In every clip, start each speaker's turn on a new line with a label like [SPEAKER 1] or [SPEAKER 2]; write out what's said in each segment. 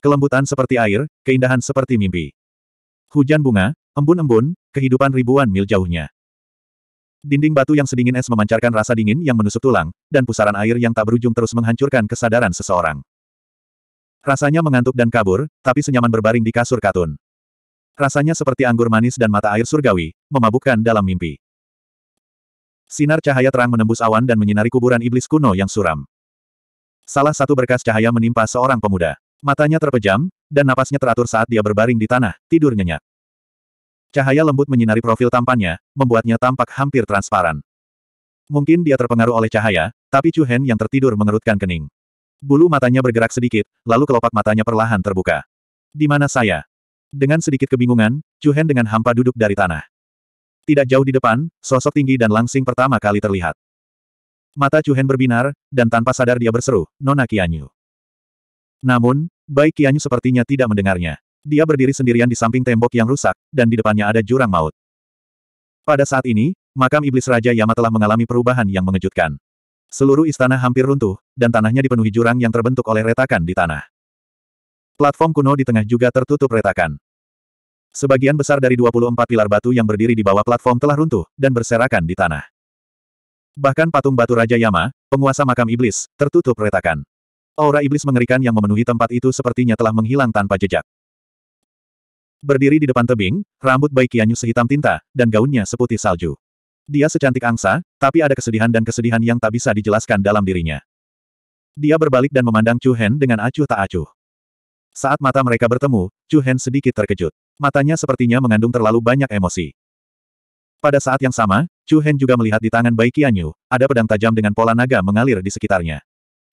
[SPEAKER 1] Kelembutan seperti air, keindahan seperti mimpi. Hujan bunga, embun-embun, kehidupan ribuan mil jauhnya. Dinding batu yang sedingin es memancarkan rasa dingin yang menusuk tulang, dan pusaran air yang tak berujung terus menghancurkan kesadaran seseorang. Rasanya mengantuk dan kabur, tapi senyaman berbaring di kasur katun. Rasanya seperti anggur manis dan mata air surgawi, memabukkan dalam mimpi. Sinar cahaya terang menembus awan dan menyinari kuburan iblis kuno yang suram. Salah satu berkas cahaya menimpa seorang pemuda. Matanya terpejam, dan napasnya teratur saat dia berbaring di tanah, tidur nyenyak. Cahaya lembut menyinari profil tampannya, membuatnya tampak hampir transparan. Mungkin dia terpengaruh oleh cahaya, tapi Chu Hen yang tertidur mengerutkan kening. Bulu matanya bergerak sedikit, lalu kelopak matanya perlahan terbuka. Di mana saya? Dengan sedikit kebingungan, Chu Hen dengan hampa duduk dari tanah. Tidak jauh di depan, sosok tinggi dan langsing pertama kali terlihat. Mata Chu Hen berbinar, dan tanpa sadar dia berseru, Nona Kianyu. Namun, Baik kianyu sepertinya tidak mendengarnya. Dia berdiri sendirian di samping tembok yang rusak, dan di depannya ada jurang maut. Pada saat ini, makam iblis Raja Yama telah mengalami perubahan yang mengejutkan. Seluruh istana hampir runtuh, dan tanahnya dipenuhi jurang yang terbentuk oleh retakan di tanah. Platform kuno di tengah juga tertutup retakan. Sebagian besar dari 24 pilar batu yang berdiri di bawah platform telah runtuh, dan berserakan di tanah. Bahkan patung batu Raja Yama, penguasa makam iblis, tertutup retakan. Aura iblis mengerikan yang memenuhi tempat itu sepertinya telah menghilang tanpa jejak. Berdiri di depan tebing, rambut Bai Kianyu sehitam tinta, dan gaunnya seputih salju. Dia secantik angsa, tapi ada kesedihan dan kesedihan yang tak bisa dijelaskan dalam dirinya. Dia berbalik dan memandang Chu Hen dengan acuh tak acuh. Saat mata mereka bertemu, Chu Hen sedikit terkejut. Matanya sepertinya mengandung terlalu banyak emosi. Pada saat yang sama, Chu Hen juga melihat di tangan Bai Qianyu, ada pedang tajam dengan pola naga mengalir di sekitarnya.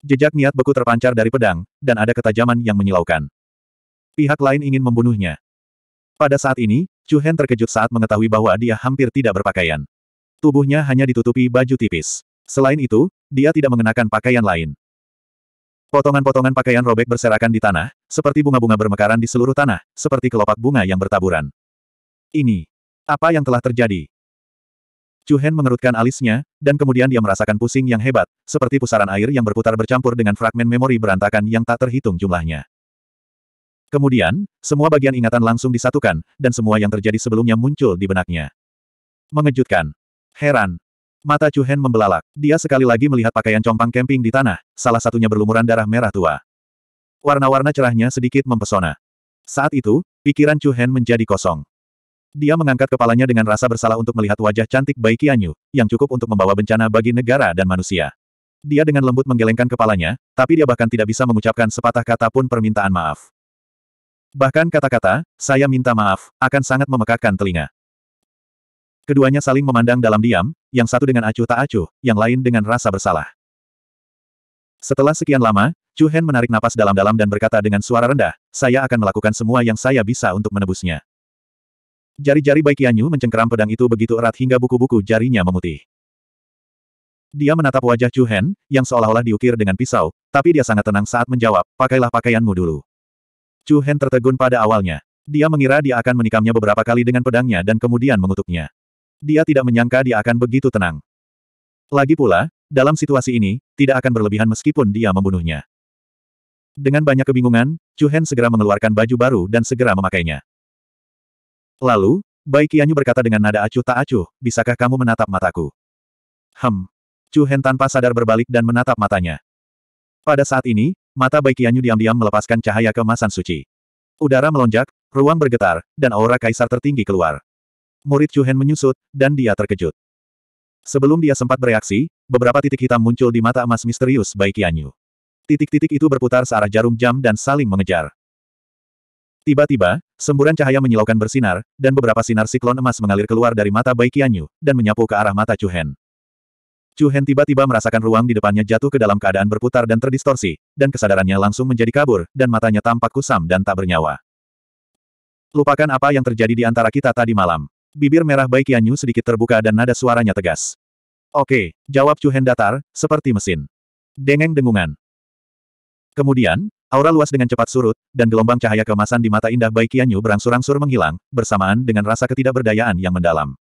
[SPEAKER 1] Jejak niat beku terpancar dari pedang, dan ada ketajaman yang menyilaukan. Pihak lain ingin membunuhnya. Pada saat ini, Chu Hen terkejut saat mengetahui bahwa dia hampir tidak berpakaian. Tubuhnya hanya ditutupi baju tipis. Selain itu, dia tidak mengenakan pakaian lain. Potongan-potongan pakaian robek berserakan di tanah, seperti bunga-bunga bermekaran di seluruh tanah, seperti kelopak bunga yang bertaburan. Ini. Apa yang telah terjadi? Chu Hen mengerutkan alisnya, dan kemudian dia merasakan pusing yang hebat, seperti pusaran air yang berputar bercampur dengan fragmen memori berantakan yang tak terhitung jumlahnya. Kemudian, semua bagian ingatan langsung disatukan, dan semua yang terjadi sebelumnya muncul di benaknya. Mengejutkan. Heran. Mata Chu Hen membelalak. Dia sekali lagi melihat pakaian compang camping di tanah, salah satunya berlumuran darah merah tua. Warna-warna cerahnya sedikit mempesona. Saat itu, pikiran Chu Hen menjadi kosong. Dia mengangkat kepalanya dengan rasa bersalah untuk melihat wajah cantik Bai Qianyu, yang cukup untuk membawa bencana bagi negara dan manusia. Dia dengan lembut menggelengkan kepalanya, tapi dia bahkan tidak bisa mengucapkan sepatah kata pun permintaan maaf. Bahkan kata-kata, saya minta maaf, akan sangat memekakkan telinga. Keduanya saling memandang dalam diam, yang satu dengan acuh tak acuh, yang lain dengan rasa bersalah. Setelah sekian lama, Chu Hen menarik napas dalam-dalam dan berkata dengan suara rendah, saya akan melakukan semua yang saya bisa untuk menebusnya. Jari-jari Bai Qianyu mencengkeram pedang itu begitu erat hingga buku-buku jarinya memutih. Dia menatap wajah Chu Hen, yang seolah-olah diukir dengan pisau, tapi dia sangat tenang saat menjawab, pakailah pakaianmu dulu. Chu Hen tertegun pada awalnya. Dia mengira dia akan menikamnya beberapa kali dengan pedangnya dan kemudian mengutuknya. Dia tidak menyangka dia akan begitu tenang. Lagi pula, dalam situasi ini, tidak akan berlebihan meskipun dia membunuhnya. Dengan banyak kebingungan, Chu Hen segera mengeluarkan baju baru dan segera memakainya. Lalu, Baikianyu berkata dengan nada acuh tak acuh, bisakah kamu menatap mataku? Hem. Chu Hen tanpa sadar berbalik dan menatap matanya. Pada saat ini, mata Baikianyu diam-diam melepaskan cahaya kemasan suci. Udara melonjak, ruang bergetar, dan aura kaisar tertinggi keluar. Murid Chu Hen menyusut, dan dia terkejut. Sebelum dia sempat bereaksi, beberapa titik hitam muncul di mata emas misterius Baikianyu. Titik-titik itu berputar searah jarum jam dan saling mengejar. Tiba-tiba, semburan cahaya menyilaukan bersinar, dan beberapa sinar siklon emas mengalir keluar dari mata Bai Qianyu, dan menyapu ke arah mata Chuhen. Chuhen tiba-tiba merasakan ruang di depannya jatuh ke dalam keadaan berputar dan terdistorsi, dan kesadarannya langsung menjadi kabur, dan matanya tampak kusam dan tak bernyawa. Lupakan apa yang terjadi di antara kita tadi malam. Bibir merah Bai Qianyu sedikit terbuka dan nada suaranya tegas. Oke, jawab Chuhen datar, seperti mesin. Dengeng dengungan. Kemudian, Aura luas dengan cepat surut, dan gelombang cahaya kemasan di mata indah Bai Qianyu berangsur-angsur menghilang, bersamaan dengan rasa ketidakberdayaan yang mendalam.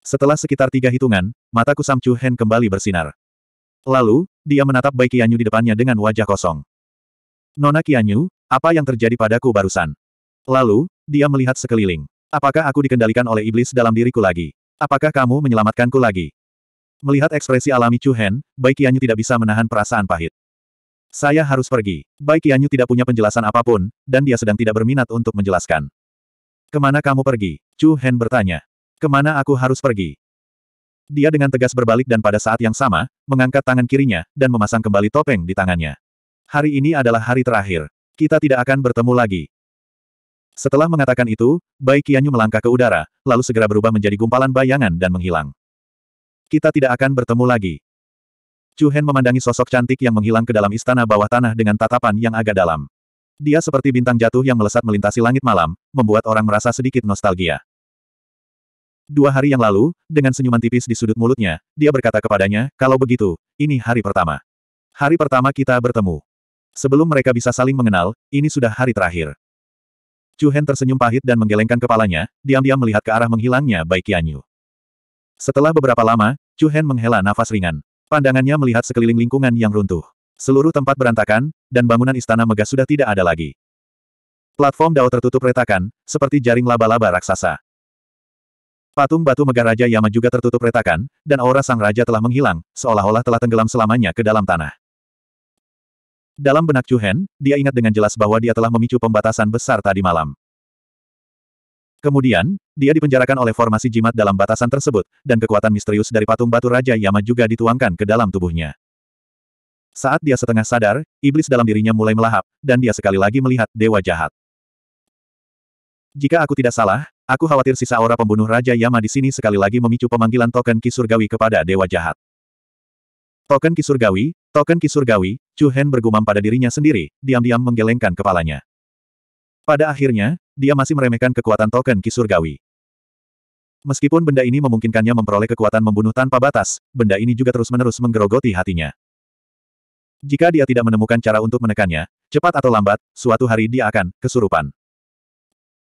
[SPEAKER 1] Setelah sekitar tiga hitungan, mata kusam Chu Hen kembali bersinar. Lalu, dia menatap Bai Qianyu di depannya dengan wajah kosong. Nona Qianyu, apa yang terjadi padaku barusan? Lalu, dia melihat sekeliling. Apakah aku dikendalikan oleh iblis dalam diriku lagi? Apakah kamu menyelamatkanku lagi? Melihat ekspresi alami Chu Hen, Bai Qianyu tidak bisa menahan perasaan pahit. Saya harus pergi. Baik Yanyu tidak punya penjelasan apapun, dan dia sedang tidak berminat untuk menjelaskan. Kemana kamu pergi? Chu Hen bertanya. Kemana aku harus pergi? Dia dengan tegas berbalik dan pada saat yang sama, mengangkat tangan kirinya, dan memasang kembali topeng di tangannya. Hari ini adalah hari terakhir. Kita tidak akan bertemu lagi. Setelah mengatakan itu, Bai Qianyu melangkah ke udara, lalu segera berubah menjadi gumpalan bayangan dan menghilang. Kita tidak akan bertemu lagi. Chu Hen memandangi sosok cantik yang menghilang ke dalam istana bawah tanah dengan tatapan yang agak dalam. Dia seperti bintang jatuh yang melesat melintasi langit malam, membuat orang merasa sedikit nostalgia. Dua hari yang lalu, dengan senyuman tipis di sudut mulutnya, dia berkata kepadanya, kalau begitu, ini hari pertama. Hari pertama kita bertemu. Sebelum mereka bisa saling mengenal, ini sudah hari terakhir. Chu Hen tersenyum pahit dan menggelengkan kepalanya, diam-diam melihat ke arah menghilangnya Bai Qianyu. Setelah beberapa lama, Chu Hen menghela nafas ringan. Pandangannya melihat sekeliling lingkungan yang runtuh. Seluruh tempat berantakan, dan bangunan istana megah sudah tidak ada lagi. Platform Dao tertutup retakan, seperti jaring laba-laba raksasa. Patung batu megah Raja Yama juga tertutup retakan, dan aura sang raja telah menghilang, seolah-olah telah tenggelam selamanya ke dalam tanah. Dalam benak Chu Hen, dia ingat dengan jelas bahwa dia telah memicu pembatasan besar tadi malam. Kemudian, dia dipenjarakan oleh formasi jimat dalam batasan tersebut, dan kekuatan misterius dari patung batu Raja Yama juga dituangkan ke dalam tubuhnya. Saat dia setengah sadar, iblis dalam dirinya mulai melahap, dan dia sekali lagi melihat dewa jahat. Jika aku tidak salah, aku khawatir sisa aura pembunuh Raja Yama di sini sekali lagi memicu pemanggilan token Kisurgawi kepada dewa jahat. Token Kisurgawi, token Kisurgawi, Chu Hen bergumam pada dirinya sendiri, diam-diam menggelengkan kepalanya. Pada akhirnya, dia masih meremehkan kekuatan token ki surgawi. Meskipun benda ini memungkinkannya memperoleh kekuatan membunuh tanpa batas, benda ini juga terus-menerus menggerogoti hatinya. Jika dia tidak menemukan cara untuk menekannya, cepat atau lambat, suatu hari dia akan kesurupan.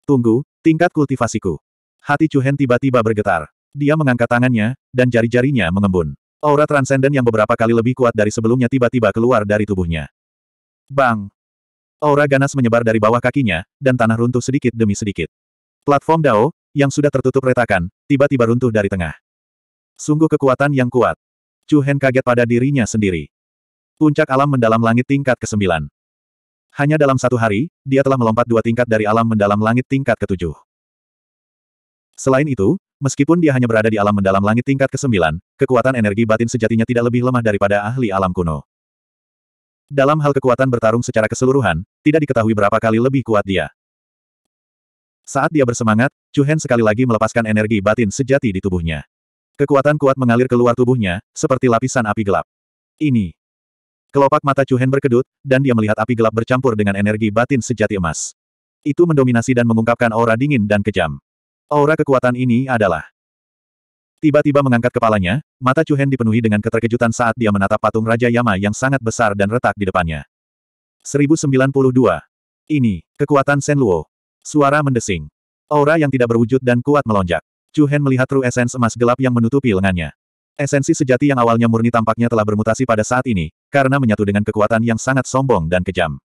[SPEAKER 1] Tunggu, tingkat kultivasiku. Hati Chuhen tiba-tiba bergetar. Dia mengangkat tangannya, dan jari-jarinya mengembun. Aura transenden yang beberapa kali lebih kuat dari sebelumnya tiba-tiba keluar dari tubuhnya. Bang! Aura ganas menyebar dari bawah kakinya, dan tanah runtuh sedikit demi sedikit. Platform Dao, yang sudah tertutup retakan, tiba-tiba runtuh dari tengah. Sungguh kekuatan yang kuat. Chu Hen kaget pada dirinya sendiri. Puncak alam mendalam langit tingkat ke-9. Hanya dalam satu hari, dia telah melompat dua tingkat dari alam mendalam langit tingkat ke-7. Selain itu, meskipun dia hanya berada di alam mendalam langit tingkat ke-9, kekuatan energi batin sejatinya tidak lebih lemah daripada ahli alam kuno. Dalam hal kekuatan bertarung secara keseluruhan, tidak diketahui berapa kali lebih kuat dia. Saat dia bersemangat, Chu Hen sekali lagi melepaskan energi batin sejati di tubuhnya. Kekuatan kuat mengalir keluar tubuhnya, seperti lapisan api gelap. Ini. Kelopak mata Chu Hen berkedut, dan dia melihat api gelap bercampur dengan energi batin sejati emas. Itu mendominasi dan mengungkapkan aura dingin dan kejam. Aura kekuatan ini adalah Tiba-tiba mengangkat kepalanya, mata Chuhen dipenuhi dengan keterkejutan saat dia menatap patung Raja Yama yang sangat besar dan retak di depannya. 1092. Ini, kekuatan Senluo. Suara mendesing. Aura yang tidak berwujud dan kuat melonjak. Chuhen melihat true essence emas gelap yang menutupi lengannya. Esensi sejati yang awalnya murni tampaknya telah bermutasi pada saat ini, karena menyatu dengan kekuatan yang sangat sombong dan kejam.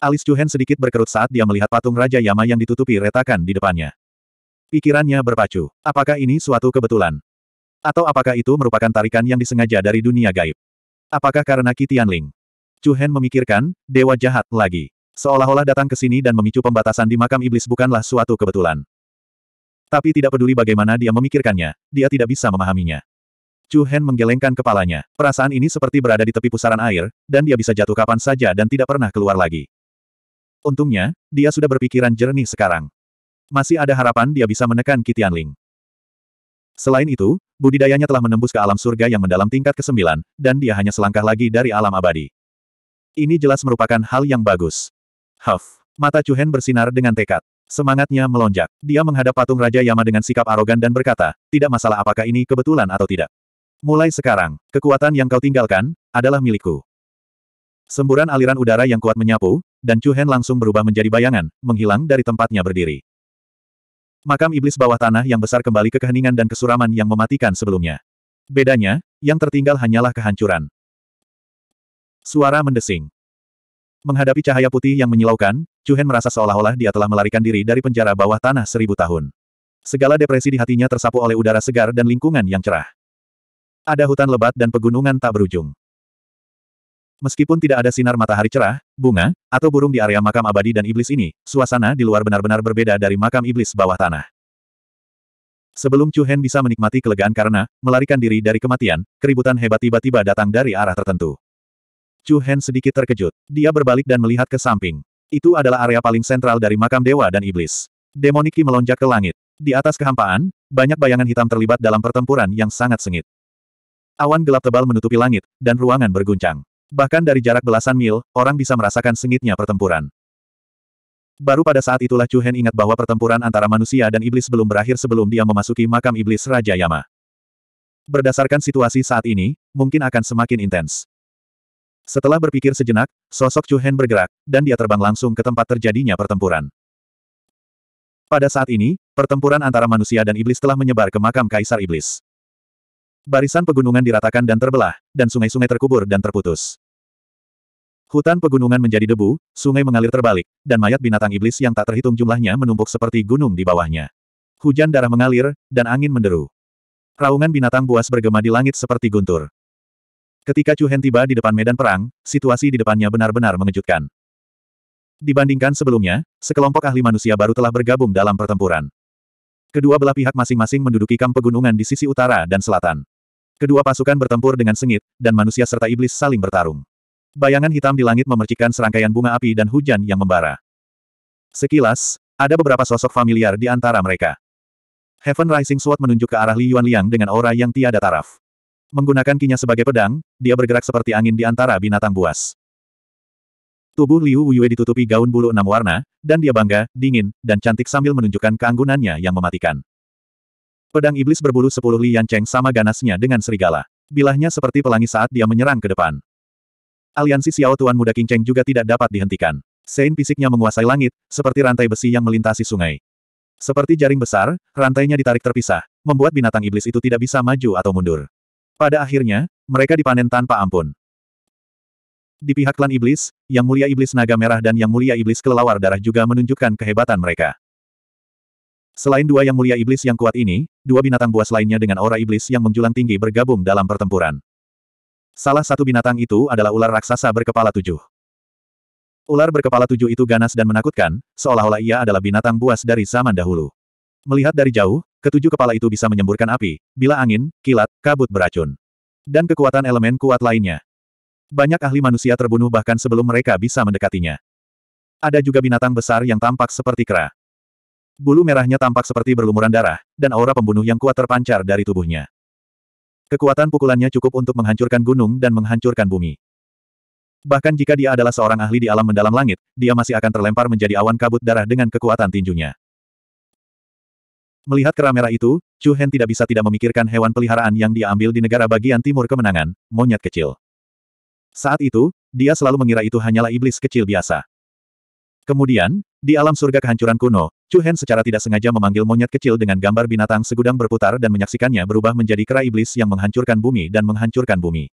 [SPEAKER 1] Alis Chuhen sedikit berkerut saat dia melihat patung Raja Yama yang ditutupi retakan di depannya. Pikirannya berpacu. Apakah ini suatu kebetulan? Atau apakah itu merupakan tarikan yang disengaja dari dunia gaib? Apakah karena Kitianling? Chu Hen memikirkan, dewa jahat lagi. Seolah-olah datang ke sini dan memicu pembatasan di makam iblis bukanlah suatu kebetulan. Tapi tidak peduli bagaimana dia memikirkannya, dia tidak bisa memahaminya. Chu Hen menggelengkan kepalanya. Perasaan ini seperti berada di tepi pusaran air, dan dia bisa jatuh kapan saja dan tidak pernah keluar lagi. Untungnya, dia sudah berpikiran jernih sekarang masih ada harapan dia bisa menekan Kitian Ling. Selain itu, budidayanya telah menembus ke alam surga yang mendalam tingkat ke-9, dan dia hanya selangkah lagi dari alam abadi. Ini jelas merupakan hal yang bagus. Huff. Mata Chuhen bersinar dengan tekad. Semangatnya melonjak. Dia menghadap patung Raja Yama dengan sikap arogan dan berkata, tidak masalah apakah ini kebetulan atau tidak. Mulai sekarang, kekuatan yang kau tinggalkan, adalah milikku. Semburan aliran udara yang kuat menyapu, dan Chuhen langsung berubah menjadi bayangan, menghilang dari tempatnya berdiri. Makam iblis bawah tanah yang besar kembali ke keheningan dan kesuraman yang mematikan sebelumnya. Bedanya, yang tertinggal hanyalah kehancuran. Suara mendesing. Menghadapi cahaya putih yang menyilaukan, Cuhen merasa seolah-olah dia telah melarikan diri dari penjara bawah tanah seribu tahun. Segala depresi di hatinya tersapu oleh udara segar dan lingkungan yang cerah. Ada hutan lebat dan pegunungan tak berujung. Meskipun tidak ada sinar matahari cerah, bunga, atau burung di area makam abadi dan iblis ini, suasana di luar benar-benar berbeda dari makam iblis bawah tanah. Sebelum Chu Hen bisa menikmati kelegaan karena melarikan diri dari kematian, keributan hebat tiba-tiba datang dari arah tertentu. Chu Hen sedikit terkejut. Dia berbalik dan melihat ke samping. Itu adalah area paling sentral dari makam dewa dan iblis. Demoniki melonjak ke langit. Di atas kehampaan, banyak bayangan hitam terlibat dalam pertempuran yang sangat sengit. Awan gelap tebal menutupi langit, dan ruangan berguncang. Bahkan dari jarak belasan mil, orang bisa merasakan sengitnya pertempuran. Baru pada saat itulah Chu Hen ingat bahwa pertempuran antara manusia dan iblis belum berakhir sebelum dia memasuki makam iblis Raja Yama. Berdasarkan situasi saat ini, mungkin akan semakin intens. Setelah berpikir sejenak, sosok Chu Hen bergerak, dan dia terbang langsung ke tempat terjadinya pertempuran. Pada saat ini, pertempuran antara manusia dan iblis telah menyebar ke makam Kaisar Iblis. Barisan pegunungan diratakan dan terbelah, dan sungai-sungai terkubur dan terputus. Hutan pegunungan menjadi debu, sungai mengalir terbalik, dan mayat binatang iblis yang tak terhitung jumlahnya menumpuk seperti gunung di bawahnya. Hujan darah mengalir, dan angin menderu. Raungan binatang buas bergema di langit seperti guntur. Ketika Chu Hen tiba di depan medan perang, situasi di depannya benar-benar mengejutkan. Dibandingkan sebelumnya, sekelompok ahli manusia baru telah bergabung dalam pertempuran. Kedua belah pihak masing-masing menduduki kamp pegunungan di sisi utara dan selatan. Kedua pasukan bertempur dengan sengit, dan manusia serta iblis saling bertarung. Bayangan hitam di langit memercikkan serangkaian bunga api dan hujan yang membara. Sekilas, ada beberapa sosok familiar di antara mereka. Heaven Rising Sword menunjuk ke arah Li Liang dengan aura yang tiada taraf. Menggunakan kinya sebagai pedang, dia bergerak seperti angin di antara binatang buas. Tubuh Liu Wuyue ditutupi gaun bulu enam warna, dan dia bangga, dingin, dan cantik sambil menunjukkan keanggunannya yang mematikan. Pedang iblis berbulu sepuluh Li Yancheng sama ganasnya dengan serigala. Bilahnya seperti pelangi saat dia menyerang ke depan. Aliansi Xiao Tuan Muda King Cheng juga tidak dapat dihentikan. Sein fisiknya menguasai langit, seperti rantai besi yang melintasi sungai. Seperti jaring besar, rantainya ditarik terpisah, membuat binatang iblis itu tidak bisa maju atau mundur. Pada akhirnya, mereka dipanen tanpa ampun. Di pihak klan iblis, Yang Mulia Iblis Naga Merah dan Yang Mulia Iblis Kelelawar Darah juga menunjukkan kehebatan mereka. Selain dua Yang Mulia Iblis yang kuat ini, dua binatang buas lainnya dengan aura iblis yang menjulang tinggi bergabung dalam pertempuran. Salah satu binatang itu adalah ular raksasa berkepala tujuh. Ular berkepala tujuh itu ganas dan menakutkan, seolah-olah ia adalah binatang buas dari zaman dahulu. Melihat dari jauh, ketujuh kepala itu bisa menyemburkan api, bila angin, kilat, kabut beracun. Dan kekuatan elemen kuat lainnya. Banyak ahli manusia terbunuh bahkan sebelum mereka bisa mendekatinya. Ada juga binatang besar yang tampak seperti kera. Bulu merahnya tampak seperti berlumuran darah, dan aura pembunuh yang kuat terpancar dari tubuhnya. Kekuatan pukulannya cukup untuk menghancurkan gunung dan menghancurkan bumi. Bahkan jika dia adalah seorang ahli di alam mendalam langit, dia masih akan terlempar menjadi awan kabut darah dengan kekuatan tinjunya. Melihat kera merah itu, Chu Hen tidak bisa tidak memikirkan hewan peliharaan yang dia ambil di negara bagian timur kemenangan, monyet kecil. Saat itu, dia selalu mengira itu hanyalah iblis kecil biasa. Kemudian, di alam surga kehancuran kuno, Chu Hen secara tidak sengaja memanggil monyet kecil dengan gambar binatang segudang berputar dan menyaksikannya berubah menjadi kera iblis yang menghancurkan bumi dan menghancurkan bumi.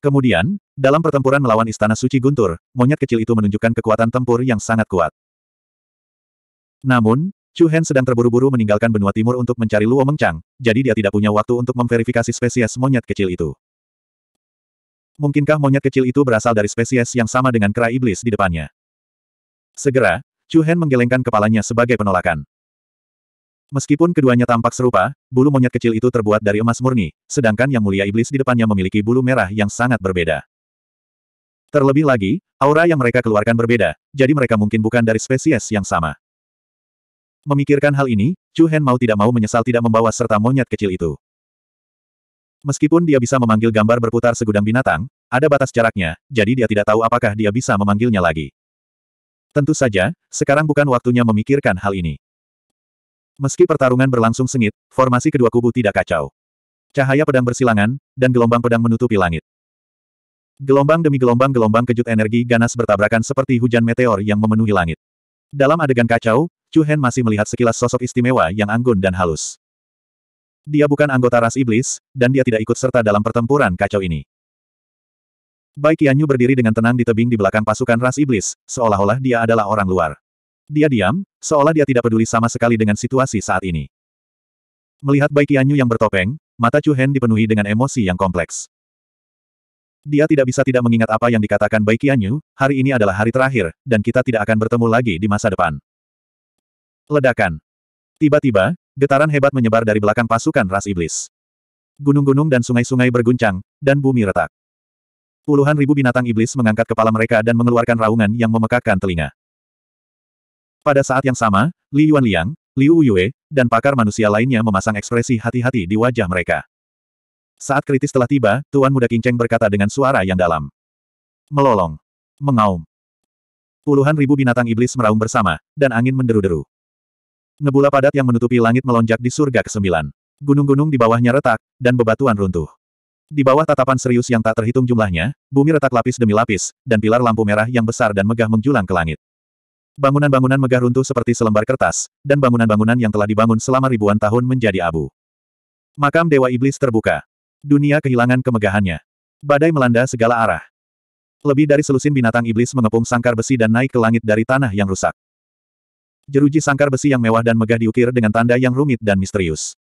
[SPEAKER 1] Kemudian, dalam pertempuran melawan Istana Suci Guntur, monyet kecil itu menunjukkan kekuatan tempur yang sangat kuat. Namun, Chu Hen sedang terburu-buru meninggalkan benua timur untuk mencari Luo Mengchang, jadi dia tidak punya waktu untuk memverifikasi spesies monyet kecil itu. Mungkinkah monyet kecil itu berasal dari spesies yang sama dengan kera iblis di depannya? Segera, Chu Hen menggelengkan kepalanya sebagai penolakan. Meskipun keduanya tampak serupa, bulu monyet kecil itu terbuat dari emas murni, sedangkan yang mulia iblis di depannya memiliki bulu merah yang sangat berbeda. Terlebih lagi, aura yang mereka keluarkan berbeda, jadi mereka mungkin bukan dari spesies yang sama. Memikirkan hal ini, Chu Hen mau tidak mau menyesal tidak membawa serta monyet kecil itu. Meskipun dia bisa memanggil gambar berputar segudang binatang, ada batas jaraknya, jadi dia tidak tahu apakah dia bisa memanggilnya lagi. Tentu saja, sekarang bukan waktunya memikirkan hal ini. Meski pertarungan berlangsung sengit, formasi kedua kubu tidak kacau. Cahaya pedang bersilangan, dan gelombang pedang menutupi langit. Gelombang demi gelombang-gelombang kejut energi ganas bertabrakan seperti hujan meteor yang memenuhi langit. Dalam adegan kacau, Chu Hen masih melihat sekilas sosok istimewa yang anggun dan halus. Dia bukan anggota ras iblis, dan dia tidak ikut serta dalam pertempuran kacau ini. Bai Qianyu berdiri dengan tenang di tebing di belakang pasukan ras iblis, seolah-olah dia adalah orang luar. Dia diam, seolah dia tidak peduli sama sekali dengan situasi saat ini. Melihat Bai Qianyu yang bertopeng, mata Chu Hen dipenuhi dengan emosi yang kompleks. Dia tidak bisa tidak mengingat apa yang dikatakan Bai Qianyu, hari ini adalah hari terakhir, dan kita tidak akan bertemu lagi di masa depan. Ledakan. Tiba-tiba, getaran hebat menyebar dari belakang pasukan ras iblis. Gunung-gunung dan sungai-sungai berguncang, dan bumi retak. Puluhan ribu binatang iblis mengangkat kepala mereka dan mengeluarkan raungan yang memekakkan telinga. Pada saat yang sama, Li Yuan Liang, Liu Yue, dan pakar manusia lainnya memasang ekspresi hati-hati di wajah mereka. Saat kritis telah tiba, Tuan Muda Kinceng berkata dengan suara yang dalam. Melolong. Mengaum. Puluhan ribu binatang iblis meraung bersama, dan angin menderu-deru. Nebula padat yang menutupi langit melonjak di surga ke-9. Gunung-gunung di bawahnya retak, dan bebatuan runtuh. Di bawah tatapan serius yang tak terhitung jumlahnya, bumi retak lapis demi lapis, dan pilar lampu merah yang besar dan megah menjulang ke langit. Bangunan-bangunan megah runtuh seperti selembar kertas, dan bangunan-bangunan yang telah dibangun selama ribuan tahun menjadi abu. Makam Dewa Iblis terbuka. Dunia kehilangan kemegahannya. Badai melanda segala arah. Lebih dari selusin binatang iblis mengepung sangkar besi dan naik ke langit dari tanah yang rusak. Jeruji sangkar besi yang mewah dan megah diukir dengan tanda yang rumit dan misterius.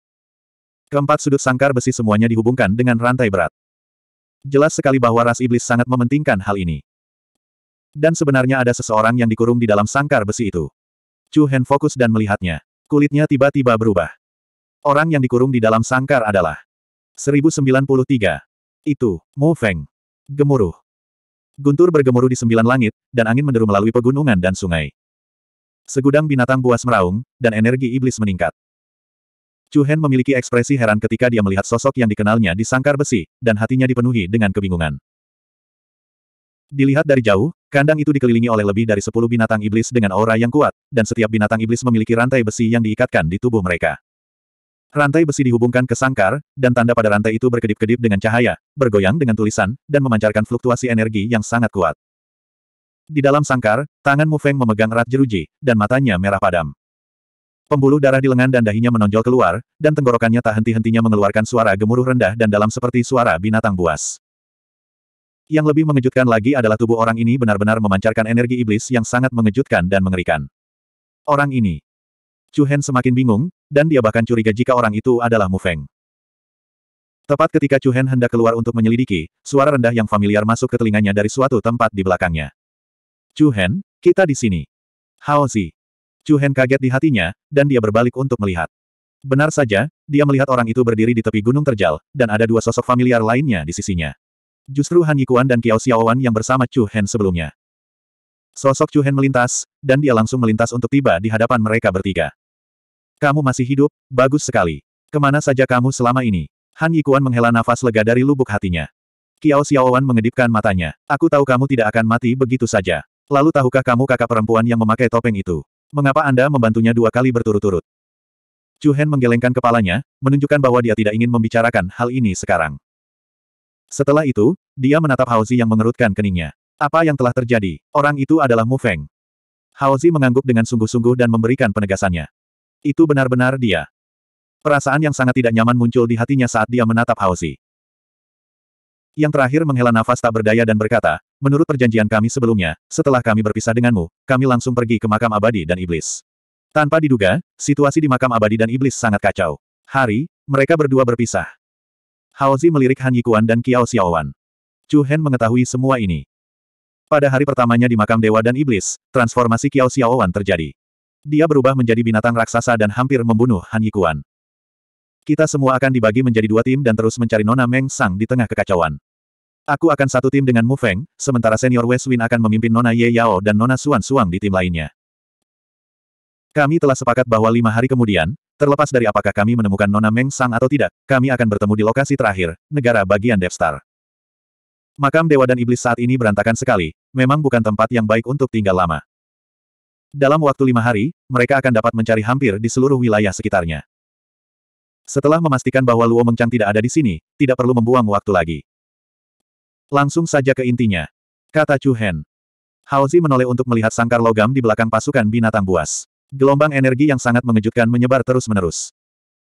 [SPEAKER 1] Keempat sudut sangkar besi semuanya dihubungkan dengan rantai berat. Jelas sekali bahwa ras iblis sangat mementingkan hal ini. Dan sebenarnya ada seseorang yang dikurung di dalam sangkar besi itu. Chu Hen fokus dan melihatnya. Kulitnya tiba-tiba berubah. Orang yang dikurung di dalam sangkar adalah 1093. Itu, Mo Feng. Gemuruh. Guntur bergemuruh di sembilan langit, dan angin menderu melalui pegunungan dan sungai. Segudang binatang buas meraung, dan energi iblis meningkat. Chu Hen memiliki ekspresi heran ketika dia melihat sosok yang dikenalnya di sangkar besi, dan hatinya dipenuhi dengan kebingungan. Dilihat dari jauh, kandang itu dikelilingi oleh lebih dari sepuluh binatang iblis dengan aura yang kuat, dan setiap binatang iblis memiliki rantai besi yang diikatkan di tubuh mereka. Rantai besi dihubungkan ke sangkar, dan tanda pada rantai itu berkedip-kedip dengan cahaya, bergoyang dengan tulisan, dan memancarkan fluktuasi energi yang sangat kuat. Di dalam sangkar, tangan Mu Feng memegang erat jeruji, dan matanya merah padam. Pembuluh darah di lengan dan dahinya menonjol keluar, dan tenggorokannya tak henti-hentinya mengeluarkan suara gemuruh rendah dan dalam seperti suara binatang buas. Yang lebih mengejutkan lagi adalah tubuh orang ini benar-benar memancarkan energi iblis yang sangat mengejutkan dan mengerikan. Orang ini. Chu Hen semakin bingung, dan dia bahkan curiga jika orang itu adalah Mu Feng. Tepat ketika Chu Hen hendak keluar untuk menyelidiki, suara rendah yang familiar masuk ke telinganya dari suatu tempat di belakangnya. Chu Hen, kita di sini. Hao Zi. Chu Hen kaget di hatinya, dan dia berbalik untuk melihat. Benar saja, dia melihat orang itu berdiri di tepi gunung terjal, dan ada dua sosok familiar lainnya di sisinya. Justru Han Yikuan dan Kiao Xiaowan yang bersama Chu Hen sebelumnya. Sosok Chu Hen melintas, dan dia langsung melintas untuk tiba di hadapan mereka bertiga. Kamu masih hidup, bagus sekali. Kemana saja kamu selama ini? Han Yikuan menghela nafas lega dari lubuk hatinya. Kiao Xiaowan mengedipkan matanya. Aku tahu kamu tidak akan mati begitu saja. Lalu tahukah kamu kakak perempuan yang memakai topeng itu? Mengapa Anda membantunya dua kali berturut-turut? Chu Hen menggelengkan kepalanya, menunjukkan bahwa dia tidak ingin membicarakan hal ini sekarang. Setelah itu, dia menatap Haozi yang mengerutkan keningnya. Apa yang telah terjadi? Orang itu adalah Mu Feng. Haozi mengangguk dengan sungguh-sungguh dan memberikan penegasannya. Itu benar-benar dia. Perasaan yang sangat tidak nyaman muncul di hatinya saat dia menatap Haozi. Yang terakhir menghela nafas tak berdaya dan berkata, menurut perjanjian kami sebelumnya, setelah kami berpisah denganmu, kami langsung pergi ke makam abadi dan iblis. Tanpa diduga, situasi di makam abadi dan iblis sangat kacau. Hari, mereka berdua berpisah. Haozi melirik Han Yikuan dan Kiao Xiaowan. Chu Hen mengetahui semua ini. Pada hari pertamanya di makam dewa dan iblis, transformasi Kiao Xiaowan terjadi. Dia berubah menjadi binatang raksasa dan hampir membunuh Han Yikuan. Kita semua akan dibagi menjadi dua tim dan terus mencari Nona Meng Sang di tengah kekacauan. Aku akan satu tim dengan Mu Feng, sementara senior West Wing akan memimpin Nona Ye Yao dan Nona Suan Suang di tim lainnya. Kami telah sepakat bahwa lima hari kemudian, terlepas dari apakah kami menemukan Nona Meng Sang atau tidak, kami akan bertemu di lokasi terakhir, negara bagian Devstar. Makam Dewa dan Iblis saat ini berantakan sekali, memang bukan tempat yang baik untuk tinggal lama. Dalam waktu lima hari, mereka akan dapat mencari hampir di seluruh wilayah sekitarnya. Setelah memastikan bahwa Luo Mengcang tidak ada di sini, tidak perlu membuang waktu lagi. Langsung saja ke intinya. Kata Chu Hen. Haozi menoleh untuk melihat sangkar logam di belakang pasukan binatang buas. Gelombang energi yang sangat mengejutkan menyebar terus-menerus.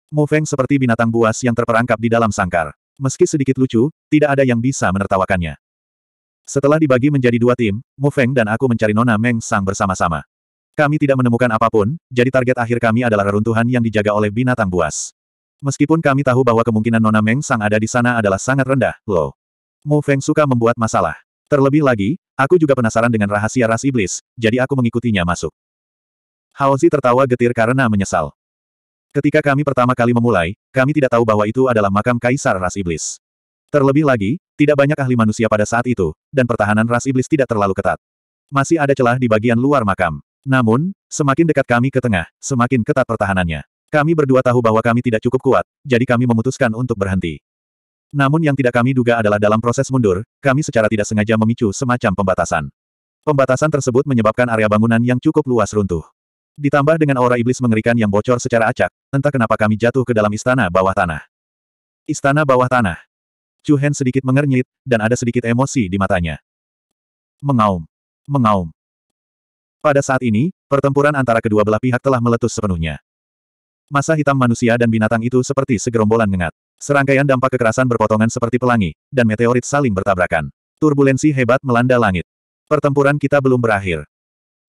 [SPEAKER 1] Mu Feng seperti binatang buas yang terperangkap di dalam sangkar. Meski sedikit lucu, tidak ada yang bisa menertawakannya. Setelah dibagi menjadi dua tim, Mu Feng dan aku mencari Nona Meng Sang bersama-sama. Kami tidak menemukan apapun, jadi target akhir kami adalah reruntuhan yang dijaga oleh binatang buas. Meskipun kami tahu bahwa kemungkinan Nona Meng Sang ada di sana adalah sangat rendah, loh. Mu Feng suka membuat masalah. Terlebih lagi, aku juga penasaran dengan rahasia ras iblis, jadi aku mengikutinya masuk. Hao Zi tertawa getir karena menyesal. Ketika kami pertama kali memulai, kami tidak tahu bahwa itu adalah makam kaisar ras iblis. Terlebih lagi, tidak banyak ahli manusia pada saat itu, dan pertahanan ras iblis tidak terlalu ketat. Masih ada celah di bagian luar makam. Namun, semakin dekat kami ke tengah, semakin ketat pertahanannya. Kami berdua tahu bahwa kami tidak cukup kuat, jadi kami memutuskan untuk berhenti. Namun yang tidak kami duga adalah dalam proses mundur, kami secara tidak sengaja memicu semacam pembatasan. Pembatasan tersebut menyebabkan area bangunan yang cukup luas runtuh. Ditambah dengan aura iblis mengerikan yang bocor secara acak, entah kenapa kami jatuh ke dalam istana bawah tanah. Istana bawah tanah. Chu Hen sedikit mengernyit, dan ada sedikit emosi di matanya. Mengaum. Mengaum. Pada saat ini, pertempuran antara kedua belah pihak telah meletus sepenuhnya. Masa hitam manusia dan binatang itu seperti segerombolan ngengat. Serangkaian dampak kekerasan berpotongan seperti pelangi, dan meteorit saling bertabrakan. Turbulensi hebat melanda langit. Pertempuran kita belum berakhir.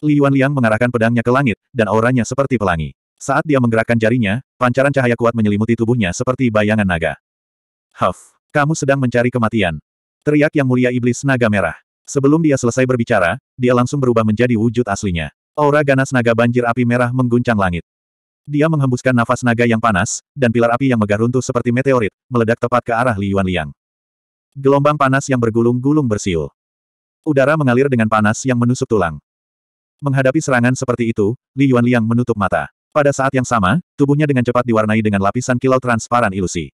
[SPEAKER 1] Li Yuan Liang mengarahkan pedangnya ke langit, dan auranya seperti pelangi. Saat dia menggerakkan jarinya, pancaran cahaya kuat menyelimuti tubuhnya seperti bayangan naga. Huff, kamu sedang mencari kematian. Teriak yang mulia iblis naga merah. Sebelum dia selesai berbicara, dia langsung berubah menjadi wujud aslinya. Aura ganas naga banjir api merah mengguncang langit. Dia menghembuskan nafas naga yang panas, dan pilar api yang megah runtuh seperti meteorit, meledak tepat ke arah Li Yuan Liang. Gelombang panas yang bergulung-gulung bersiul. Udara mengalir dengan panas yang menusuk tulang. Menghadapi serangan seperti itu, Li Yuan Liang menutup mata. Pada saat yang sama, tubuhnya dengan cepat diwarnai dengan lapisan kilau transparan ilusi.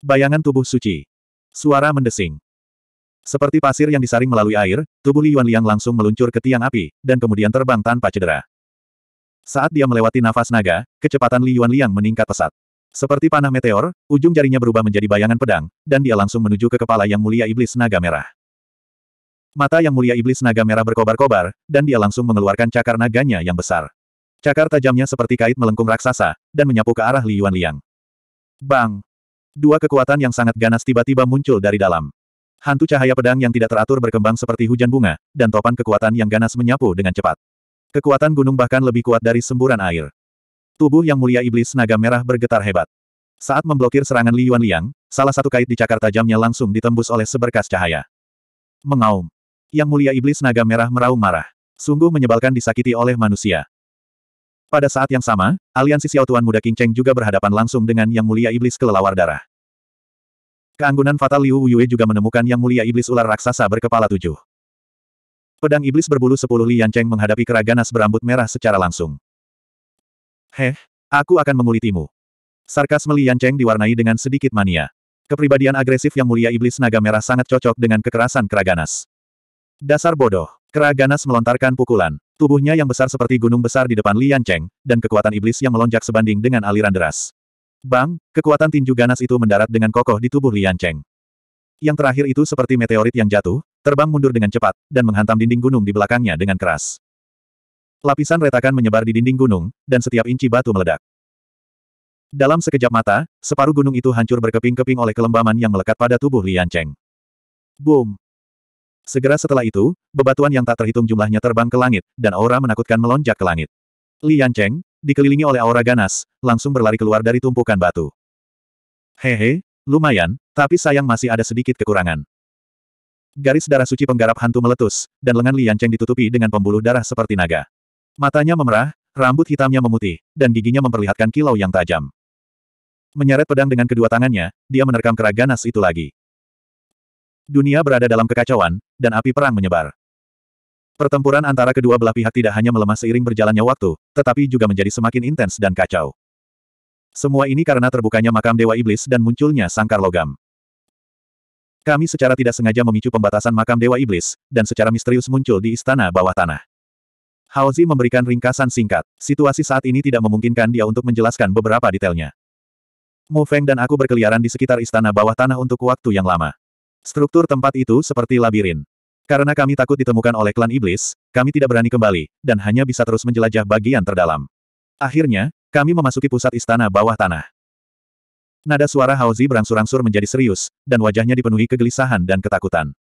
[SPEAKER 1] Bayangan tubuh suci. Suara mendesing. Seperti pasir yang disaring melalui air, tubuh Li Yuan Liang langsung meluncur ke tiang api, dan kemudian terbang tanpa cedera. Saat dia melewati nafas naga, kecepatan Li Yuan Liang meningkat pesat. Seperti panah meteor, ujung jarinya berubah menjadi bayangan pedang, dan dia langsung menuju ke kepala yang mulia iblis naga merah. Mata yang mulia iblis naga merah berkobar-kobar, dan dia langsung mengeluarkan cakar naganya yang besar. Cakar tajamnya seperti kait melengkung raksasa, dan menyapu ke arah Li Yuan Liang. Bang! Dua kekuatan yang sangat ganas tiba-tiba muncul dari dalam. Hantu cahaya pedang yang tidak teratur berkembang seperti hujan bunga, dan topan kekuatan yang ganas menyapu dengan cepat. Kekuatan gunung bahkan lebih kuat dari semburan air. Tubuh yang mulia iblis naga merah bergetar hebat. Saat memblokir serangan Li Yuan Liang, salah satu kait di cakar tajamnya langsung ditembus oleh seberkas cahaya. Mengaum. Yang mulia iblis naga merah meraung marah. Sungguh menyebalkan disakiti oleh manusia. Pada saat yang sama, aliansi Xiao Tuan muda King Cheng juga berhadapan langsung dengan yang mulia iblis kelelawar darah. Keanggunan fatal Liu Yue juga menemukan yang mulia iblis ular raksasa berkepala tujuh pedang iblis berbulu sepuluh Li Yancheng menghadapi keraganas berambut merah secara langsung. Heh, aku akan mengulitimu. Sarkas Li Yancheng diwarnai dengan sedikit mania. Kepribadian agresif yang mulia iblis naga merah sangat cocok dengan kekerasan keraganas. Dasar bodoh, keraganas melontarkan pukulan. Tubuhnya yang besar seperti gunung besar di depan Li Yancheng, dan kekuatan iblis yang melonjak sebanding dengan aliran deras. Bang, kekuatan tinju ganas itu mendarat dengan kokoh di tubuh Li Yancheng. Yang terakhir itu seperti meteorit yang jatuh, terbang mundur dengan cepat, dan menghantam dinding gunung di belakangnya dengan keras. Lapisan retakan menyebar di dinding gunung, dan setiap inci batu meledak. Dalam sekejap mata, separuh gunung itu hancur berkeping-keping oleh kelembaman yang melekat pada tubuh Lian Cheng. Boom! Segera setelah itu, bebatuan yang tak terhitung jumlahnya terbang ke langit, dan aura menakutkan melonjak ke langit. Lian Cheng, dikelilingi oleh aura ganas, langsung berlari keluar dari tumpukan batu. Hehe, lumayan, tapi sayang masih ada sedikit kekurangan. Garis darah suci penggarap hantu meletus, dan lengan Lian Cheng ditutupi dengan pembuluh darah seperti naga. Matanya memerah, rambut hitamnya memutih, dan giginya memperlihatkan kilau yang tajam. Menyeret pedang dengan kedua tangannya, dia menerkam kera ganas itu lagi. Dunia berada dalam kekacauan, dan api perang menyebar. Pertempuran antara kedua belah pihak tidak hanya melemah seiring berjalannya waktu, tetapi juga menjadi semakin intens dan kacau. Semua ini karena terbukanya makam Dewa Iblis dan munculnya sangkar logam. Kami secara tidak sengaja memicu pembatasan makam Dewa Iblis, dan secara misterius muncul di istana bawah tanah. Haozi memberikan ringkasan singkat. Situasi saat ini tidak memungkinkan dia untuk menjelaskan beberapa detailnya. Mu Feng dan aku berkeliaran di sekitar istana bawah tanah untuk waktu yang lama. Struktur tempat itu seperti labirin. Karena kami takut ditemukan oleh klan iblis, kami tidak berani kembali, dan hanya bisa terus menjelajah bagian terdalam. Akhirnya, kami memasuki pusat istana bawah tanah. Nada suara Haozi berangsur-angsur menjadi serius, dan wajahnya dipenuhi kegelisahan dan ketakutan.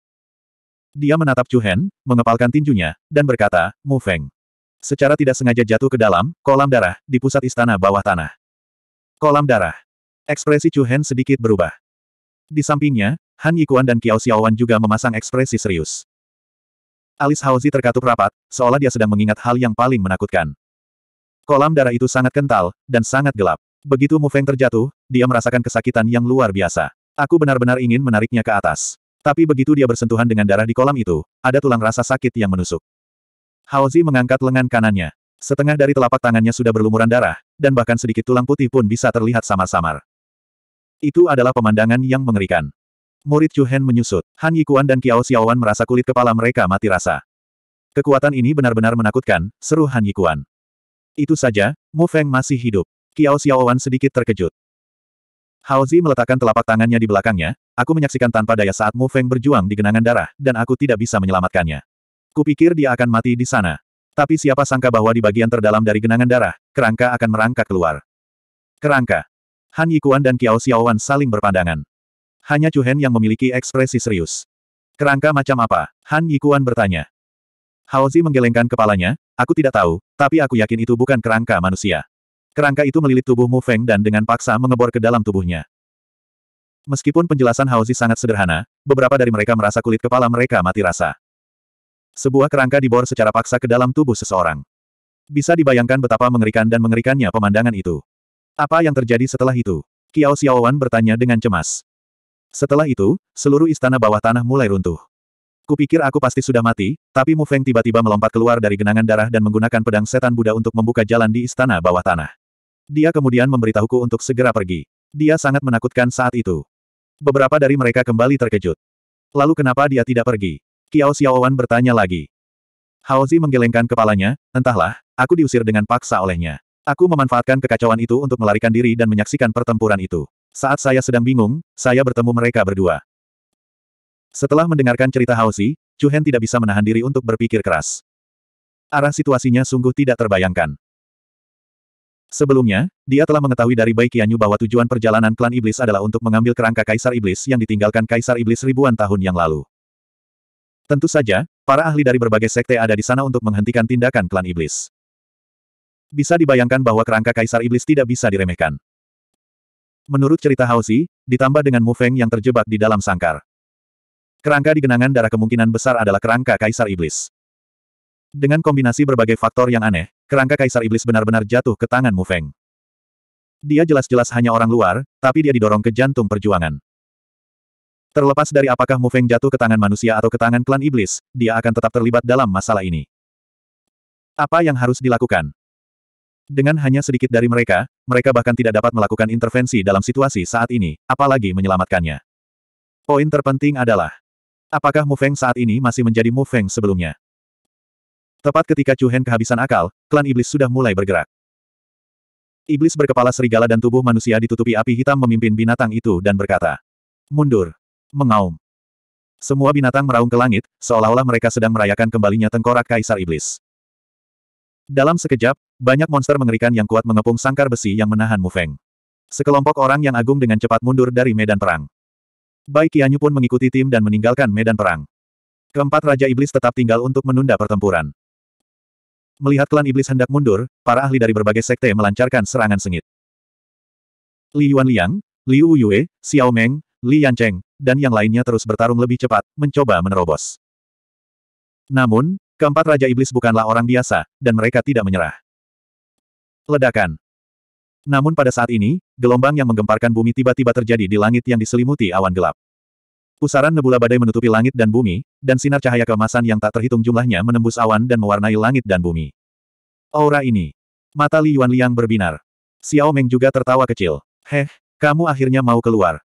[SPEAKER 1] Dia menatap Chu Hen, mengepalkan tinjunya, dan berkata, Mu Feng. Secara tidak sengaja jatuh ke dalam, kolam darah, di pusat istana bawah tanah. Kolam darah. Ekspresi Chu Hen sedikit berubah. Di sampingnya, Han Yikuan dan Kiao Xiaowan juga memasang ekspresi serius. Alis Haozi terkatup rapat, seolah dia sedang mengingat hal yang paling menakutkan. Kolam darah itu sangat kental, dan sangat gelap. Begitu Mu Feng terjatuh, dia merasakan kesakitan yang luar biasa. Aku benar-benar ingin menariknya ke atas. Tapi begitu dia bersentuhan dengan darah di kolam itu, ada tulang rasa sakit yang menusuk. Hao Zi mengangkat lengan kanannya. Setengah dari telapak tangannya sudah berlumuran darah, dan bahkan sedikit tulang putih pun bisa terlihat samar-samar. Itu adalah pemandangan yang mengerikan. Murid Chu Hen menyusut. Han Yikuan dan Qiao Xiaowan merasa kulit kepala mereka mati rasa. Kekuatan ini benar-benar menakutkan, seru Han Yikuan. Itu saja, Mu Feng masih hidup. Qiao Xiaowan sedikit terkejut. Haozi meletakkan telapak tangannya di belakangnya, aku menyaksikan tanpa daya saat Mu Feng berjuang di genangan darah, dan aku tidak bisa menyelamatkannya. Kupikir dia akan mati di sana. Tapi siapa sangka bahwa di bagian terdalam dari genangan darah, kerangka akan merangkak keluar. Kerangka. Han Yikuan dan Qiao Xiaowan saling berpandangan. Hanya Chu Hen yang memiliki ekspresi serius. Kerangka macam apa? Han Yikuan bertanya. Haozi menggelengkan kepalanya, aku tidak tahu, tapi aku yakin itu bukan kerangka manusia. Kerangka itu melilit tubuh Mu Feng dan dengan paksa mengebor ke dalam tubuhnya. Meskipun penjelasan Hauzi sangat sederhana, beberapa dari mereka merasa kulit kepala mereka mati rasa. Sebuah kerangka dibor secara paksa ke dalam tubuh seseorang. Bisa dibayangkan betapa mengerikan dan mengerikannya pemandangan itu. Apa yang terjadi setelah itu? Kiao Xiaowan bertanya dengan cemas. Setelah itu, seluruh istana bawah tanah mulai runtuh. Kupikir aku pasti sudah mati, tapi Mu Feng tiba-tiba melompat keluar dari genangan darah dan menggunakan pedang setan Buddha untuk membuka jalan di istana bawah tanah. Dia kemudian memberitahuku untuk segera pergi. Dia sangat menakutkan saat itu. Beberapa dari mereka kembali terkejut. Lalu kenapa dia tidak pergi? Kiao Xiaowan bertanya lagi. Haozi menggelengkan kepalanya, entahlah, aku diusir dengan paksa olehnya. Aku memanfaatkan kekacauan itu untuk melarikan diri dan menyaksikan pertempuran itu. Saat saya sedang bingung, saya bertemu mereka berdua. Setelah mendengarkan cerita Haozi, Chu Hen tidak bisa menahan diri untuk berpikir keras. Arah situasinya sungguh tidak terbayangkan. Sebelumnya, dia telah mengetahui dari Bai Qianyu bahwa tujuan perjalanan klan iblis adalah untuk mengambil kerangka kaisar iblis yang ditinggalkan kaisar iblis ribuan tahun yang lalu. Tentu saja, para ahli dari berbagai sekte ada di sana untuk menghentikan tindakan klan iblis. Bisa dibayangkan bahwa kerangka kaisar iblis tidak bisa diremehkan. Menurut cerita Haozi, ditambah dengan Mu Feng yang terjebak di dalam sangkar. Kerangka di genangan darah kemungkinan besar adalah kerangka kaisar iblis. Dengan kombinasi berbagai faktor yang aneh, kerangka Kaisar Iblis benar-benar jatuh ke tangan Mu Feng. Dia jelas-jelas hanya orang luar, tapi dia didorong ke jantung perjuangan. Terlepas dari apakah Mu Feng jatuh ke tangan manusia atau ke tangan klan iblis, dia akan tetap terlibat dalam masalah ini. Apa yang harus dilakukan? Dengan hanya sedikit dari mereka, mereka bahkan tidak dapat melakukan intervensi dalam situasi saat ini, apalagi menyelamatkannya. Poin terpenting adalah, apakah Mu Feng saat ini masih menjadi Mu Feng sebelumnya? Tepat ketika Chu Hen kehabisan akal, klan iblis sudah mulai bergerak. Iblis berkepala serigala dan tubuh manusia ditutupi api hitam memimpin binatang itu dan berkata, Mundur! Mengaum! Semua binatang meraung ke langit, seolah-olah mereka sedang merayakan kembalinya tengkorak Kaisar Iblis. Dalam sekejap, banyak monster mengerikan yang kuat mengepung sangkar besi yang menahan Mu Feng. Sekelompok orang yang agung dengan cepat mundur dari medan perang. Bai Qianyu pun mengikuti tim dan meninggalkan medan perang. Keempat Raja Iblis tetap tinggal untuk menunda pertempuran. Melihat klan iblis hendak mundur, para ahli dari berbagai sekte melancarkan serangan sengit. Li Yuan Liang, Liu Yue, Xiao Meng, Li Yancheng, dan yang lainnya terus bertarung lebih cepat, mencoba menerobos. Namun, keempat Raja Iblis bukanlah orang biasa, dan mereka tidak menyerah. Ledakan. Namun pada saat ini, gelombang yang menggemparkan bumi tiba-tiba terjadi di langit yang diselimuti awan gelap. Pusaran nebula badai menutupi langit dan bumi, dan sinar cahaya kemasan yang tak terhitung jumlahnya menembus awan dan mewarnai langit dan bumi. Aura ini. Mata Li Yuan Liang berbinar. Xiao Meng juga tertawa kecil. Heh, kamu akhirnya mau keluar.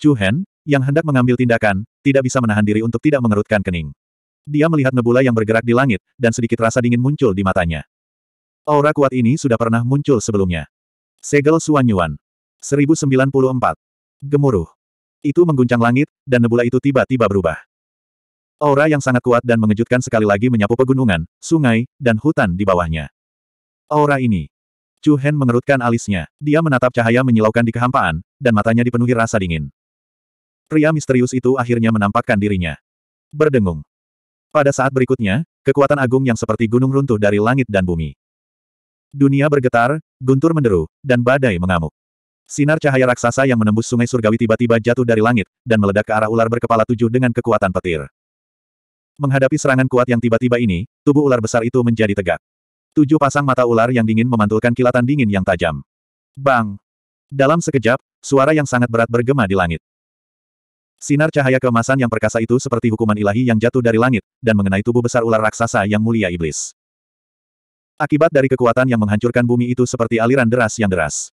[SPEAKER 1] Chu Hen, yang hendak mengambil tindakan, tidak bisa menahan diri untuk tidak mengerutkan kening. Dia melihat nebula yang bergerak di langit, dan sedikit rasa dingin muncul di matanya. Aura kuat ini sudah pernah muncul sebelumnya. Segel Suanyuan, 1094. Gemuruh. Itu mengguncang langit, dan nebula itu tiba-tiba berubah. Aura yang sangat kuat dan mengejutkan sekali lagi menyapu pegunungan, sungai, dan hutan di bawahnya. Aura ini. Chu Hen mengerutkan alisnya. Dia menatap cahaya menyilaukan di kehampaan, dan matanya dipenuhi rasa dingin. Pria misterius itu akhirnya menampakkan dirinya. Berdengung. Pada saat berikutnya, kekuatan agung yang seperti gunung runtuh dari langit dan bumi. Dunia bergetar, guntur menderu, dan badai mengamuk. Sinar cahaya raksasa yang menembus sungai surgawi tiba-tiba jatuh dari langit, dan meledak ke arah ular berkepala tujuh dengan kekuatan petir. Menghadapi serangan kuat yang tiba-tiba ini, tubuh ular besar itu menjadi tegak. Tujuh pasang mata ular yang dingin memantulkan kilatan dingin yang tajam. Bang! Dalam sekejap, suara yang sangat berat bergema di langit. Sinar cahaya keemasan yang perkasa itu seperti hukuman ilahi yang jatuh dari langit, dan mengenai tubuh besar ular raksasa yang mulia iblis. Akibat dari kekuatan yang menghancurkan bumi itu seperti aliran deras yang deras.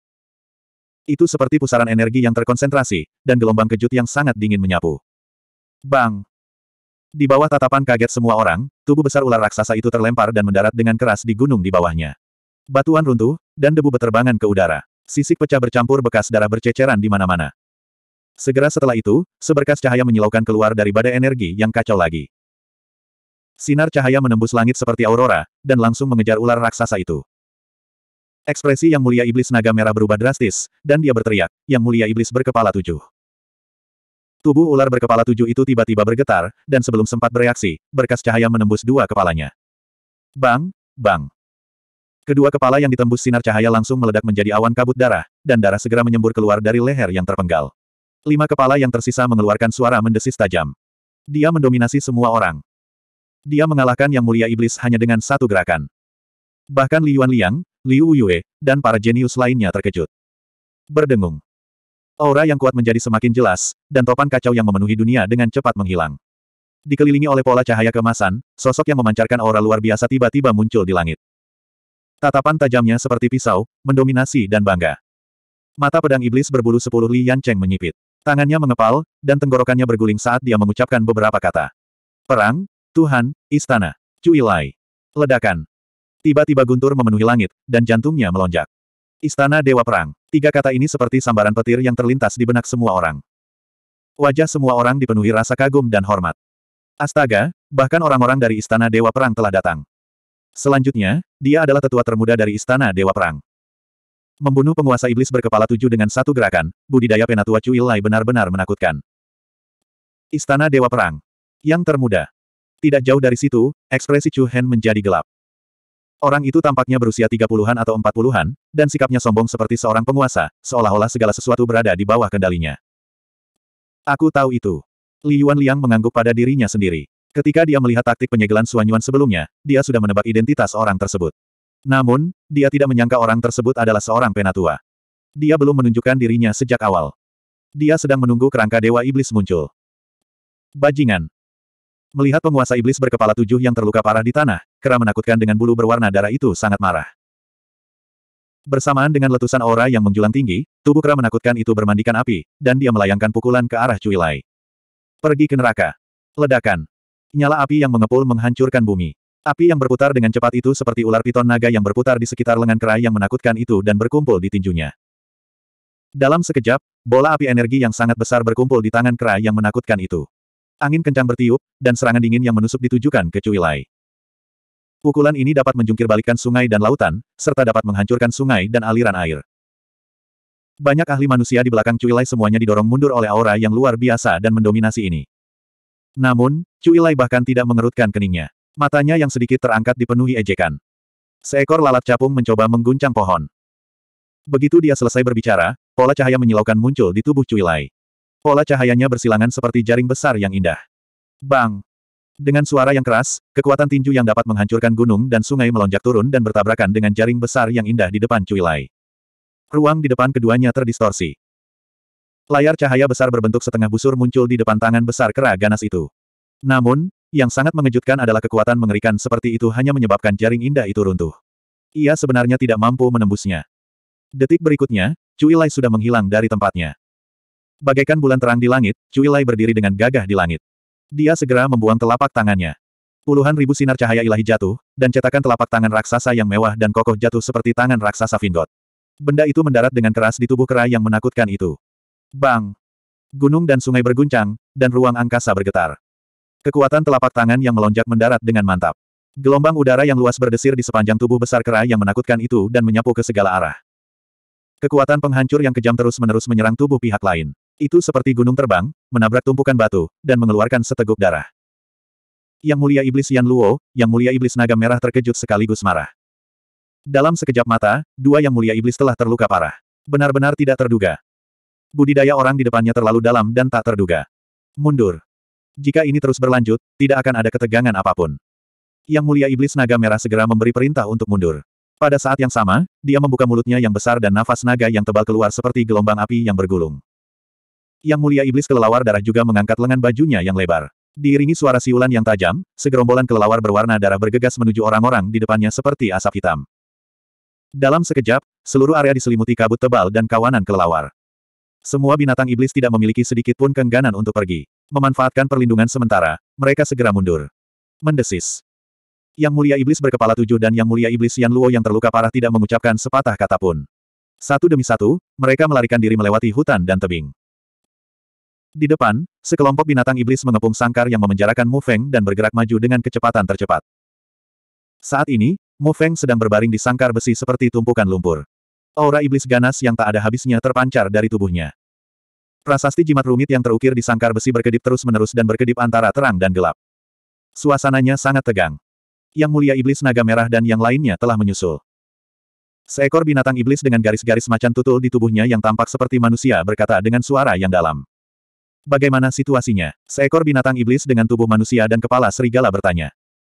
[SPEAKER 1] Itu seperti pusaran energi yang terkonsentrasi, dan gelombang kejut yang sangat dingin menyapu. Bang! Di bawah tatapan kaget semua orang, tubuh besar ular raksasa itu terlempar dan mendarat dengan keras di gunung di bawahnya. Batuan runtuh, dan debu beterbangan ke udara. Sisik pecah bercampur bekas darah berceceran di mana-mana. Segera setelah itu, seberkas cahaya menyilaukan keluar dari badai energi yang kacau lagi. Sinar cahaya menembus langit seperti aurora, dan langsung mengejar ular raksasa itu. Ekspresi Yang Mulia Iblis Naga Merah berubah drastis, dan dia berteriak, Yang Mulia Iblis berkepala tujuh. Tubuh ular berkepala tujuh itu tiba-tiba bergetar, dan sebelum sempat bereaksi, berkas cahaya menembus dua kepalanya. Bang, bang. Kedua kepala yang ditembus sinar cahaya langsung meledak menjadi awan kabut darah, dan darah segera menyembur keluar dari leher yang terpenggal. Lima kepala yang tersisa mengeluarkan suara mendesis tajam. Dia mendominasi semua orang. Dia mengalahkan Yang Mulia Iblis hanya dengan satu gerakan. Bahkan Li Yuan Liang, Liu Yue, dan para jenius lainnya terkejut. Berdengung. Aura yang kuat menjadi semakin jelas, dan topan kacau yang memenuhi dunia dengan cepat menghilang. Dikelilingi oleh pola cahaya kemasan, sosok yang memancarkan aura luar biasa tiba-tiba muncul di langit. Tatapan tajamnya seperti pisau, mendominasi dan bangga. Mata pedang iblis berbulu sepuluh Li Yan Cheng menyipit. Tangannya mengepal, dan tenggorokannya berguling saat dia mengucapkan beberapa kata. Perang, Tuhan, Istana, Cui Lai, Ledakan. Tiba-tiba guntur memenuhi langit, dan jantungnya melonjak. Istana Dewa Perang. Tiga kata ini seperti sambaran petir yang terlintas di benak semua orang. Wajah semua orang dipenuhi rasa kagum dan hormat. Astaga, bahkan orang-orang dari Istana Dewa Perang telah datang. Selanjutnya, dia adalah tetua termuda dari Istana Dewa Perang. Membunuh penguasa iblis berkepala tujuh dengan satu gerakan, budidaya Penatua Cuilai benar-benar menakutkan. Istana Dewa Perang. Yang termuda. Tidak jauh dari situ, ekspresi Chu Hen menjadi gelap. Orang itu tampaknya berusia tiga puluhan atau empat puluhan, dan sikapnya sombong seperti seorang penguasa, seolah-olah segala sesuatu berada di bawah kendalinya. Aku tahu itu. Li Yuan Liang mengangguk pada dirinya sendiri. Ketika dia melihat taktik penyegelan Suanyuan sebelumnya, dia sudah menebak identitas orang tersebut. Namun, dia tidak menyangka orang tersebut adalah seorang penatua. Dia belum menunjukkan dirinya sejak awal. Dia sedang menunggu kerangka Dewa Iblis muncul. Bajingan, Melihat penguasa iblis berkepala tujuh yang terluka parah di tanah, Kera menakutkan dengan bulu berwarna darah itu sangat marah. Bersamaan dengan letusan aura yang menjulang tinggi, tubuh Kera menakutkan itu bermandikan api, dan dia melayangkan pukulan ke arah Cuilai. Pergi ke neraka. Ledakan. Nyala api yang mengepul menghancurkan bumi. Api yang berputar dengan cepat itu seperti ular piton naga yang berputar di sekitar lengan Kera yang menakutkan itu dan berkumpul di tinjunya. Dalam sekejap, bola api energi yang sangat besar berkumpul di tangan Kera yang menakutkan itu. Angin kencang bertiup, dan serangan dingin yang menusuk ditujukan ke Cui Cuilai. Pukulan ini dapat menjungkir sungai dan lautan, serta dapat menghancurkan sungai dan aliran air. Banyak ahli manusia di belakang Cui Cuilai semuanya didorong mundur oleh aura yang luar biasa dan mendominasi ini. Namun, Cui Cuilai bahkan tidak mengerutkan keningnya. Matanya yang sedikit terangkat dipenuhi ejekan. Seekor lalat capung mencoba mengguncang pohon. Begitu dia selesai berbicara, pola cahaya menyilaukan muncul di tubuh Cui Cuilai. Pola cahayanya bersilangan seperti jaring besar yang indah. Bang! Dengan suara yang keras, kekuatan tinju yang dapat menghancurkan gunung dan sungai melonjak turun dan bertabrakan dengan jaring besar yang indah di depan Cui Lai. Ruang di depan keduanya terdistorsi. Layar cahaya besar berbentuk setengah busur muncul di depan tangan besar kera ganas itu. Namun, yang sangat mengejutkan adalah kekuatan mengerikan seperti itu hanya menyebabkan jaring indah itu runtuh. Ia sebenarnya tidak mampu menembusnya. Detik berikutnya, Cui Lai sudah menghilang dari tempatnya. Bagaikan bulan terang di langit, Cui Lai berdiri dengan gagah di langit. Dia segera membuang telapak tangannya. Puluhan ribu sinar cahaya ilahi jatuh, dan cetakan telapak tangan raksasa yang mewah dan kokoh jatuh seperti tangan raksasa Vindot. Benda itu mendarat dengan keras di tubuh kera yang menakutkan itu. Bang! Gunung dan sungai berguncang, dan ruang angkasa bergetar. Kekuatan telapak tangan yang melonjak mendarat dengan mantap. Gelombang udara yang luas berdesir di sepanjang tubuh besar kera yang menakutkan itu dan menyapu ke segala arah. Kekuatan penghancur yang kejam terus-menerus menyerang tubuh pihak lain. Itu seperti gunung terbang, menabrak tumpukan batu, dan mengeluarkan seteguk darah. Yang mulia iblis Yan Luo, yang mulia iblis naga merah terkejut sekaligus marah. Dalam sekejap mata, dua yang mulia iblis telah terluka parah. Benar-benar tidak terduga. Budidaya orang di depannya terlalu dalam dan tak terduga. Mundur. Jika ini terus berlanjut, tidak akan ada ketegangan apapun. Yang mulia iblis naga merah segera memberi perintah untuk mundur. Pada saat yang sama, dia membuka mulutnya yang besar dan nafas naga yang tebal keluar seperti gelombang api yang bergulung. Yang mulia iblis kelelawar darah juga mengangkat lengan bajunya yang lebar. Diiringi suara siulan yang tajam, segerombolan kelelawar berwarna darah bergegas menuju orang-orang di depannya seperti asap hitam. Dalam sekejap, seluruh area diselimuti kabut tebal dan kawanan kelelawar. Semua binatang iblis tidak memiliki sedikit pun kengganan untuk pergi. Memanfaatkan perlindungan sementara, mereka segera mundur. Mendesis. Yang mulia iblis berkepala tujuh dan yang mulia iblis Yan Luo yang terluka parah tidak mengucapkan sepatah kata pun. Satu demi satu, mereka melarikan diri melewati hutan dan tebing. Di depan, sekelompok binatang iblis mengepung sangkar yang memenjarakan Mu Feng dan bergerak maju dengan kecepatan tercepat. Saat ini, Mu Feng sedang berbaring di sangkar besi seperti tumpukan lumpur. Aura iblis ganas yang tak ada habisnya terpancar dari tubuhnya. Prasasti jimat rumit yang terukir di sangkar besi berkedip terus-menerus dan berkedip antara terang dan gelap. Suasananya sangat tegang. Yang mulia iblis naga merah dan yang lainnya telah menyusul. Seekor binatang iblis dengan garis-garis macan tutul di tubuhnya yang tampak seperti manusia berkata dengan suara yang dalam. Bagaimana situasinya? Seekor binatang iblis dengan tubuh manusia dan kepala serigala bertanya.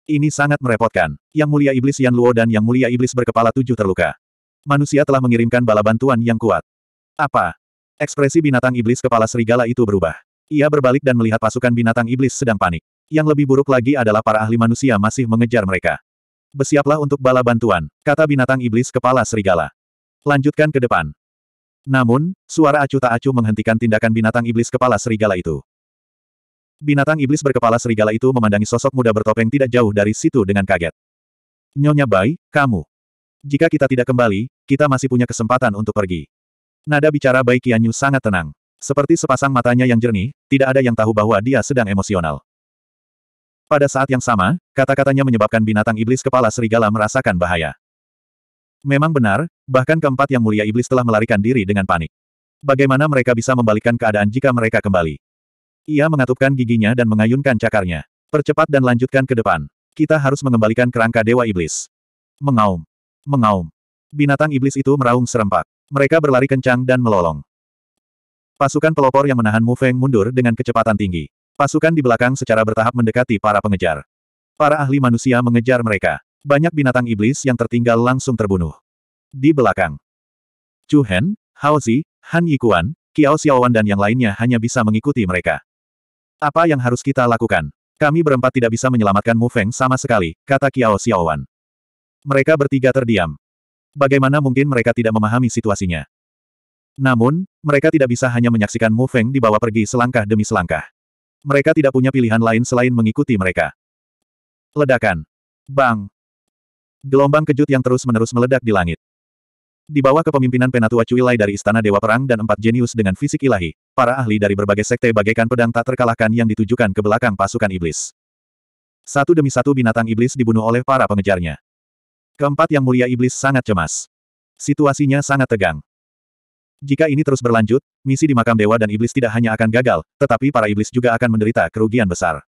[SPEAKER 1] Ini sangat merepotkan. Yang mulia iblis Yan Luo dan yang mulia iblis berkepala tujuh terluka. Manusia telah mengirimkan bala bantuan yang kuat. Apa? Ekspresi binatang iblis kepala serigala itu berubah. Ia berbalik dan melihat pasukan binatang iblis sedang panik. Yang lebih buruk lagi adalah para ahli manusia masih mengejar mereka. Bersiaplah untuk bala bantuan, kata binatang iblis kepala serigala. Lanjutkan ke depan. Namun, suara acuh tak acuh menghentikan tindakan binatang iblis kepala serigala itu. Binatang iblis berkepala serigala itu memandangi sosok muda bertopeng tidak jauh dari situ dengan kaget. Nyonya Bai, kamu. Jika kita tidak kembali, kita masih punya kesempatan untuk pergi. Nada bicara Bai Qianyu sangat tenang. Seperti sepasang matanya yang jernih, tidak ada yang tahu bahwa dia sedang emosional. Pada saat yang sama, kata-katanya menyebabkan binatang iblis kepala serigala merasakan bahaya. Memang benar, bahkan keempat yang mulia iblis telah melarikan diri dengan panik. Bagaimana mereka bisa membalikkan keadaan jika mereka kembali? Ia mengatupkan giginya dan mengayunkan cakarnya. Percepat dan lanjutkan ke depan. Kita harus mengembalikan kerangka Dewa Iblis. Mengaum. Mengaum. Binatang iblis itu meraung serempak. Mereka berlari kencang dan melolong. Pasukan pelopor yang menahan Mu Feng mundur dengan kecepatan tinggi. Pasukan di belakang secara bertahap mendekati para pengejar. Para ahli manusia mengejar mereka banyak binatang iblis yang tertinggal langsung terbunuh. Di belakang, Chu Hen, Hao Zi, Han Yikuan, Qiao Xiaowan dan yang lainnya hanya bisa mengikuti mereka. Apa yang harus kita lakukan? Kami berempat tidak bisa menyelamatkan Mu Feng sama sekali, kata Qiao Xiaowan. Mereka bertiga terdiam. Bagaimana mungkin mereka tidak memahami situasinya? Namun, mereka tidak bisa hanya menyaksikan Mu Feng dibawa pergi selangkah demi selangkah. Mereka tidak punya pilihan lain selain mengikuti mereka. Ledakan. Bang! Gelombang kejut yang terus-menerus meledak di langit. Di bawah kepemimpinan Penatua Cuilai dari Istana Dewa Perang dan empat jenius dengan fisik ilahi, para ahli dari berbagai sekte bagaikan pedang tak terkalahkan yang ditujukan ke belakang pasukan iblis. Satu demi satu binatang iblis dibunuh oleh para pengejarnya. Keempat yang mulia iblis sangat cemas. Situasinya sangat tegang. Jika ini terus berlanjut, misi di makam dewa dan iblis tidak hanya akan gagal, tetapi para iblis juga akan menderita kerugian besar.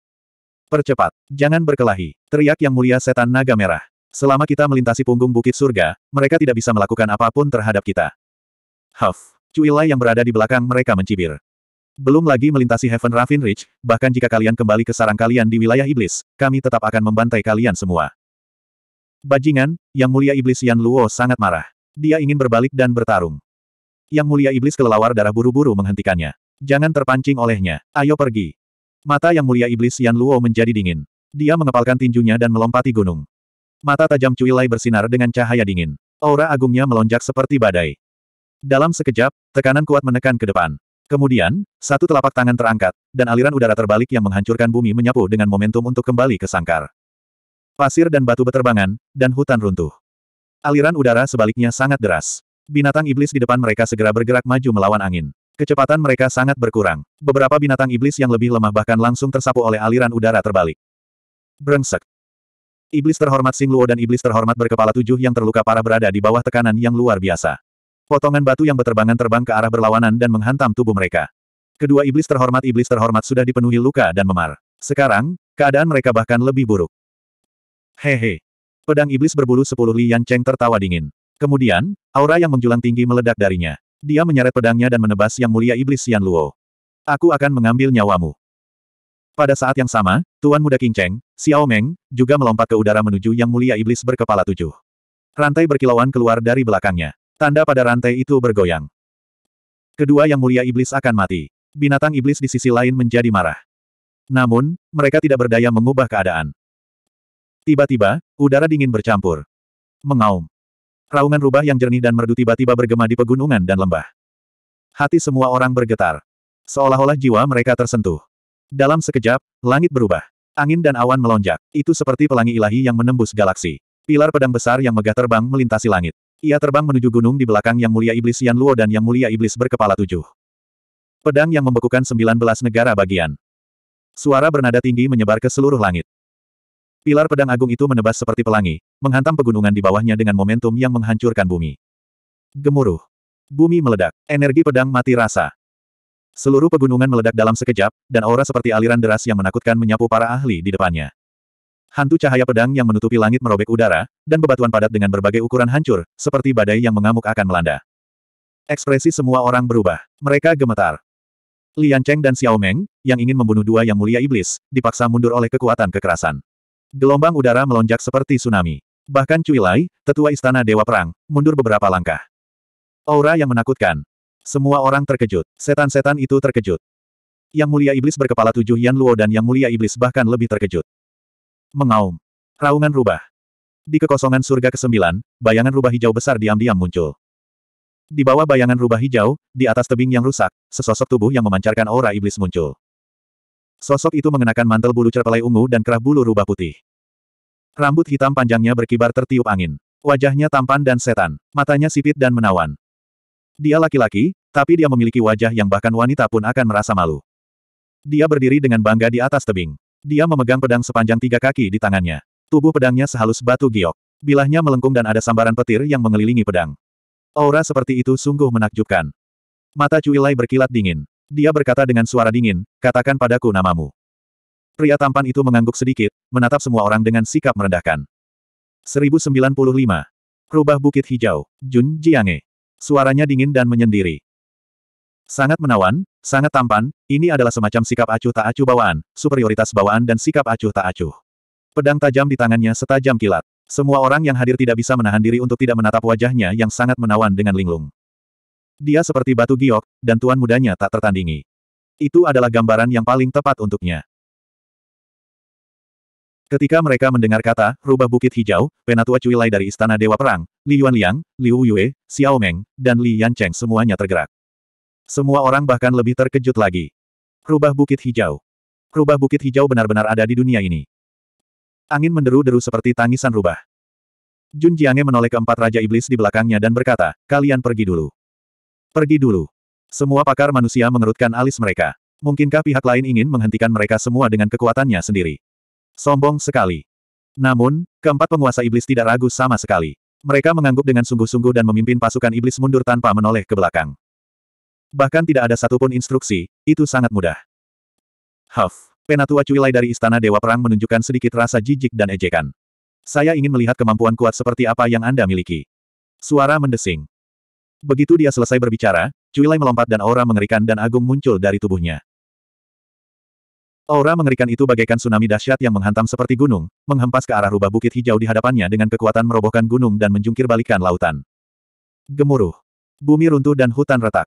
[SPEAKER 1] Percepat, jangan berkelahi, teriak yang mulia setan naga merah. Selama kita melintasi punggung bukit surga, mereka tidak bisa melakukan apapun terhadap kita. Huff. Cuilai yang berada di belakang mereka mencibir. Belum lagi melintasi Heaven Raven Ridge, bahkan jika kalian kembali ke sarang kalian di wilayah iblis, kami tetap akan membantai kalian semua. Bajingan, yang mulia iblis Yan Luo sangat marah. Dia ingin berbalik dan bertarung. Yang mulia iblis kelelawar darah buru-buru menghentikannya. Jangan terpancing olehnya, ayo pergi. Mata yang mulia iblis Yan Luo menjadi dingin. Dia mengepalkan tinjunya dan melompati gunung. Mata tajam Cui Lai bersinar dengan cahaya dingin. Aura agungnya melonjak seperti badai. Dalam sekejap, tekanan kuat menekan ke depan. Kemudian, satu telapak tangan terangkat, dan aliran udara terbalik yang menghancurkan bumi menyapu dengan momentum untuk kembali ke sangkar. Pasir dan batu beterbangan, dan hutan runtuh. Aliran udara sebaliknya sangat deras. Binatang iblis di depan mereka segera bergerak maju melawan angin. Kecepatan mereka sangat berkurang. Beberapa binatang iblis yang lebih lemah bahkan langsung tersapu oleh aliran udara terbalik. Brengsek. Iblis terhormat Sing Luo dan iblis terhormat berkepala tujuh yang terluka parah berada di bawah tekanan yang luar biasa. Potongan batu yang berterbangan terbang ke arah berlawanan dan menghantam tubuh mereka. Kedua iblis terhormat iblis terhormat sudah dipenuhi luka dan memar. Sekarang, keadaan mereka bahkan lebih buruk. Hehe. Pedang iblis berbulu sepuluh Li Yan Cheng tertawa dingin. Kemudian, aura yang menjulang tinggi meledak darinya. Dia menyeret pedangnya dan menebas yang mulia iblis Yan Luo. Aku akan mengambil nyawamu. Pada saat yang sama, Tuan Muda King Cheng, Xiao Meng, juga melompat ke udara menuju Yang Mulia Iblis berkepala tujuh. Rantai berkilauan keluar dari belakangnya. Tanda pada rantai itu bergoyang. Kedua Yang Mulia Iblis akan mati. Binatang iblis di sisi lain menjadi marah. Namun, mereka tidak berdaya mengubah keadaan. Tiba-tiba, udara dingin bercampur. Mengaum. Raungan rubah yang jernih dan merdu tiba-tiba bergema di pegunungan dan lembah. Hati semua orang bergetar. Seolah-olah jiwa mereka tersentuh. Dalam sekejap, langit berubah. Angin dan awan melonjak. Itu seperti pelangi ilahi yang menembus galaksi. Pilar pedang besar yang megah terbang melintasi langit. Ia terbang menuju gunung di belakang Yang Mulia Iblis Yan Luo dan Yang Mulia Iblis berkepala tujuh. Pedang yang membekukan sembilan belas negara bagian. Suara bernada tinggi menyebar ke seluruh langit. Pilar pedang agung itu menebas seperti pelangi, menghantam pegunungan di bawahnya dengan momentum yang menghancurkan bumi. Gemuruh. Bumi meledak. Energi pedang mati rasa. Seluruh pegunungan meledak dalam sekejap, dan aura seperti aliran deras yang menakutkan menyapu para ahli di depannya. Hantu cahaya pedang yang menutupi langit merobek udara, dan bebatuan padat dengan berbagai ukuran hancur, seperti badai yang mengamuk akan melanda. Ekspresi semua orang berubah. Mereka gemetar. Lian Cheng dan Xiao Meng, yang ingin membunuh dua yang mulia iblis, dipaksa mundur oleh kekuatan kekerasan. Gelombang udara melonjak seperti tsunami. Bahkan Cui Lai, tetua istana Dewa Perang, mundur beberapa langkah. Aura yang menakutkan, semua orang terkejut. Setan-setan itu terkejut. Yang mulia iblis berkepala tujuh Yan Luo dan yang mulia iblis bahkan lebih terkejut. Mengaum. Raungan rubah. Di kekosongan surga ke-9, bayangan rubah hijau besar diam-diam muncul. Di bawah bayangan rubah hijau, di atas tebing yang rusak, sesosok tubuh yang memancarkan aura iblis muncul. Sosok itu mengenakan mantel bulu cerpelai ungu dan kerah bulu rubah putih. Rambut hitam panjangnya berkibar tertiup angin. Wajahnya tampan dan setan, matanya sipit dan menawan. Dia laki-laki, tapi dia memiliki wajah yang bahkan wanita pun akan merasa malu. Dia berdiri dengan bangga di atas tebing. Dia memegang pedang sepanjang tiga kaki di tangannya. Tubuh pedangnya sehalus batu giok. Bilahnya melengkung dan ada sambaran petir yang mengelilingi pedang. Aura seperti itu sungguh menakjubkan. Mata Cuilai berkilat dingin. Dia berkata dengan suara dingin, katakan padaku namamu. Pria tampan itu mengangguk sedikit, menatap semua orang dengan sikap merendahkan. 1095. Rubah Bukit Hijau, Jun Jiange suaranya dingin dan menyendiri. Sangat menawan, sangat tampan, ini adalah semacam sikap acuh tak acuh bawaan, superioritas bawaan dan sikap acuh tak acuh. Pedang tajam di tangannya setajam kilat. Semua orang yang hadir tidak bisa menahan diri untuk tidak menatap wajahnya yang sangat menawan dengan linglung. Dia seperti batu giok, dan tuan mudanya tak tertandingi. Itu adalah gambaran yang paling tepat untuknya. Ketika mereka mendengar kata, rubah bukit hijau, Penatua Cuilai dari Istana Dewa Perang, Li Yuanliang, Liu Yue, Xiao Meng, dan Li Yancheng semuanya tergerak. Semua orang bahkan lebih terkejut lagi. Rubah Bukit Hijau. Rubah Bukit Hijau benar-benar ada di dunia ini. Angin menderu-deru seperti tangisan rubah. Jun Jiange menoleh ke empat Raja Iblis di belakangnya dan berkata, kalian pergi dulu. Pergi dulu. Semua pakar manusia mengerutkan alis mereka. Mungkinkah pihak lain ingin menghentikan mereka semua dengan kekuatannya sendiri? Sombong sekali. Namun, keempat penguasa iblis tidak ragu sama sekali. Mereka mengangguk dengan sungguh-sungguh dan memimpin pasukan iblis mundur tanpa menoleh ke belakang. Bahkan tidak ada satupun instruksi, itu sangat mudah. Huff, penatua cuilai dari Istana Dewa Perang menunjukkan sedikit rasa jijik dan ejekan. Saya ingin melihat kemampuan kuat seperti apa yang Anda miliki. Suara mendesing. Begitu dia selesai berbicara, cuilai melompat dan aura mengerikan dan agung muncul dari tubuhnya. Aura mengerikan itu bagaikan tsunami dahsyat yang menghantam seperti gunung, menghempas ke arah rubah bukit hijau di hadapannya dengan kekuatan merobohkan gunung dan menjungkir balikan lautan. Gemuruh. Bumi runtuh dan hutan retak.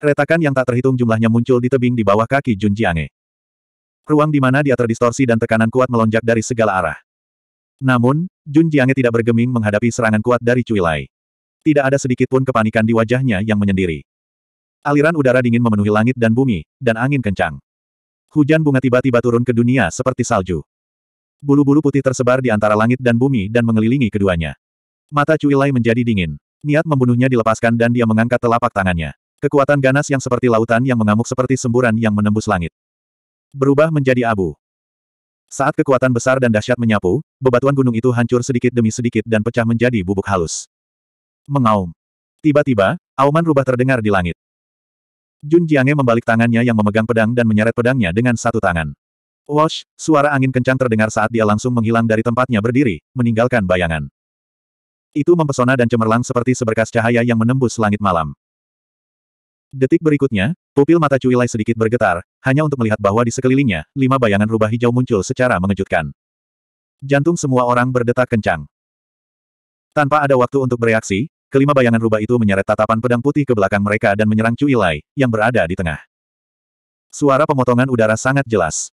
[SPEAKER 1] Retakan yang tak terhitung jumlahnya muncul di tebing di bawah kaki Jun Jiange. Ruang di mana dia terdistorsi dan tekanan kuat melonjak dari segala arah. Namun, Jun Jiange tidak bergeming menghadapi serangan kuat dari Cui Lai. Tidak ada sedikit pun kepanikan di wajahnya yang menyendiri. Aliran udara dingin memenuhi langit dan bumi, dan angin kencang. Hujan bunga tiba-tiba turun ke dunia seperti salju. Bulu-bulu putih tersebar di antara langit dan bumi dan mengelilingi keduanya. Mata Cuilai menjadi dingin. Niat membunuhnya dilepaskan dan dia mengangkat telapak tangannya. Kekuatan ganas yang seperti lautan yang mengamuk seperti semburan yang menembus langit. Berubah menjadi abu. Saat kekuatan besar dan dahsyat menyapu, bebatuan gunung itu hancur sedikit demi sedikit dan pecah menjadi bubuk halus. Mengaum. Tiba-tiba, auman rubah terdengar di langit. Jun Jiange membalik tangannya yang memegang pedang dan menyeret pedangnya dengan satu tangan. Wash, suara angin kencang terdengar saat dia langsung menghilang dari tempatnya berdiri, meninggalkan bayangan. Itu mempesona dan cemerlang seperti seberkas cahaya yang menembus langit malam. Detik berikutnya, pupil mata Cuilai sedikit bergetar, hanya untuk melihat bahwa di sekelilingnya, lima bayangan rubah hijau muncul secara mengejutkan. Jantung semua orang berdetak kencang. Tanpa ada waktu untuk bereaksi, Kelima bayangan rubah itu menyeret tatapan pedang putih ke belakang mereka dan menyerang Cui Lai, yang berada di tengah. Suara pemotongan udara sangat jelas.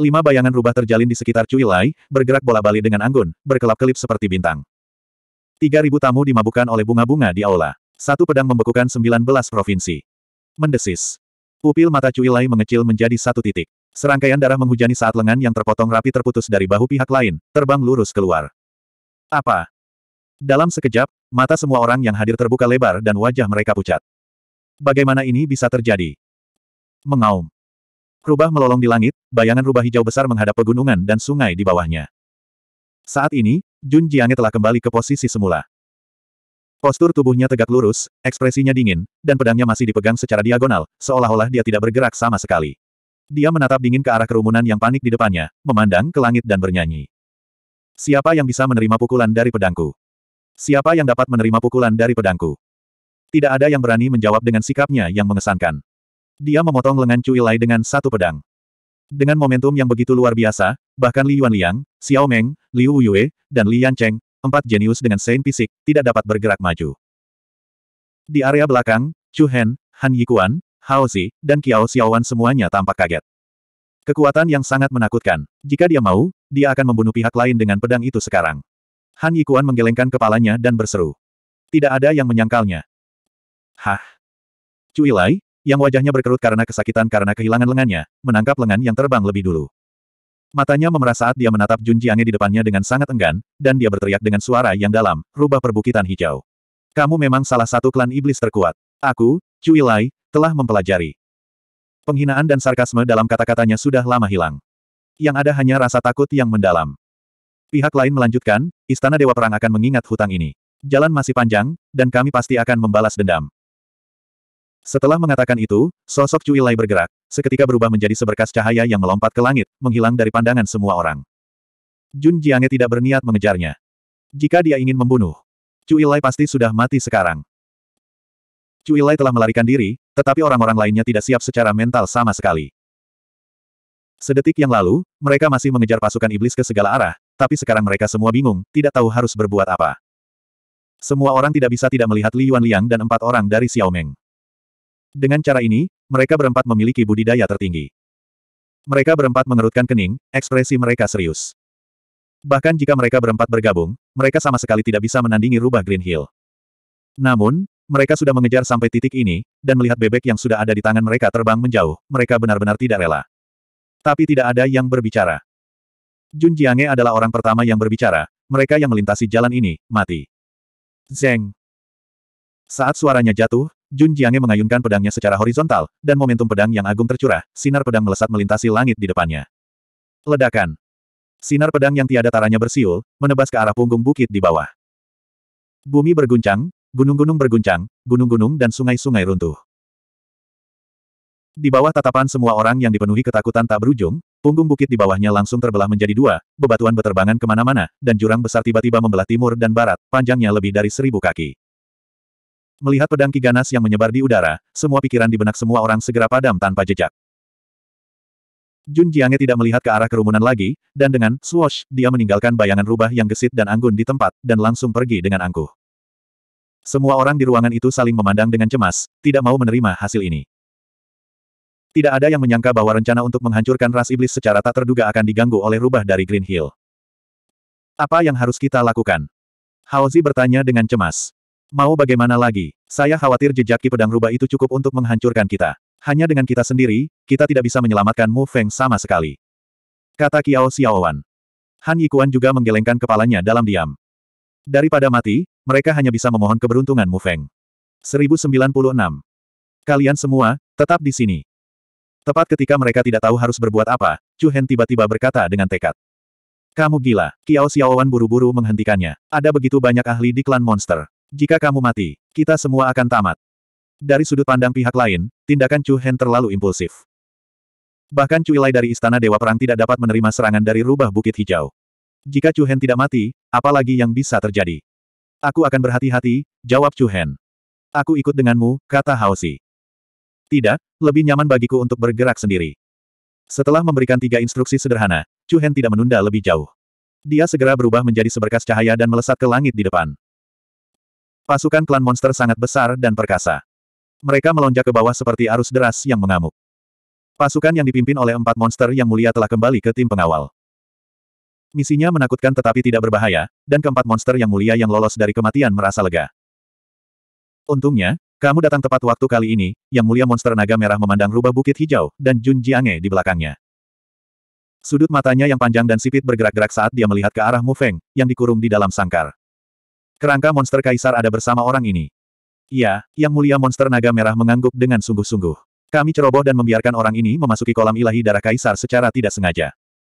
[SPEAKER 1] Lima bayangan rubah terjalin di sekitar Cui Lai, bergerak bola balik dengan anggun, berkelap-kelip seperti bintang. Tiga ribu tamu dimabukkan oleh bunga-bunga di aula. Satu pedang membekukan sembilan belas provinsi. Mendesis. Pupil mata Cui Lai mengecil menjadi satu titik. Serangkaian darah menghujani saat lengan yang terpotong rapi terputus dari bahu pihak lain, terbang lurus keluar. Apa? Dalam sekejap, mata semua orang yang hadir terbuka lebar dan wajah mereka pucat. Bagaimana ini bisa terjadi? Mengaum. Rubah melolong di langit, bayangan rubah hijau besar menghadap pegunungan dan sungai di bawahnya. Saat ini, Jun Jiange telah kembali ke posisi semula. Postur tubuhnya tegak lurus, ekspresinya dingin, dan pedangnya masih dipegang secara diagonal, seolah-olah dia tidak bergerak sama sekali. Dia menatap dingin ke arah kerumunan yang panik di depannya, memandang ke langit dan bernyanyi. Siapa yang bisa menerima pukulan dari pedangku? Siapa yang dapat menerima pukulan dari pedangku? Tidak ada yang berani menjawab dengan sikapnya yang mengesankan. Dia memotong lengan Cui Lai dengan satu pedang. Dengan momentum yang begitu luar biasa, bahkan Li Yuan Liang, Xiao Meng, Liu Yue, dan Li Yan Cheng, empat jenius dengan sein fisik, tidak dapat bergerak maju. Di area belakang, Chu Hen, Han Yikuan, Hao Zi, dan Qiao Xiaowan semuanya tampak kaget. Kekuatan yang sangat menakutkan. Jika dia mau, dia akan membunuh pihak lain dengan pedang itu sekarang. Han Yikuan menggelengkan kepalanya dan berseru. Tidak ada yang menyangkalnya. Hah? Cui Lai, yang wajahnya berkerut karena kesakitan karena kehilangan lengannya, menangkap lengan yang terbang lebih dulu. Matanya memerah saat dia menatap Jun Jiange di depannya dengan sangat enggan, dan dia berteriak dengan suara yang dalam, rubah perbukitan hijau. Kamu memang salah satu klan iblis terkuat. Aku, Cui Lai, telah mempelajari. Penghinaan dan sarkasme dalam kata-katanya sudah lama hilang. Yang ada hanya rasa takut yang mendalam. Pihak lain melanjutkan, Istana Dewa Perang akan mengingat hutang ini. Jalan masih panjang, dan kami pasti akan membalas dendam. Setelah mengatakan itu, sosok Cui Lai bergerak, seketika berubah menjadi seberkas cahaya yang melompat ke langit, menghilang dari pandangan semua orang. Jun Jiange tidak berniat mengejarnya. Jika dia ingin membunuh, Cui Lai pasti sudah mati sekarang. Cui Lai telah melarikan diri, tetapi orang-orang lainnya tidak siap secara mental sama sekali. Sedetik yang lalu, mereka masih mengejar pasukan iblis ke segala arah, tapi sekarang mereka semua bingung, tidak tahu harus berbuat apa. Semua orang tidak bisa tidak melihat Li Yuan Liang dan empat orang dari Xiao Meng. Dengan cara ini, mereka berempat memiliki budidaya tertinggi. Mereka berempat mengerutkan kening, ekspresi mereka serius. Bahkan jika mereka berempat bergabung, mereka sama sekali tidak bisa menandingi rubah Green Hill. Namun, mereka sudah mengejar sampai titik ini, dan melihat bebek yang sudah ada di tangan mereka terbang menjauh, mereka benar-benar tidak rela. Tapi tidak ada yang berbicara. Jun Jiange adalah orang pertama yang berbicara, mereka yang melintasi jalan ini, mati. Zeng. Saat suaranya jatuh, Jun Jiange mengayunkan pedangnya secara horizontal, dan momentum pedang yang agung tercurah, sinar pedang melesat melintasi langit di depannya. Ledakan. Sinar pedang yang tiada taranya bersiul, menebas ke arah punggung bukit di bawah. Bumi berguncang, gunung-gunung berguncang, gunung-gunung dan sungai-sungai runtuh. Di bawah tatapan semua orang yang dipenuhi ketakutan tak berujung, Punggung bukit di bawahnya langsung terbelah menjadi dua, bebatuan beterbangan kemana-mana, dan jurang besar tiba-tiba membelah timur dan barat, panjangnya lebih dari seribu kaki. Melihat pedang kiganas yang menyebar di udara, semua pikiran di benak semua orang segera padam tanpa jejak. Jun Jiange tidak melihat ke arah kerumunan lagi, dan dengan swash dia meninggalkan bayangan rubah yang gesit dan anggun di tempat, dan langsung pergi dengan angkuh. Semua orang di ruangan itu saling memandang dengan cemas, tidak mau menerima hasil ini. Tidak ada yang menyangka bahwa rencana untuk menghancurkan ras iblis secara tak terduga akan diganggu oleh rubah dari Green Hill. Apa yang harus kita lakukan? Haozi bertanya dengan cemas. Mau bagaimana lagi? Saya khawatir jejak Ki Pedang Rubah itu cukup untuk menghancurkan kita. Hanya dengan kita sendiri, kita tidak bisa menyelamatkan Mu Feng sama sekali. Kata Kiao Xiaowan. Han Yikuan juga menggelengkan kepalanya dalam diam. Daripada mati, mereka hanya bisa memohon keberuntungan Mu Feng. 1096. Kalian semua, tetap di sini. Tepat ketika mereka tidak tahu harus berbuat apa, Chu Hen tiba-tiba berkata dengan tekad. Kamu gila, Kiao Xiaowan buru-buru menghentikannya. Ada begitu banyak ahli di klan monster. Jika kamu mati, kita semua akan tamat. Dari sudut pandang pihak lain, tindakan Chu Hen terlalu impulsif. Bahkan Chu Ilai dari Istana Dewa Perang tidak dapat menerima serangan dari rubah Bukit Hijau. Jika Chu Hen tidak mati, apalagi yang bisa terjadi? Aku akan berhati-hati, jawab Chu Hen. Aku ikut denganmu, kata Hao Si. Tidak, lebih nyaman bagiku untuk bergerak sendiri. Setelah memberikan tiga instruksi sederhana, Chu Hen tidak menunda lebih jauh. Dia segera berubah menjadi seberkas cahaya dan melesat ke langit di depan. Pasukan klan monster sangat besar dan perkasa. Mereka melonjak ke bawah seperti arus deras yang mengamuk. Pasukan yang dipimpin oleh empat monster yang mulia telah kembali ke tim pengawal. Misinya menakutkan tetapi tidak berbahaya, dan keempat monster yang mulia yang lolos dari kematian merasa lega. Untungnya, kamu datang tepat waktu kali ini, yang mulia monster naga merah memandang rubah bukit hijau, dan Jun Jiange di belakangnya. Sudut matanya yang panjang dan sipit bergerak-gerak saat dia melihat ke arah Mu Feng, yang dikurung di dalam sangkar. Kerangka monster kaisar ada bersama orang ini. Iya, yang mulia monster naga merah mengangguk dengan sungguh-sungguh. Kami ceroboh dan membiarkan orang ini memasuki kolam ilahi darah kaisar secara tidak sengaja.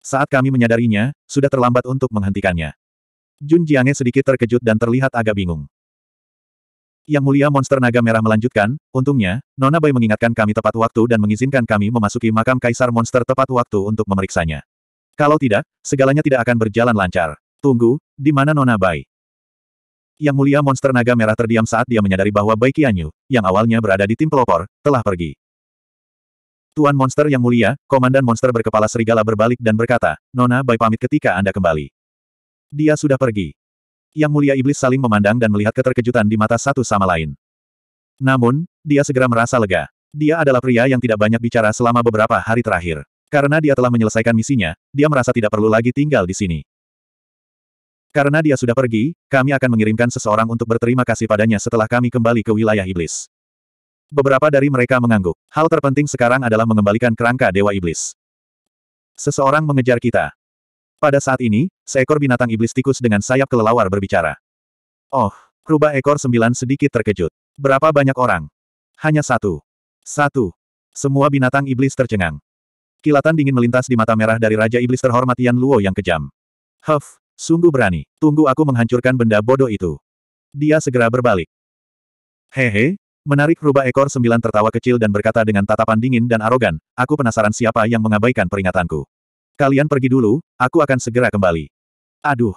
[SPEAKER 1] Saat kami menyadarinya, sudah terlambat untuk menghentikannya. Jun Jiange sedikit terkejut dan terlihat agak bingung. Yang mulia monster naga merah melanjutkan, untungnya, Nona Bai mengingatkan kami tepat waktu dan mengizinkan kami memasuki makam kaisar monster tepat waktu untuk memeriksanya. Kalau tidak, segalanya tidak akan berjalan lancar. Tunggu, di mana Nona Bai? Yang mulia monster naga merah terdiam saat dia menyadari bahwa Bai Qianyu, yang awalnya berada di tim pelopor, telah pergi. Tuan monster yang mulia, komandan monster berkepala serigala berbalik dan berkata, Nona Bai pamit ketika Anda kembali. Dia sudah pergi. Yang mulia iblis saling memandang dan melihat keterkejutan di mata satu sama lain. Namun, dia segera merasa lega. Dia adalah pria yang tidak banyak bicara selama beberapa hari terakhir. Karena dia telah menyelesaikan misinya, dia merasa tidak perlu lagi tinggal di sini. Karena dia sudah pergi, kami akan mengirimkan seseorang untuk berterima kasih padanya setelah kami kembali ke wilayah iblis. Beberapa dari mereka mengangguk. Hal terpenting sekarang adalah mengembalikan kerangka Dewa Iblis. Seseorang mengejar kita. Pada saat ini, seekor binatang iblis tikus dengan sayap kelelawar berbicara. Oh, rubah ekor sembilan sedikit terkejut. Berapa banyak orang? Hanya satu. Satu. Semua binatang iblis tercengang. Kilatan dingin melintas di mata merah dari Raja Iblis terhormat Yan Luo yang kejam. Huff, sungguh berani. Tunggu aku menghancurkan benda bodoh itu. Dia segera berbalik. Hehe, menarik rubah ekor sembilan tertawa kecil dan berkata dengan tatapan dingin dan arogan, aku penasaran siapa yang mengabaikan peringatanku. Kalian pergi dulu, aku akan segera kembali. Aduh.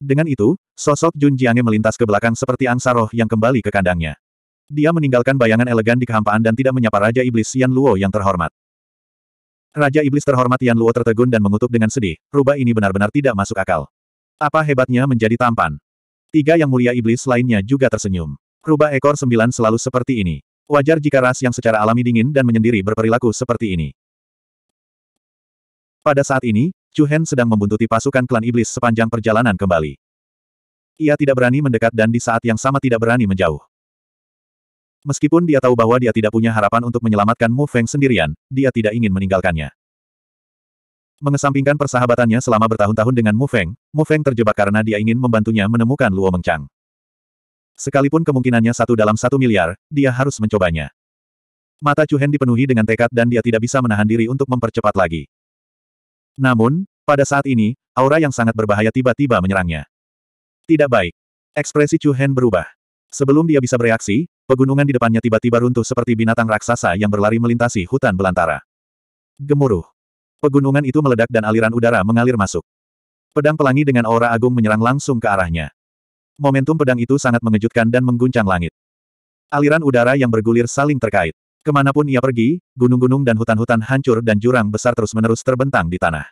[SPEAKER 1] Dengan itu, sosok Jun Jiange melintas ke belakang seperti angsa roh yang kembali ke kandangnya. Dia meninggalkan bayangan elegan di kehampaan dan tidak menyapa Raja Iblis Yan Luo yang terhormat. Raja Iblis terhormat Yan Luo tertegun dan mengutuk dengan sedih, rubah ini benar-benar tidak masuk akal. Apa hebatnya menjadi tampan? Tiga yang mulia iblis lainnya juga tersenyum. Rubah ekor sembilan selalu seperti ini. Wajar jika ras yang secara alami dingin dan menyendiri berperilaku seperti ini. Pada saat ini, Chu Hen sedang membuntuti pasukan klan iblis sepanjang perjalanan kembali. Ia tidak berani mendekat dan di saat yang sama tidak berani menjauh. Meskipun dia tahu bahwa dia tidak punya harapan untuk menyelamatkan Mu Feng sendirian, dia tidak ingin meninggalkannya. Mengesampingkan persahabatannya selama bertahun-tahun dengan Mu Feng, Mu Feng terjebak karena dia ingin membantunya menemukan Luo Mengchang. Sekalipun kemungkinannya satu dalam satu miliar, dia harus mencobanya. Mata Chu Hen dipenuhi dengan tekad dan dia tidak bisa menahan diri untuk mempercepat lagi. Namun, pada saat ini, aura yang sangat berbahaya tiba-tiba menyerangnya. Tidak baik. Ekspresi Chu Hen berubah. Sebelum dia bisa bereaksi, pegunungan di depannya tiba-tiba runtuh seperti binatang raksasa yang berlari melintasi hutan belantara. Gemuruh. Pegunungan itu meledak dan aliran udara mengalir masuk. Pedang pelangi dengan aura agung menyerang langsung ke arahnya. Momentum pedang itu sangat mengejutkan dan mengguncang langit. Aliran udara yang bergulir saling terkait. Kemanapun ia pergi, gunung-gunung dan hutan-hutan hancur dan jurang besar terus-menerus terbentang di tanah.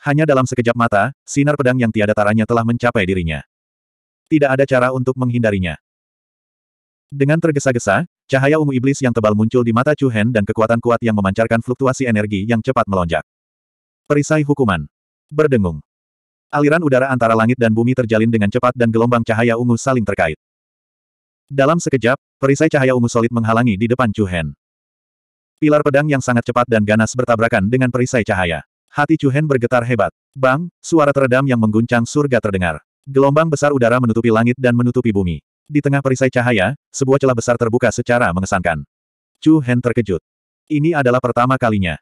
[SPEAKER 1] Hanya dalam sekejap mata, sinar pedang yang tiada taranya telah mencapai dirinya. Tidak ada cara untuk menghindarinya. Dengan tergesa-gesa, cahaya ungu iblis yang tebal muncul di mata Chu Hen dan kekuatan kuat yang memancarkan fluktuasi energi yang cepat melonjak. Perisai hukuman. Berdengung. Aliran udara antara langit dan bumi terjalin dengan cepat dan gelombang cahaya ungu saling terkait. Dalam sekejap, perisai cahaya ungu solid menghalangi di depan Chu Hen. Pilar pedang yang sangat cepat dan ganas bertabrakan dengan perisai cahaya. Hati Chu Hen bergetar hebat. Bang, suara teredam yang mengguncang surga terdengar. Gelombang besar udara menutupi langit dan menutupi bumi. Di tengah perisai cahaya, sebuah celah besar terbuka secara mengesankan. Chu Hen terkejut. Ini adalah pertama kalinya.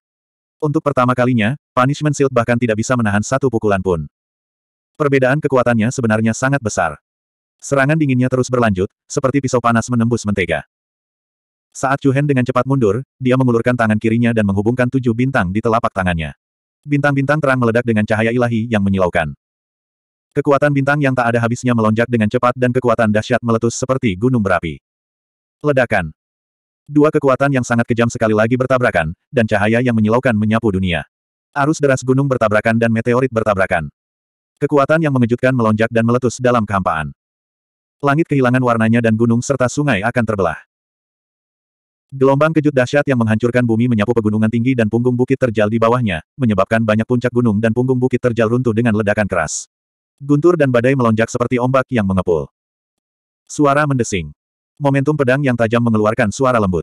[SPEAKER 1] Untuk pertama kalinya, Punishment Shield bahkan tidak bisa menahan satu pukulan pun. Perbedaan kekuatannya sebenarnya sangat besar. Serangan dinginnya terus berlanjut, seperti pisau panas menembus mentega. Saat Chu Hen dengan cepat mundur, dia mengulurkan tangan kirinya dan menghubungkan tujuh bintang di telapak tangannya. Bintang-bintang terang meledak dengan cahaya ilahi yang menyilaukan. Kekuatan bintang yang tak ada habisnya melonjak dengan cepat dan kekuatan dahsyat meletus seperti gunung berapi. Ledakan. Dua kekuatan yang sangat kejam sekali lagi bertabrakan, dan cahaya yang menyilaukan menyapu dunia. Arus deras gunung bertabrakan dan meteorit bertabrakan. Kekuatan yang mengejutkan melonjak dan meletus dalam kehampaan langit kehilangan warnanya dan gunung serta sungai akan terbelah. Gelombang kejut dahsyat yang menghancurkan bumi menyapu pegunungan tinggi dan punggung bukit terjal di bawahnya, menyebabkan banyak puncak gunung dan punggung bukit terjal runtuh dengan ledakan keras. Guntur dan badai melonjak seperti ombak yang mengepul. Suara mendesing. Momentum pedang yang tajam mengeluarkan suara lembut.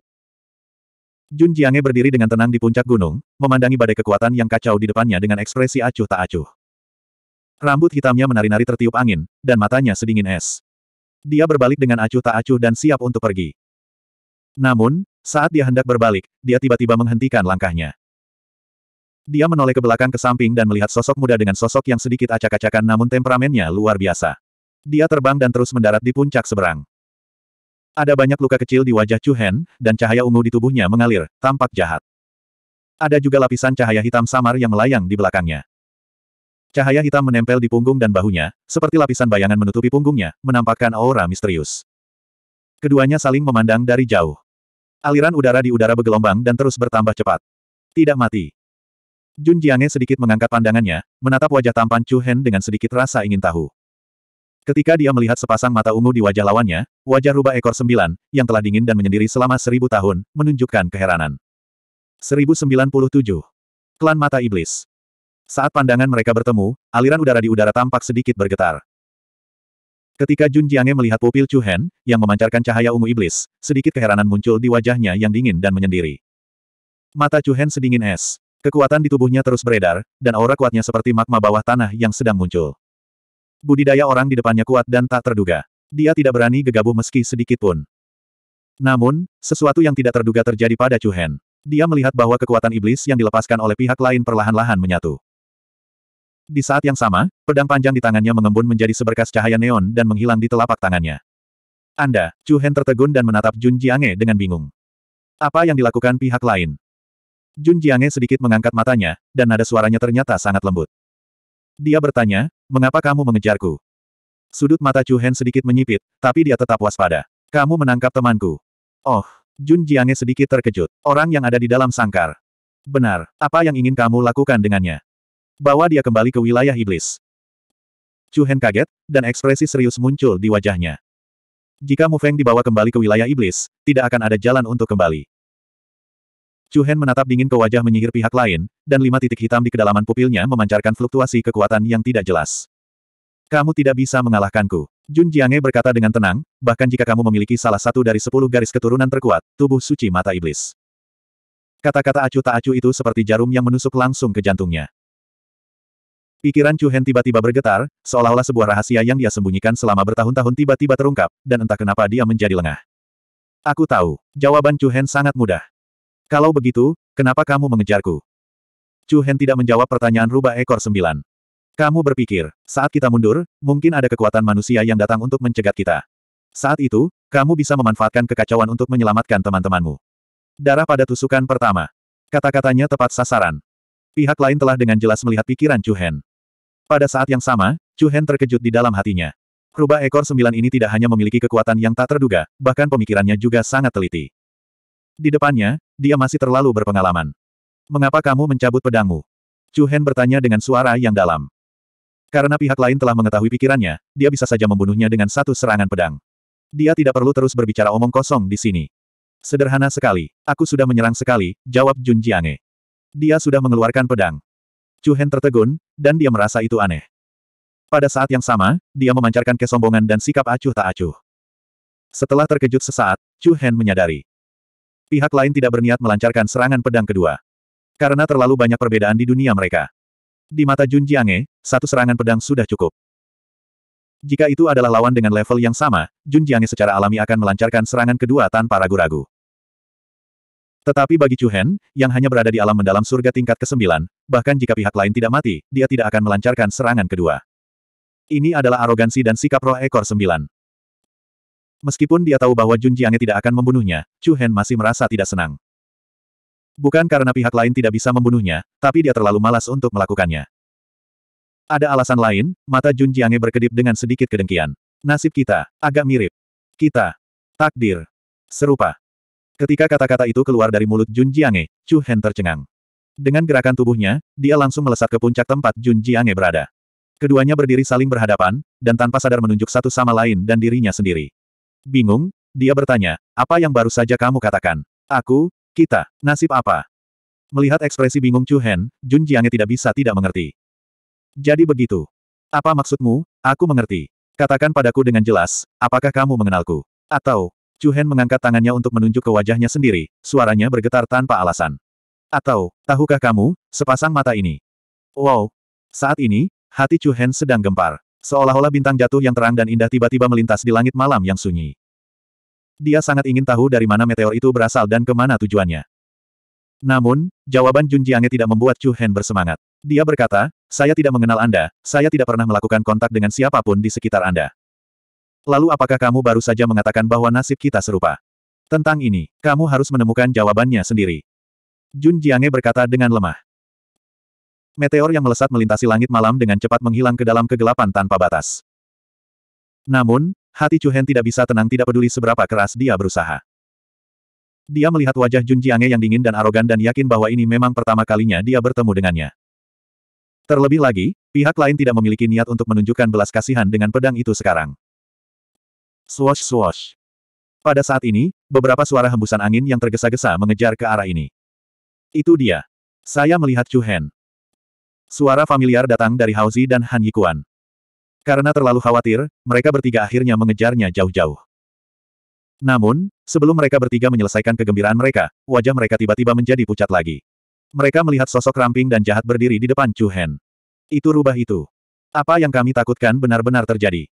[SPEAKER 1] Jun Jiange berdiri dengan tenang di puncak gunung, memandangi badai kekuatan yang kacau di depannya dengan ekspresi acuh tak acuh. Rambut hitamnya menari-nari tertiup angin, dan matanya sedingin es. Dia berbalik dengan acuh tak acuh dan siap untuk pergi. Namun, saat dia hendak berbalik, dia tiba-tiba menghentikan langkahnya. Dia menoleh ke belakang ke samping dan melihat sosok muda dengan sosok yang sedikit acak-acakan namun temperamennya luar biasa. Dia terbang dan terus mendarat di puncak seberang. Ada banyak luka kecil di wajah Chu Hen, dan cahaya ungu di tubuhnya mengalir, tampak jahat. Ada juga lapisan cahaya hitam samar yang melayang di belakangnya. Cahaya hitam menempel di punggung dan bahunya, seperti lapisan bayangan menutupi punggungnya, menampakkan aura misterius. Keduanya saling memandang dari jauh. Aliran udara di udara bergelombang dan terus bertambah cepat. Tidak mati. Jun Jiange sedikit mengangkat pandangannya, menatap wajah tampan Chu Hen dengan sedikit rasa ingin tahu. Ketika dia melihat sepasang mata ungu di wajah lawannya, wajah rubah ekor sembilan, yang telah dingin dan menyendiri selama seribu tahun, menunjukkan keheranan. 1097. Klan Mata Iblis saat pandangan mereka bertemu, aliran udara di udara tampak sedikit bergetar. Ketika Jun Jiange melihat pupil Chu Hen, yang memancarkan cahaya ungu iblis, sedikit keheranan muncul di wajahnya yang dingin dan menyendiri. Mata Chu Hen sedingin es. Kekuatan di tubuhnya terus beredar, dan aura kuatnya seperti magma bawah tanah yang sedang muncul. Budidaya orang di depannya kuat dan tak terduga. Dia tidak berani gegabah meski sedikit pun. Namun, sesuatu yang tidak terduga terjadi pada Chu Hen. Dia melihat bahwa kekuatan iblis yang dilepaskan oleh pihak lain perlahan-lahan menyatu. Di saat yang sama, pedang panjang di tangannya mengembun menjadi seberkas cahaya neon dan menghilang di telapak tangannya. Anda, Chu Hen tertegun dan menatap Jun Jiange dengan bingung. Apa yang dilakukan pihak lain? Jun Jiange sedikit mengangkat matanya, dan nada suaranya ternyata sangat lembut. Dia bertanya, mengapa kamu mengejarku? Sudut mata Chu Hen sedikit menyipit, tapi dia tetap waspada. Kamu menangkap temanku. Oh, Jun Jiange sedikit terkejut. Orang yang ada di dalam sangkar. Benar, apa yang ingin kamu lakukan dengannya? Bawa dia kembali ke wilayah iblis. Chu Hen kaget, dan ekspresi serius muncul di wajahnya. Jika Mu Feng dibawa kembali ke wilayah iblis, tidak akan ada jalan untuk kembali. Chu Hen menatap dingin ke wajah menyihir pihak lain, dan lima titik hitam di kedalaman pupilnya memancarkan fluktuasi kekuatan yang tidak jelas. Kamu tidak bisa mengalahkanku. Jun Jiange berkata dengan tenang, bahkan jika kamu memiliki salah satu dari sepuluh garis keturunan terkuat, tubuh suci mata iblis. Kata-kata acu tak acu itu seperti jarum yang menusuk langsung ke jantungnya. Pikiran Chu Hen tiba-tiba bergetar, seolah-olah sebuah rahasia yang dia sembunyikan selama bertahun-tahun tiba-tiba terungkap, dan entah kenapa dia menjadi lengah. Aku tahu, jawaban Chu Hen sangat mudah. Kalau begitu, kenapa kamu mengejarku? Chu Hen tidak menjawab pertanyaan rubah ekor sembilan. Kamu berpikir, saat kita mundur, mungkin ada kekuatan manusia yang datang untuk mencegat kita. Saat itu, kamu bisa memanfaatkan kekacauan untuk menyelamatkan teman-temanmu. Darah pada tusukan pertama. Kata-katanya tepat sasaran. Pihak lain telah dengan jelas melihat pikiran Chu Hen. Pada saat yang sama, Chu Hen terkejut di dalam hatinya. Rubah ekor sembilan ini tidak hanya memiliki kekuatan yang tak terduga, bahkan pemikirannya juga sangat teliti. Di depannya, dia masih terlalu berpengalaman. Mengapa kamu mencabut pedangmu? Chu Hen bertanya dengan suara yang dalam. Karena pihak lain telah mengetahui pikirannya, dia bisa saja membunuhnya dengan satu serangan pedang. Dia tidak perlu terus berbicara omong kosong di sini. Sederhana sekali, aku sudah menyerang sekali, jawab Jun Jiange. Dia sudah mengeluarkan pedang. Chu Hen tertegun, dan dia merasa itu aneh. Pada saat yang sama, dia memancarkan kesombongan dan sikap acuh tak acuh. Setelah terkejut sesaat, Chu Hen menyadari. Pihak lain tidak berniat melancarkan serangan pedang kedua. Karena terlalu banyak perbedaan di dunia mereka. Di mata Jun Jiange, satu serangan pedang sudah cukup. Jika itu adalah lawan dengan level yang sama, Jun Jiange secara alami akan melancarkan serangan kedua tanpa ragu-ragu. Tetapi bagi Chu Hen, yang hanya berada di alam mendalam surga tingkat ke-9, bahkan jika pihak lain tidak mati, dia tidak akan melancarkan serangan kedua. Ini adalah arogansi dan sikap roh ekor sembilan. Meskipun dia tahu bahwa Jun Jiangnya tidak akan membunuhnya, Chu Hen masih merasa tidak senang. Bukan karena pihak lain tidak bisa membunuhnya, tapi dia terlalu malas untuk melakukannya. Ada alasan lain, mata Jun Jiangnya berkedip dengan sedikit kedengkian. Nasib kita, agak mirip. Kita, takdir, serupa. Ketika kata-kata itu keluar dari mulut Jun Jiange, Chu Hen tercengang. Dengan gerakan tubuhnya, dia langsung melesat ke puncak tempat Jun Jiange berada. Keduanya berdiri saling berhadapan, dan tanpa sadar menunjuk satu sama lain dan dirinya sendiri. Bingung, dia bertanya, apa yang baru saja kamu katakan? Aku, kita, nasib apa? Melihat ekspresi bingung Chu Hen, Jun Jiange tidak bisa tidak mengerti. Jadi begitu. Apa maksudmu, aku mengerti. Katakan padaku dengan jelas, apakah kamu mengenalku? Atau, Chu Hen mengangkat tangannya untuk menunjuk ke wajahnya sendiri, suaranya bergetar tanpa alasan. Atau, tahukah kamu, sepasang mata ini? Wow! Saat ini, hati Chu Hen sedang gempar. Seolah-olah bintang jatuh yang terang dan indah tiba-tiba melintas di langit malam yang sunyi. Dia sangat ingin tahu dari mana meteor itu berasal dan kemana tujuannya. Namun, jawaban Jun Jiange tidak membuat Chu Hen bersemangat. Dia berkata, saya tidak mengenal Anda, saya tidak pernah melakukan kontak dengan siapapun di sekitar Anda. Lalu apakah kamu baru saja mengatakan bahwa nasib kita serupa? Tentang ini, kamu harus menemukan jawabannya sendiri. Jun Jiange berkata dengan lemah. Meteor yang melesat melintasi langit malam dengan cepat menghilang ke dalam kegelapan tanpa batas. Namun, hati Hen tidak bisa tenang tidak peduli seberapa keras dia berusaha. Dia melihat wajah Jun Jiange yang dingin dan arogan dan yakin bahwa ini memang pertama kalinya dia bertemu dengannya. Terlebih lagi, pihak lain tidak memiliki niat untuk menunjukkan belas kasihan dengan pedang itu sekarang. Swash swash. Pada saat ini, beberapa suara hembusan angin yang tergesa-gesa mengejar ke arah ini. Itu dia. Saya melihat Chu Hen. Suara familiar datang dari Hauzi dan Han Yikuan. Karena terlalu khawatir, mereka bertiga akhirnya mengejarnya jauh-jauh. Namun, sebelum mereka bertiga menyelesaikan kegembiraan mereka, wajah mereka tiba-tiba menjadi pucat lagi. Mereka melihat sosok ramping dan jahat berdiri di depan Chu Hen. Itu rubah itu. Apa yang kami takutkan benar-benar terjadi.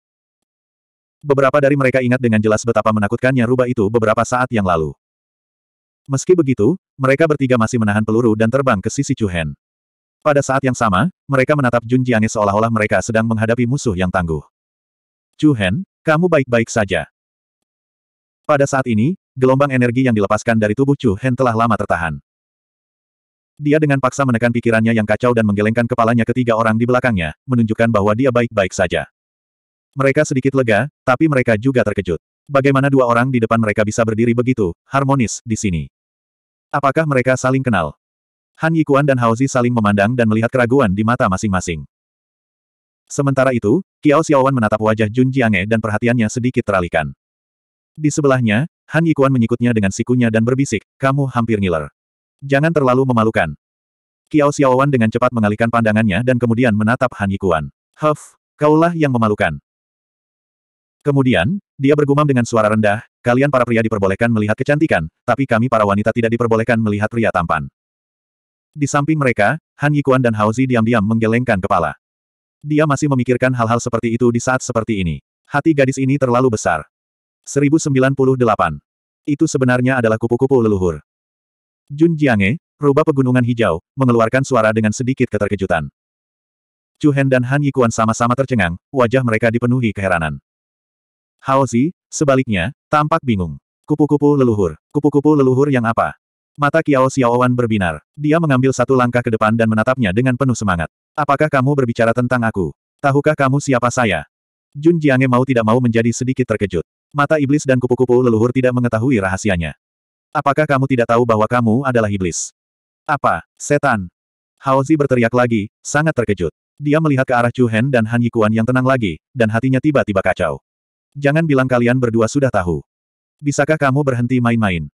[SPEAKER 1] Beberapa dari mereka ingat dengan jelas betapa menakutkannya rubah itu beberapa saat yang lalu. Meski begitu, mereka bertiga masih menahan peluru dan terbang ke sisi Chu Hen. Pada saat yang sama, mereka menatap Jun Jiange seolah-olah mereka sedang menghadapi musuh yang tangguh. Chu Hen, kamu baik-baik saja. Pada saat ini, gelombang energi yang dilepaskan dari tubuh Chu Hen telah lama tertahan. Dia dengan paksa menekan pikirannya yang kacau dan menggelengkan kepalanya ketiga orang di belakangnya, menunjukkan bahwa dia baik-baik saja. Mereka sedikit lega, tapi mereka juga terkejut. Bagaimana dua orang di depan mereka bisa berdiri begitu, harmonis, di sini? Apakah mereka saling kenal? Han Yikuan dan Zi saling memandang dan melihat keraguan di mata masing-masing. Sementara itu, Kiao Xiaowan menatap wajah Jun Jiange dan perhatiannya sedikit teralihkan. Di sebelahnya, Han Yikuan menyikutnya dengan sikunya dan berbisik, kamu hampir ngiler. Jangan terlalu memalukan. Kiao Xiaowan dengan cepat mengalihkan pandangannya dan kemudian menatap Han Yikuan. Huff, kaulah yang memalukan. Kemudian, dia bergumam dengan suara rendah, kalian para pria diperbolehkan melihat kecantikan, tapi kami para wanita tidak diperbolehkan melihat pria tampan. Di samping mereka, Han Yikuan dan Hao diam-diam menggelengkan kepala. Dia masih memikirkan hal-hal seperti itu di saat seperti ini. Hati gadis ini terlalu besar. 1098. Itu sebenarnya adalah kupu-kupu leluhur. Jun Jiange, rubah pegunungan hijau, mengeluarkan suara dengan sedikit keterkejutan. Chu Hen dan Han Yikuan sama-sama tercengang, wajah mereka dipenuhi keheranan. Haozi, sebaliknya, tampak bingung. Kupu-kupu leluhur. Kupu-kupu leluhur yang apa? Mata Kiao Xiaowan berbinar. Dia mengambil satu langkah ke depan dan menatapnya dengan penuh semangat. Apakah kamu berbicara tentang aku? Tahukah kamu siapa saya? Jun Jiange mau tidak mau menjadi sedikit terkejut. Mata iblis dan kupu-kupu leluhur tidak mengetahui rahasianya. Apakah kamu tidak tahu bahwa kamu adalah iblis? Apa, setan? Haozi berteriak lagi, sangat terkejut. Dia melihat ke arah Chu Hen dan Han Yikuan yang tenang lagi, dan hatinya tiba-tiba kacau. Jangan bilang kalian berdua sudah tahu. Bisakah kamu berhenti main-main?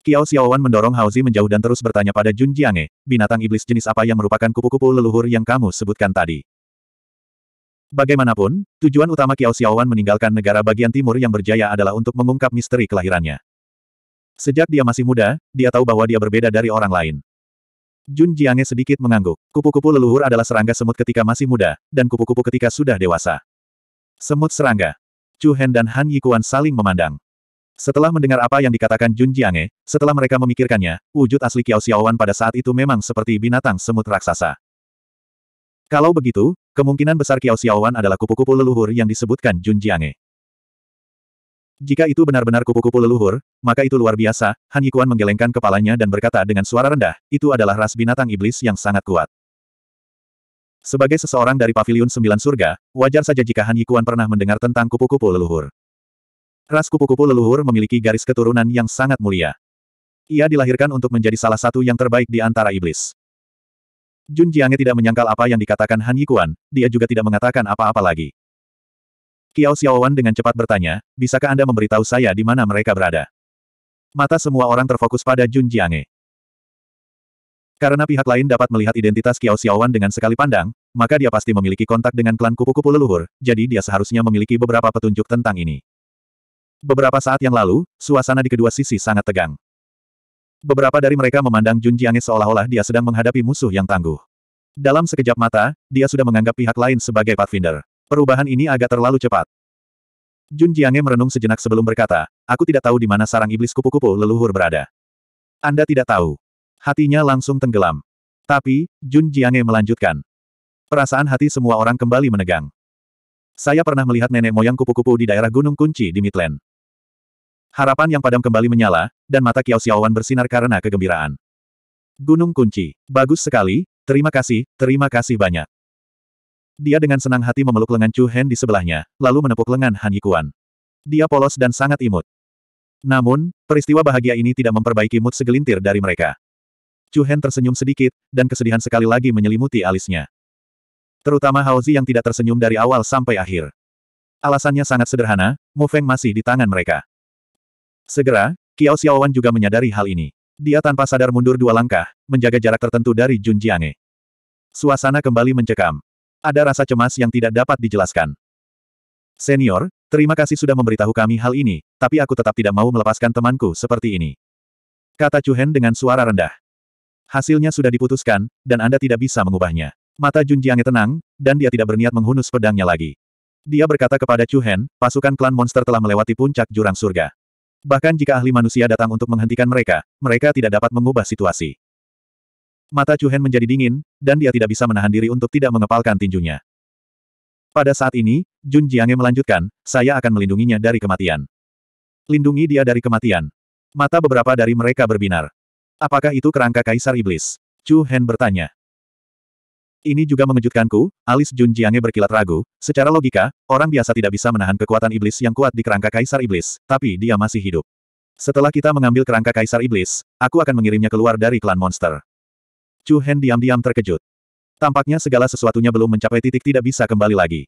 [SPEAKER 1] Kiao Xiaowan mendorong Haozi menjauh dan terus bertanya pada Jun Jiange, binatang iblis jenis apa yang merupakan kupu-kupu leluhur yang kamu sebutkan tadi. Bagaimanapun, tujuan utama Kiao Xiaowan meninggalkan negara bagian timur yang berjaya adalah untuk mengungkap misteri kelahirannya. Sejak dia masih muda, dia tahu bahwa dia berbeda dari orang lain. Jun Jiange sedikit mengangguk. Kupu-kupu leluhur adalah serangga semut ketika masih muda, dan kupu-kupu ketika sudah dewasa. Semut serangga. Chu Hen dan Han Yikuan saling memandang. Setelah mendengar apa yang dikatakan Jun Jiange, setelah mereka memikirkannya, wujud asli Qiao Xiaowan pada saat itu memang seperti binatang semut raksasa. Kalau begitu, kemungkinan besar Qiao Xiaowan adalah kupu-kupu leluhur yang disebutkan Jun Jiange. Jika itu benar-benar kupu-kupu leluhur, maka itu luar biasa, Han Yikuan menggelengkan kepalanya dan berkata dengan suara rendah, itu adalah ras binatang iblis yang sangat kuat. Sebagai seseorang dari Paviliun Sembilan Surga, wajar saja jika Han Yikuan pernah mendengar tentang kupu-kupu leluhur. Ras kupu-kupu leluhur memiliki garis keturunan yang sangat mulia. Ia dilahirkan untuk menjadi salah satu yang terbaik di antara iblis. Jun Jiange tidak menyangkal apa yang dikatakan Han Yikuan, dia juga tidak mengatakan apa-apa lagi. Kiao Xiaowan dengan cepat bertanya, bisakah Anda memberitahu saya di mana mereka berada? Mata semua orang terfokus pada Jun Jiange. Karena pihak lain dapat melihat identitas Kiao Xiaowan dengan sekali pandang, maka dia pasti memiliki kontak dengan klan kupu-kupu leluhur, jadi dia seharusnya memiliki beberapa petunjuk tentang ini. Beberapa saat yang lalu, suasana di kedua sisi sangat tegang. Beberapa dari mereka memandang Jun Jiange seolah-olah dia sedang menghadapi musuh yang tangguh. Dalam sekejap mata, dia sudah menganggap pihak lain sebagai Pathfinder. Perubahan ini agak terlalu cepat. Jun Jiange merenung sejenak sebelum berkata, aku tidak tahu di mana sarang iblis kupu-kupu leluhur berada. Anda tidak tahu. Hatinya langsung tenggelam. Tapi, Jun Jiange melanjutkan. Perasaan hati semua orang kembali menegang. Saya pernah melihat nenek moyang kupu-kupu di daerah Gunung Kunci di Midland. Harapan yang padam kembali menyala, dan mata Kiao Xiaowan bersinar karena kegembiraan. Gunung Kunci. Bagus sekali, terima kasih, terima kasih banyak. Dia dengan senang hati memeluk lengan Chu Hen di sebelahnya, lalu menepuk lengan Han Yikuan. Dia polos dan sangat imut. Namun, peristiwa bahagia ini tidak memperbaiki mood segelintir dari mereka. Chu Hen tersenyum sedikit, dan kesedihan sekali lagi menyelimuti alisnya. Terutama Haozi yang tidak tersenyum dari awal sampai akhir. Alasannya sangat sederhana, Mu Feng masih di tangan mereka. Segera, Kiao Xiaowan juga menyadari hal ini. Dia tanpa sadar mundur dua langkah, menjaga jarak tertentu dari Jun Jiange. Suasana kembali mencekam. Ada rasa cemas yang tidak dapat dijelaskan. Senior, terima kasih sudah memberitahu kami hal ini, tapi aku tetap tidak mau melepaskan temanku seperti ini. Kata Chu Hen dengan suara rendah. Hasilnya sudah diputuskan, dan Anda tidak bisa mengubahnya. Mata Junjiangnya tenang, dan dia tidak berniat menghunus pedangnya lagi. Dia berkata kepada Chu Hen, pasukan klan monster telah melewati puncak jurang surga. Bahkan jika ahli manusia datang untuk menghentikan mereka, mereka tidak dapat mengubah situasi. Mata Chu Hen menjadi dingin, dan dia tidak bisa menahan diri untuk tidak mengepalkan tinjunya. Pada saat ini, Jun Jiange melanjutkan, saya akan melindunginya dari kematian. Lindungi dia dari kematian. Mata beberapa dari mereka berbinar. Apakah itu kerangka Kaisar Iblis? Chu Hen bertanya. Ini juga mengejutkanku, alis Jun Jiange berkilat ragu, secara logika, orang biasa tidak bisa menahan kekuatan iblis yang kuat di kerangka kaisar iblis, tapi dia masih hidup. Setelah kita mengambil kerangka kaisar iblis, aku akan mengirimnya keluar dari klan monster. Chu Hen diam-diam terkejut. Tampaknya segala sesuatunya belum mencapai titik tidak bisa kembali lagi.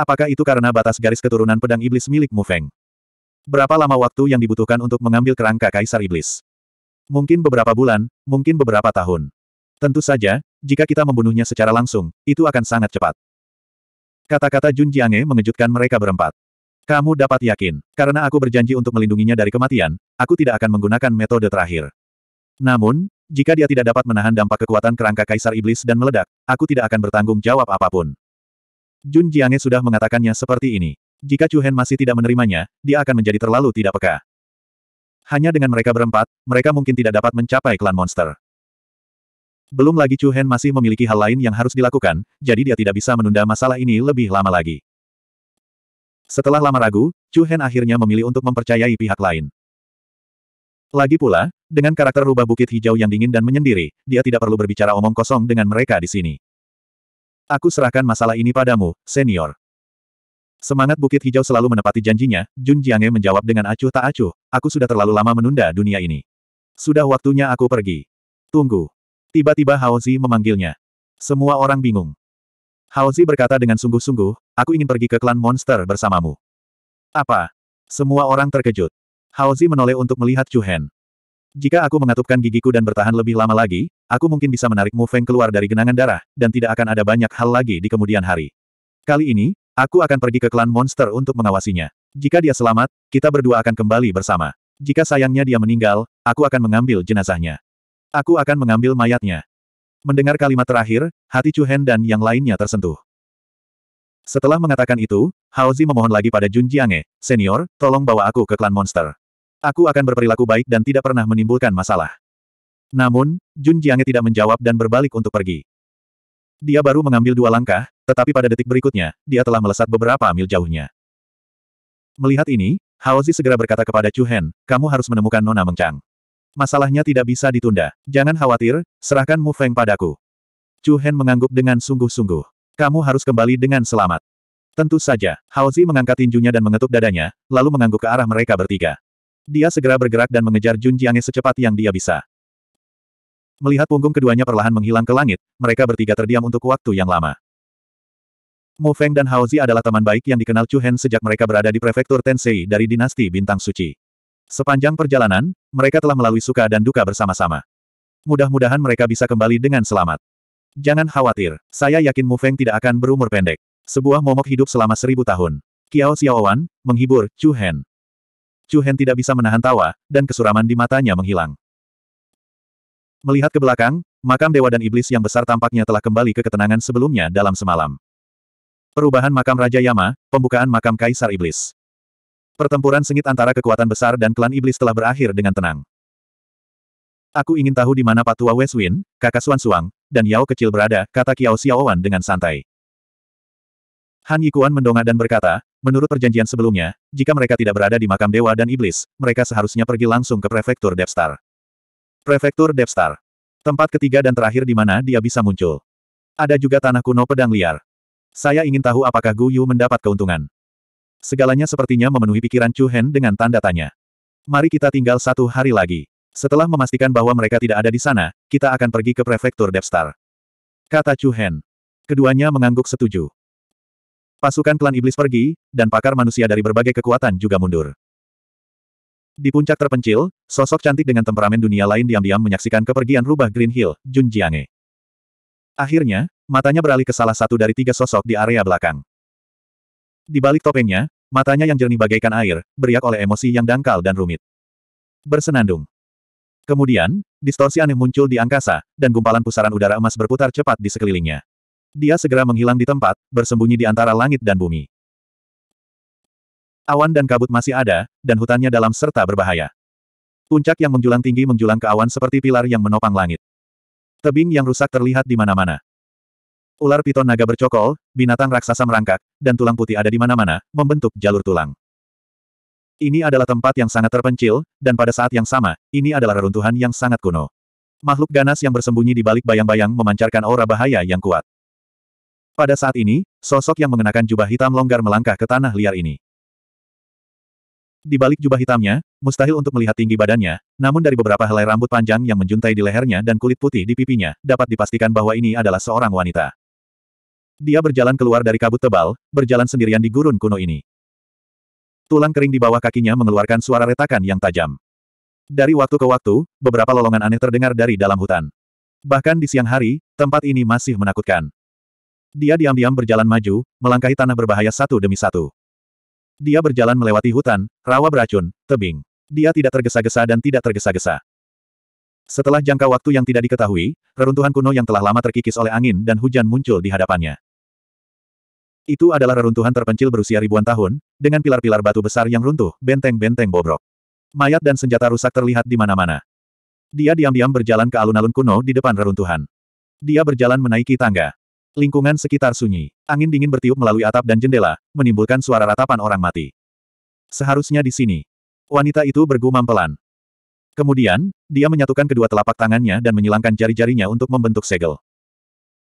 [SPEAKER 1] Apakah itu karena batas garis keturunan pedang iblis milik Mu Feng? Berapa lama waktu yang dibutuhkan untuk mengambil kerangka kaisar iblis? Mungkin beberapa bulan, mungkin beberapa tahun. Tentu saja, jika kita membunuhnya secara langsung, itu akan sangat cepat. Kata-kata Jun Jiange mengejutkan mereka berempat. Kamu dapat yakin, karena aku berjanji untuk melindunginya dari kematian, aku tidak akan menggunakan metode terakhir. Namun, jika dia tidak dapat menahan dampak kekuatan kerangka kaisar iblis dan meledak, aku tidak akan bertanggung jawab apapun. Jun Jiange sudah mengatakannya seperti ini. Jika Chu Hen masih tidak menerimanya, dia akan menjadi terlalu tidak peka. Hanya dengan mereka berempat, mereka mungkin tidak dapat mencapai klan monster. Belum lagi Chu Hen masih memiliki hal lain yang harus dilakukan, jadi dia tidak bisa menunda masalah ini lebih lama lagi. Setelah lama ragu, Chu Hen akhirnya memilih untuk mempercayai pihak lain. Lagi pula, dengan karakter rubah bukit hijau yang dingin dan menyendiri, dia tidak perlu berbicara omong kosong dengan mereka di sini. Aku serahkan masalah ini padamu, senior. Semangat bukit hijau selalu menepati janjinya, Jun Jiange menjawab dengan acuh tak acuh, aku sudah terlalu lama menunda dunia ini. Sudah waktunya aku pergi. Tunggu. Tiba-tiba Haozi memanggilnya. Semua orang bingung. Haozi berkata dengan sungguh-sungguh, aku ingin pergi ke klan monster bersamamu. Apa? Semua orang terkejut. Haozi menoleh untuk melihat Chu Hen. Jika aku mengatupkan gigiku dan bertahan lebih lama lagi, aku mungkin bisa menarik Mu Feng keluar dari genangan darah, dan tidak akan ada banyak hal lagi di kemudian hari. Kali ini, aku akan pergi ke klan monster untuk mengawasinya. Jika dia selamat, kita berdua akan kembali bersama. Jika sayangnya dia meninggal, aku akan mengambil jenazahnya. Aku akan mengambil mayatnya. Mendengar kalimat terakhir, hati Chu Hen dan yang lainnya tersentuh. Setelah mengatakan itu, Haozi memohon lagi pada Jun Jiange, Senior, tolong bawa aku ke klan monster. Aku akan berperilaku baik dan tidak pernah menimbulkan masalah. Namun, Jun Jiange tidak menjawab dan berbalik untuk pergi. Dia baru mengambil dua langkah, tetapi pada detik berikutnya, dia telah melesat beberapa mil jauhnya. Melihat ini, Haozi segera berkata kepada Chu Hen, kamu harus menemukan Nona Mengchang. Masalahnya tidak bisa ditunda. Jangan khawatir, serahkan Mu Feng padaku. Chu Hen mengangguk dengan sungguh-sungguh. Kamu harus kembali dengan selamat. Tentu saja, Hao Zi mengangkat tinjunya dan mengetuk dadanya, lalu mengangguk ke arah mereka bertiga. Dia segera bergerak dan mengejar Jun Jiange secepat yang dia bisa. Melihat punggung keduanya perlahan menghilang ke langit, mereka bertiga terdiam untuk waktu yang lama. Mu Feng dan Hao Zi adalah teman baik yang dikenal Chu Hen sejak mereka berada di prefektur Tensei dari dinasti Bintang Suci. Sepanjang perjalanan, mereka telah melalui suka dan duka bersama-sama. Mudah-mudahan mereka bisa kembali dengan selamat. Jangan khawatir, saya yakin Mu Feng tidak akan berumur pendek. Sebuah momok hidup selama seribu tahun. Kiao Xiaowan, menghibur, Chu Hen. Chu Hen tidak bisa menahan tawa, dan kesuraman di matanya menghilang. Melihat ke belakang, makam dewa dan iblis yang besar tampaknya telah kembali ke ketenangan sebelumnya dalam semalam. Perubahan makam Raja Yama, pembukaan makam Kaisar Iblis. Pertempuran sengit antara kekuatan besar dan klan iblis telah berakhir dengan tenang. Aku ingin tahu di mana Patua Weswin, kakak Suan Suang, dan Yao kecil berada, kata Kiao Xiaowan dengan santai. Han Yikuan mendongak dan berkata, menurut perjanjian sebelumnya, jika mereka tidak berada di makam dewa dan iblis, mereka seharusnya pergi langsung ke prefektur Devstar. Prefektur Devstar. Tempat ketiga dan terakhir di mana dia bisa muncul. Ada juga tanah kuno pedang liar. Saya ingin tahu apakah Gu Yu mendapat keuntungan. Segalanya sepertinya memenuhi pikiran Chu Hen dengan tanda tanya. Mari kita tinggal satu hari lagi. Setelah memastikan bahwa mereka tidak ada di sana, kita akan pergi ke prefektur Depstar. Kata Chu Hen. Keduanya mengangguk setuju. Pasukan klan iblis pergi, dan pakar manusia dari berbagai kekuatan juga mundur. Di puncak terpencil, sosok cantik dengan temperamen dunia lain diam-diam menyaksikan kepergian rubah Green Hill, Jun Jiange. Akhirnya, matanya beralih ke salah satu dari tiga sosok di area belakang. Di balik topengnya, Matanya yang jernih bagaikan air, beriak oleh emosi yang dangkal dan rumit. Bersenandung. Kemudian, distorsi aneh muncul di angkasa, dan gumpalan pusaran udara emas berputar cepat di sekelilingnya. Dia segera menghilang di tempat, bersembunyi di antara langit dan bumi. Awan dan kabut masih ada, dan hutannya dalam serta berbahaya. Puncak yang menjulang tinggi menjulang ke awan seperti pilar yang menopang langit. Tebing yang rusak terlihat di mana-mana. Ular piton naga bercokol, binatang raksasa merangkak, dan tulang putih ada di mana-mana, membentuk jalur tulang. Ini adalah tempat yang sangat terpencil, dan pada saat yang sama, ini adalah reruntuhan yang sangat kuno. Makhluk ganas yang bersembunyi di balik bayang-bayang memancarkan aura bahaya yang kuat. Pada saat ini, sosok yang mengenakan jubah hitam longgar melangkah ke tanah liar ini. Di balik jubah hitamnya, mustahil untuk melihat tinggi badannya, namun dari beberapa helai rambut panjang yang menjuntai di lehernya dan kulit putih di pipinya, dapat dipastikan bahwa ini adalah seorang wanita. Dia berjalan keluar dari kabut tebal, berjalan sendirian di gurun kuno ini. Tulang kering di bawah kakinya mengeluarkan suara retakan yang tajam. Dari waktu ke waktu, beberapa lolongan aneh terdengar dari dalam hutan. Bahkan di siang hari, tempat ini masih menakutkan. Dia diam-diam berjalan maju, melangkahi tanah berbahaya satu demi satu. Dia berjalan melewati hutan, rawa beracun, tebing. Dia tidak tergesa-gesa dan tidak tergesa-gesa. Setelah jangka waktu yang tidak diketahui, reruntuhan kuno yang telah lama terkikis oleh angin dan hujan muncul di hadapannya. Itu adalah reruntuhan terpencil berusia ribuan tahun, dengan pilar-pilar batu besar yang runtuh, benteng-benteng bobrok. Mayat dan senjata rusak terlihat di mana-mana. Dia diam-diam berjalan ke alun-alun kuno di depan reruntuhan. Dia berjalan menaiki tangga. Lingkungan sekitar sunyi. Angin dingin bertiup melalui atap dan jendela, menimbulkan suara ratapan orang mati. Seharusnya di sini. Wanita itu bergumam pelan. Kemudian, dia menyatukan kedua telapak tangannya dan menyilangkan jari-jarinya untuk membentuk segel.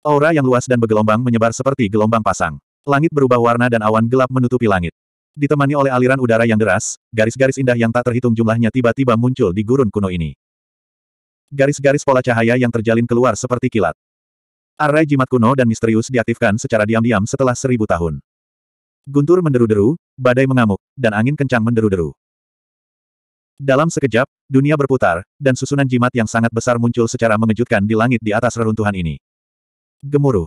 [SPEAKER 1] Aura yang luas dan bergelombang menyebar seperti gelombang pasang. Langit berubah warna dan awan gelap menutupi langit. Ditemani oleh aliran udara yang deras, garis-garis indah yang tak terhitung jumlahnya tiba-tiba muncul di gurun kuno ini. Garis-garis pola cahaya yang terjalin keluar seperti kilat. Arai jimat kuno dan misterius diaktifkan secara diam-diam setelah seribu tahun. Guntur menderu-deru, badai mengamuk, dan angin kencang menderu-deru. Dalam sekejap, dunia berputar, dan susunan jimat yang sangat besar muncul secara mengejutkan di langit di atas reruntuhan ini. Gemuruh.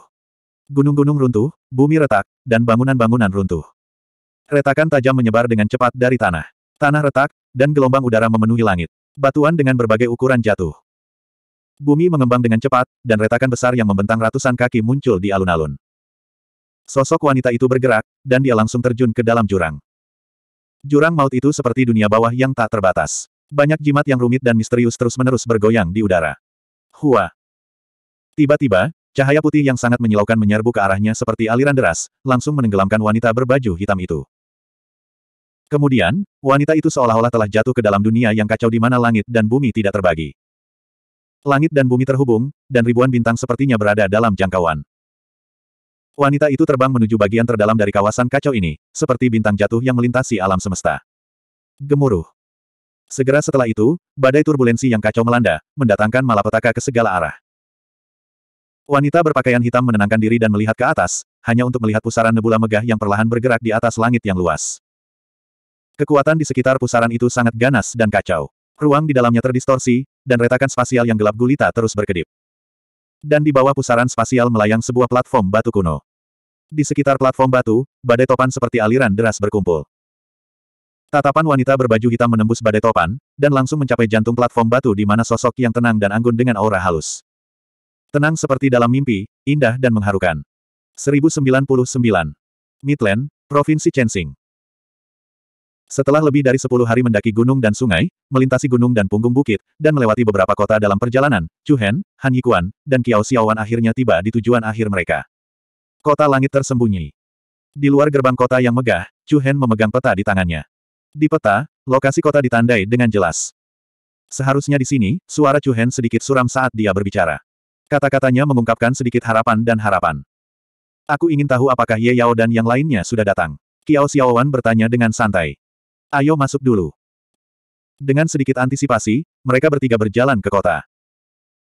[SPEAKER 1] Gunung-gunung runtuh, bumi retak, dan bangunan-bangunan runtuh. Retakan tajam menyebar dengan cepat dari tanah. Tanah retak, dan gelombang udara memenuhi langit. Batuan dengan berbagai ukuran jatuh. Bumi mengembang dengan cepat, dan retakan besar yang membentang ratusan kaki muncul di alun-alun. Sosok wanita itu bergerak, dan dia langsung terjun ke dalam jurang. Jurang maut itu seperti dunia bawah yang tak terbatas. Banyak jimat yang rumit dan misterius terus-menerus bergoyang di udara. Hua! Tiba-tiba, cahaya putih yang sangat menyilaukan menyerbu ke arahnya seperti aliran deras, langsung menenggelamkan wanita berbaju hitam itu. Kemudian, wanita itu seolah-olah telah jatuh ke dalam dunia yang kacau di mana langit dan bumi tidak terbagi. Langit dan bumi terhubung, dan ribuan bintang sepertinya berada dalam jangkauan. Wanita itu terbang menuju bagian terdalam dari kawasan kacau ini, seperti bintang jatuh yang melintasi alam semesta. Gemuruh. Segera setelah itu, badai turbulensi yang kacau melanda, mendatangkan malapetaka ke segala arah. Wanita berpakaian hitam menenangkan diri dan melihat ke atas, hanya untuk melihat pusaran nebula megah yang perlahan bergerak di atas langit yang luas. Kekuatan di sekitar pusaran itu sangat ganas dan kacau. Ruang di dalamnya terdistorsi, dan retakan spasial yang gelap gulita terus berkedip. Dan di bawah pusaran spasial melayang sebuah platform batu kuno. Di sekitar platform batu, badai topan seperti aliran deras berkumpul. Tatapan wanita berbaju hitam menembus badai topan, dan langsung mencapai jantung platform batu di mana sosok yang tenang dan anggun dengan aura halus. Tenang seperti dalam mimpi, indah dan mengharukan. 1099. Midland, Provinsi Chensing. Setelah lebih dari 10 hari mendaki gunung dan sungai, melintasi gunung dan punggung bukit, dan melewati beberapa kota dalam perjalanan, Chu Hen, Han Yikuan, dan Qiao Xiaowan akhirnya tiba di tujuan akhir mereka. Kota langit tersembunyi. Di luar gerbang kota yang megah, Chu Hen memegang peta di tangannya. Di peta, lokasi kota ditandai dengan jelas. Seharusnya di sini, suara Chu Hen sedikit suram saat dia berbicara. Kata-katanya mengungkapkan sedikit harapan dan harapan. Aku ingin tahu apakah Ye Yao dan yang lainnya sudah datang. Qiao Xiaowan bertanya dengan santai. Ayo masuk dulu. Dengan sedikit antisipasi, mereka bertiga berjalan ke kota.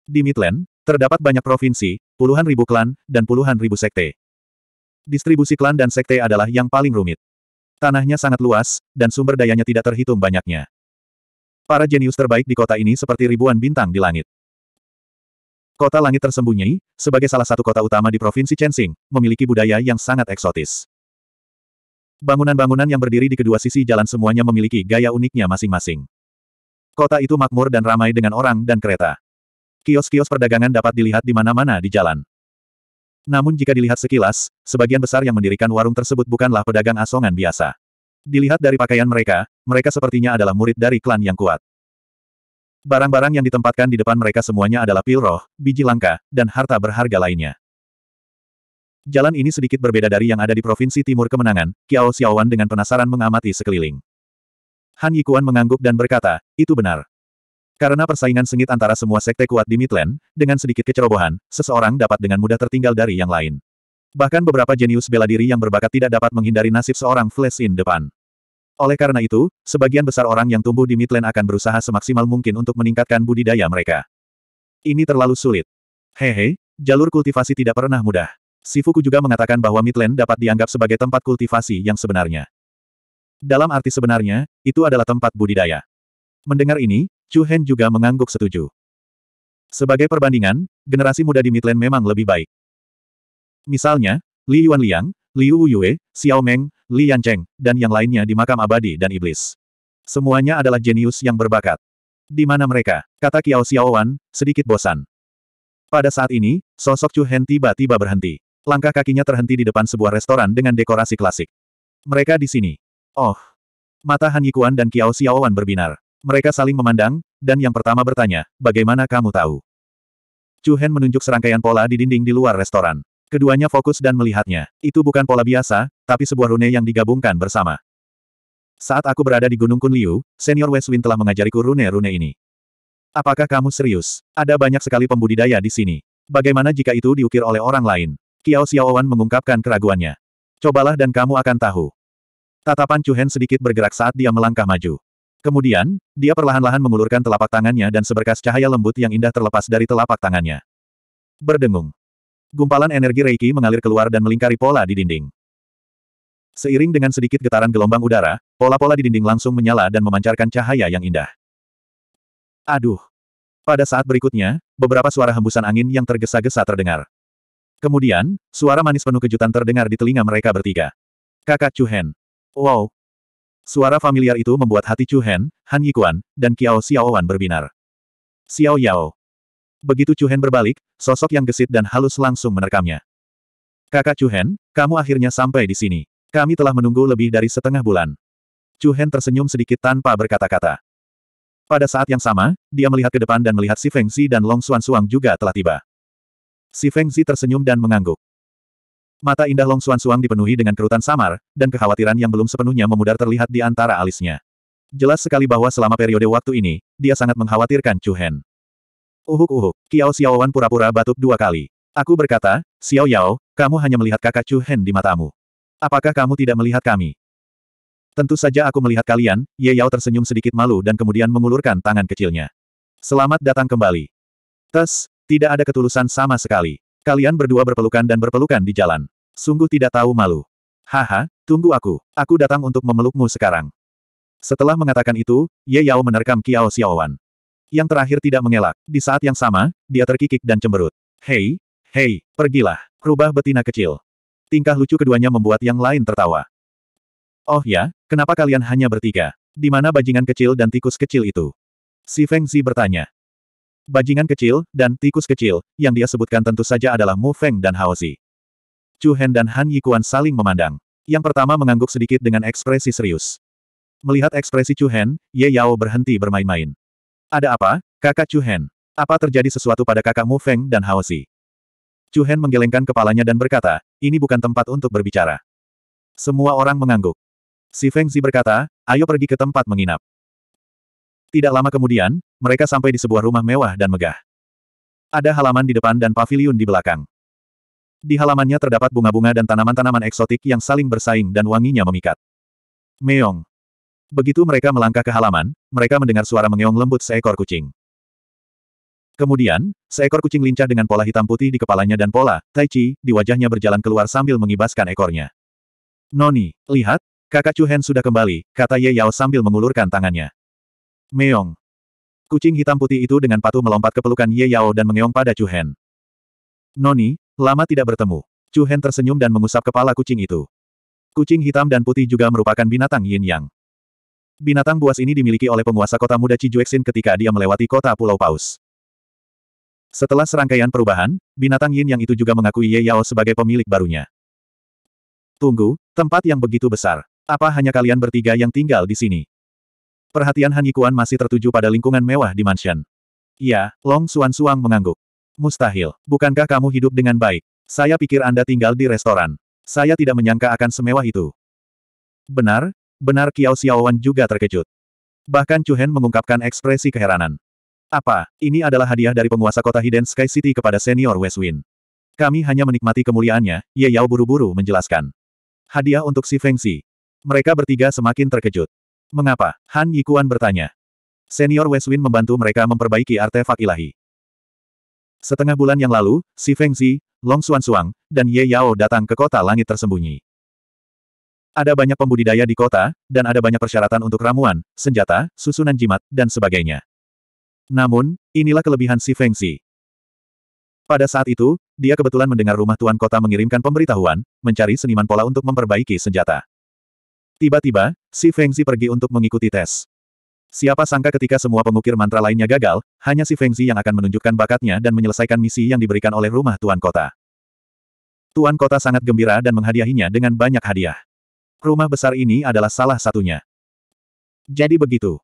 [SPEAKER 1] Di Midland, terdapat banyak provinsi, puluhan ribu klan, dan puluhan ribu sekte. Distribusi klan dan sekte adalah yang paling rumit. Tanahnya sangat luas, dan sumber dayanya tidak terhitung banyaknya. Para jenius terbaik di kota ini seperti ribuan bintang di langit. Kota langit tersembunyi, sebagai salah satu kota utama di Provinsi Chensing, memiliki budaya yang sangat eksotis. Bangunan-bangunan yang berdiri di kedua sisi jalan semuanya memiliki gaya uniknya masing-masing. Kota itu makmur dan ramai dengan orang dan kereta. Kios-kios perdagangan dapat dilihat di mana-mana di jalan. Namun jika dilihat sekilas, sebagian besar yang mendirikan warung tersebut bukanlah pedagang asongan biasa. Dilihat dari pakaian mereka, mereka sepertinya adalah murid dari klan yang kuat. Barang-barang yang ditempatkan di depan mereka semuanya adalah pil roh, biji langka, dan harta berharga lainnya. Jalan ini sedikit berbeda dari yang ada di Provinsi Timur Kemenangan, Kiao Xiaowan dengan penasaran mengamati sekeliling. Han Yikuan mengangguk dan berkata, itu benar. Karena persaingan sengit antara semua sekte kuat di Midland, dengan sedikit kecerobohan, seseorang dapat dengan mudah tertinggal dari yang lain. Bahkan beberapa jenius bela diri yang berbakat tidak dapat menghindari nasib seorang flash in depan. Oleh karena itu, sebagian besar orang yang tumbuh di Midland akan berusaha semaksimal mungkin untuk meningkatkan budidaya mereka. Ini terlalu sulit. Hehe, jalur kultivasi tidak pernah mudah. Sifuku juga mengatakan bahwa Midland dapat dianggap sebagai tempat kultivasi yang sebenarnya. Dalam arti sebenarnya, itu adalah tempat budidaya. Mendengar ini, Chu Hen juga mengangguk setuju. Sebagai perbandingan, generasi muda di Midland memang lebih baik. Misalnya, Li Yuanliang, Liu Yue, Xiao Meng, Li Yancheng, dan yang lainnya di makam abadi dan iblis. Semuanya adalah jenius yang berbakat. Di mana mereka? Kata Qiao Xiaowan, sedikit bosan. Pada saat ini, sosok Chu Hen tiba-tiba berhenti. Langkah kakinya terhenti di depan sebuah restoran dengan dekorasi klasik. Mereka di sini. Oh! Mata Han Yikuan dan Kiao Xiaowan berbinar. Mereka saling memandang, dan yang pertama bertanya, bagaimana kamu tahu? Chu Hen menunjuk serangkaian pola di dinding di luar restoran. Keduanya fokus dan melihatnya. Itu bukan pola biasa, tapi sebuah rune yang digabungkan bersama. Saat aku berada di Gunung Kunliu, senior Westwin telah mengajariku rune-rune ini. Apakah kamu serius? Ada banyak sekali pembudidaya di sini. Bagaimana jika itu diukir oleh orang lain? Kiao Xiaowan mengungkapkan keraguannya. Cobalah dan kamu akan tahu. Tatapan Chu Hen sedikit bergerak saat dia melangkah maju. Kemudian, dia perlahan-lahan mengulurkan telapak tangannya dan seberkas cahaya lembut yang indah terlepas dari telapak tangannya. Berdengung. Gumpalan energi Reiki mengalir keluar dan melingkari pola di dinding. Seiring dengan sedikit getaran gelombang udara, pola-pola di dinding langsung menyala dan memancarkan cahaya yang indah. Aduh! Pada saat berikutnya, beberapa suara hembusan angin yang tergesa-gesa terdengar. Kemudian, suara manis penuh kejutan terdengar di telinga mereka bertiga. Kakak Chu Hen. Wow! Suara familiar itu membuat hati Chu Hen, Han Yikuan, dan Qiao Xiaowan berbinar. Xiao Yao. Begitu Chu Hen berbalik, sosok yang gesit dan halus langsung menerkamnya. Kakak Chu Hen, kamu akhirnya sampai di sini. Kami telah menunggu lebih dari setengah bulan. Chu Hen tersenyum sedikit tanpa berkata-kata. Pada saat yang sama, dia melihat ke depan dan melihat Si Feng Zi dan Long Xuan Suang juga telah tiba. Si Feng Zi tersenyum dan mengangguk. Mata indah Long Suan Suang dipenuhi dengan kerutan samar, dan kekhawatiran yang belum sepenuhnya memudar terlihat di antara alisnya. Jelas sekali bahwa selama periode waktu ini, dia sangat mengkhawatirkan Chu Hen. Uhuk-uhuk, Kiao Wan pura-pura batuk dua kali. Aku berkata, Xiao Yao, kamu hanya melihat kakak Chu Hen di matamu. Apakah kamu tidak melihat kami? Tentu saja aku melihat kalian, Ye Yao tersenyum sedikit malu dan kemudian mengulurkan tangan kecilnya. Selamat datang kembali. Tes, tidak ada ketulusan sama sekali. Kalian berdua berpelukan dan berpelukan di jalan. Sungguh tidak tahu malu. Haha, tunggu aku. Aku datang untuk memelukmu sekarang. Setelah mengatakan itu, Ye Yao menerkam Kiao Xiaowan. Yang terakhir tidak mengelak. Di saat yang sama, dia terkikik dan cemberut. Hei, hei, pergilah. Rubah betina kecil. Tingkah lucu keduanya membuat yang lain tertawa. Oh ya, kenapa kalian hanya bertiga? Di mana bajingan kecil dan tikus kecil itu? Si Feng Zi bertanya. Bajingan kecil, dan tikus kecil, yang dia sebutkan tentu saja adalah Mu Feng dan Hao Zi. Chu Hen dan Han Yikuan saling memandang. Yang pertama mengangguk sedikit dengan ekspresi serius. Melihat ekspresi Chu Hen, Ye Yao berhenti bermain-main. Ada apa, kakak Chu Hen? Apa terjadi sesuatu pada kakak Mu Feng dan Hao Si? Chu Hen menggelengkan kepalanya dan berkata, ini bukan tempat untuk berbicara. Semua orang mengangguk. Si Feng Zi berkata, ayo pergi ke tempat menginap. Tidak lama kemudian, mereka sampai di sebuah rumah mewah dan megah. Ada halaman di depan dan pavilion di belakang. Di halamannya terdapat bunga-bunga dan tanaman-tanaman eksotik yang saling bersaing dan wanginya memikat. Meong. Begitu mereka melangkah ke halaman, mereka mendengar suara mengeong lembut seekor kucing. Kemudian, seekor kucing lincah dengan pola hitam putih di kepalanya dan pola, tai chi, di wajahnya berjalan keluar sambil mengibaskan ekornya. Noni, lihat, kakak Chu Hen sudah kembali, kata Ye Yao sambil mengulurkan tangannya. Meong. Kucing hitam putih itu dengan patuh melompat ke pelukan Ye Yao dan mengeong pada Chu Hen. Noni, Lama tidak bertemu. Chu Hen tersenyum dan mengusap kepala kucing itu. Kucing hitam dan putih juga merupakan binatang yin yang. Binatang buas ini dimiliki oleh penguasa kota muda Cijuexin ketika dia melewati kota Pulau Paus. Setelah serangkaian perubahan, binatang yin yang itu juga mengakui Ye Yao sebagai pemilik barunya. Tunggu, tempat yang begitu besar. Apa hanya kalian bertiga yang tinggal di sini? Perhatian Han Yikuan masih tertuju pada lingkungan mewah di mansion. Ya, Long Suan Suang mengangguk. Mustahil. Bukankah kamu hidup dengan baik? Saya pikir Anda tinggal di restoran. Saya tidak menyangka akan semewah itu. Benar? Benar Kiao Xiaowan juga terkejut. Bahkan Chu Hen mengungkapkan ekspresi keheranan. Apa, ini adalah hadiah dari penguasa kota Hidden Sky City kepada senior West Wind. Kami hanya menikmati kemuliaannya, Ye Yao buru-buru menjelaskan. Hadiah untuk si Feng Xi. Mereka bertiga semakin terkejut. Mengapa? Han Yikuan bertanya. Senior West Wind membantu mereka memperbaiki artefak ilahi. Setengah bulan yang lalu, si Feng Zi, Long Xuanxuang, dan Ye Yao datang ke kota langit tersembunyi. Ada banyak pembudidaya di kota, dan ada banyak persyaratan untuk ramuan, senjata, susunan jimat, dan sebagainya. Namun, inilah kelebihan si Feng Pada saat itu, dia kebetulan mendengar rumah tuan kota mengirimkan pemberitahuan, mencari seniman pola untuk memperbaiki senjata. Tiba-tiba, si Feng pergi untuk mengikuti tes. Siapa sangka ketika semua pengukir mantra lainnya gagal, hanya si Feng Zi yang akan menunjukkan bakatnya dan menyelesaikan misi yang diberikan oleh rumah Tuan Kota. Tuan Kota sangat gembira dan menghadiahinya dengan banyak hadiah. Rumah besar ini adalah salah satunya. Jadi begitu.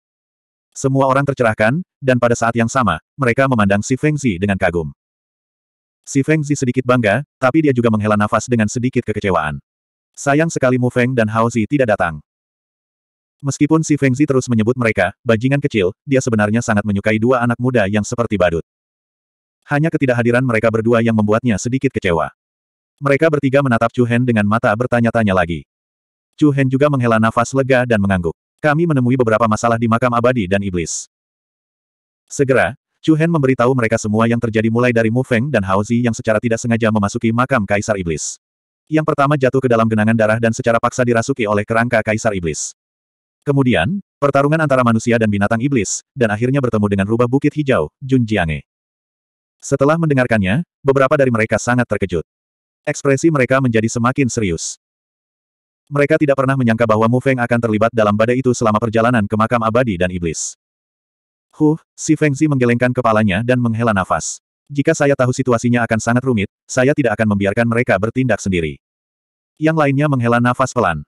[SPEAKER 1] Semua orang tercerahkan, dan pada saat yang sama, mereka memandang si Feng Zi dengan kagum. Si Feng Zi sedikit bangga, tapi dia juga menghela nafas dengan sedikit kekecewaan. Sayang sekali Mu Feng dan Hao Zi tidak datang. Meskipun si Fengzi terus menyebut mereka, bajingan kecil, dia sebenarnya sangat menyukai dua anak muda yang seperti badut. Hanya ketidakhadiran mereka berdua yang membuatnya sedikit kecewa. Mereka bertiga menatap Chu Hen dengan mata bertanya-tanya lagi. Chu Hen juga menghela nafas lega dan mengangguk. Kami menemui beberapa masalah di makam abadi dan iblis. Segera, Chu Hen memberitahu mereka semua yang terjadi mulai dari Mu Feng dan Hao Zi yang secara tidak sengaja memasuki makam Kaisar Iblis. Yang pertama jatuh ke dalam genangan darah dan secara paksa dirasuki oleh kerangka Kaisar Iblis. Kemudian, pertarungan antara manusia dan binatang iblis, dan akhirnya bertemu dengan rubah bukit hijau, Jun Jiange. Setelah mendengarkannya, beberapa dari mereka sangat terkejut. Ekspresi mereka menjadi semakin serius. Mereka tidak pernah menyangka bahwa Mu Feng akan terlibat dalam badai itu selama perjalanan ke makam abadi dan iblis. Huh, si Feng Zi menggelengkan kepalanya dan menghela nafas. Jika saya tahu situasinya akan sangat rumit, saya tidak akan membiarkan mereka bertindak sendiri. Yang lainnya menghela nafas pelan.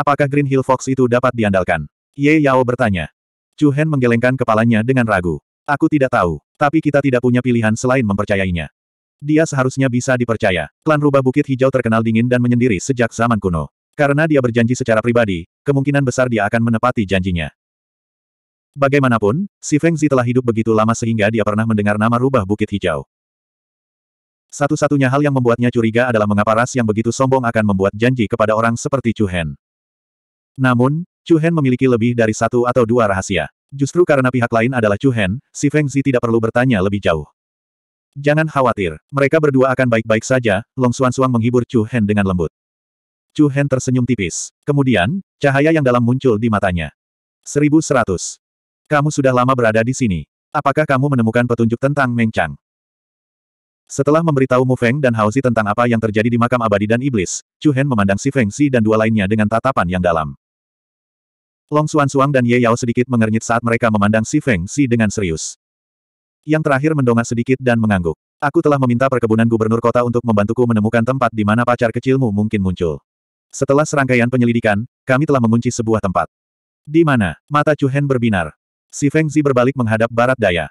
[SPEAKER 1] Apakah Green Hill Fox itu dapat diandalkan? Ye Yao bertanya. Chu Hen menggelengkan kepalanya dengan ragu. Aku tidak tahu, tapi kita tidak punya pilihan selain mempercayainya. Dia seharusnya bisa dipercaya. Klan Rubah Bukit Hijau terkenal dingin dan menyendiri sejak zaman kuno. Karena dia berjanji secara pribadi, kemungkinan besar dia akan menepati janjinya. Bagaimanapun, si Feng Zi telah hidup begitu lama sehingga dia pernah mendengar nama Rubah Bukit Hijau. Satu-satunya hal yang membuatnya curiga adalah mengapa ras yang begitu sombong akan membuat janji kepada orang seperti Chu Hen. Namun, Chu Hen memiliki lebih dari satu atau dua rahasia. Justru karena pihak lain adalah Chu Hen, si Feng Zi tidak perlu bertanya lebih jauh. Jangan khawatir, mereka berdua akan baik-baik saja, Long Suan Suang menghibur Chu Hen dengan lembut. Chu Hen tersenyum tipis. Kemudian, cahaya yang dalam muncul di matanya. 1100. Kamu sudah lama berada di sini. Apakah kamu menemukan petunjuk tentang Meng Chang? Setelah memberitahu Mu Feng dan Hao Zi tentang apa yang terjadi di makam abadi dan iblis, Chu Hen memandang si Feng Zi dan dua lainnya dengan tatapan yang dalam. Long Xuan Suang dan Ye Yao sedikit mengernyit saat mereka memandang Si Feng Si dengan serius. Yang terakhir mendongak sedikit dan mengangguk. Aku telah meminta perkebunan gubernur kota untuk membantuku menemukan tempat di mana pacar kecilmu mungkin muncul. Setelah serangkaian penyelidikan, kami telah mengunci sebuah tempat. Di mana? Mata Chu Hen berbinar. Si Feng Si berbalik menghadap barat daya.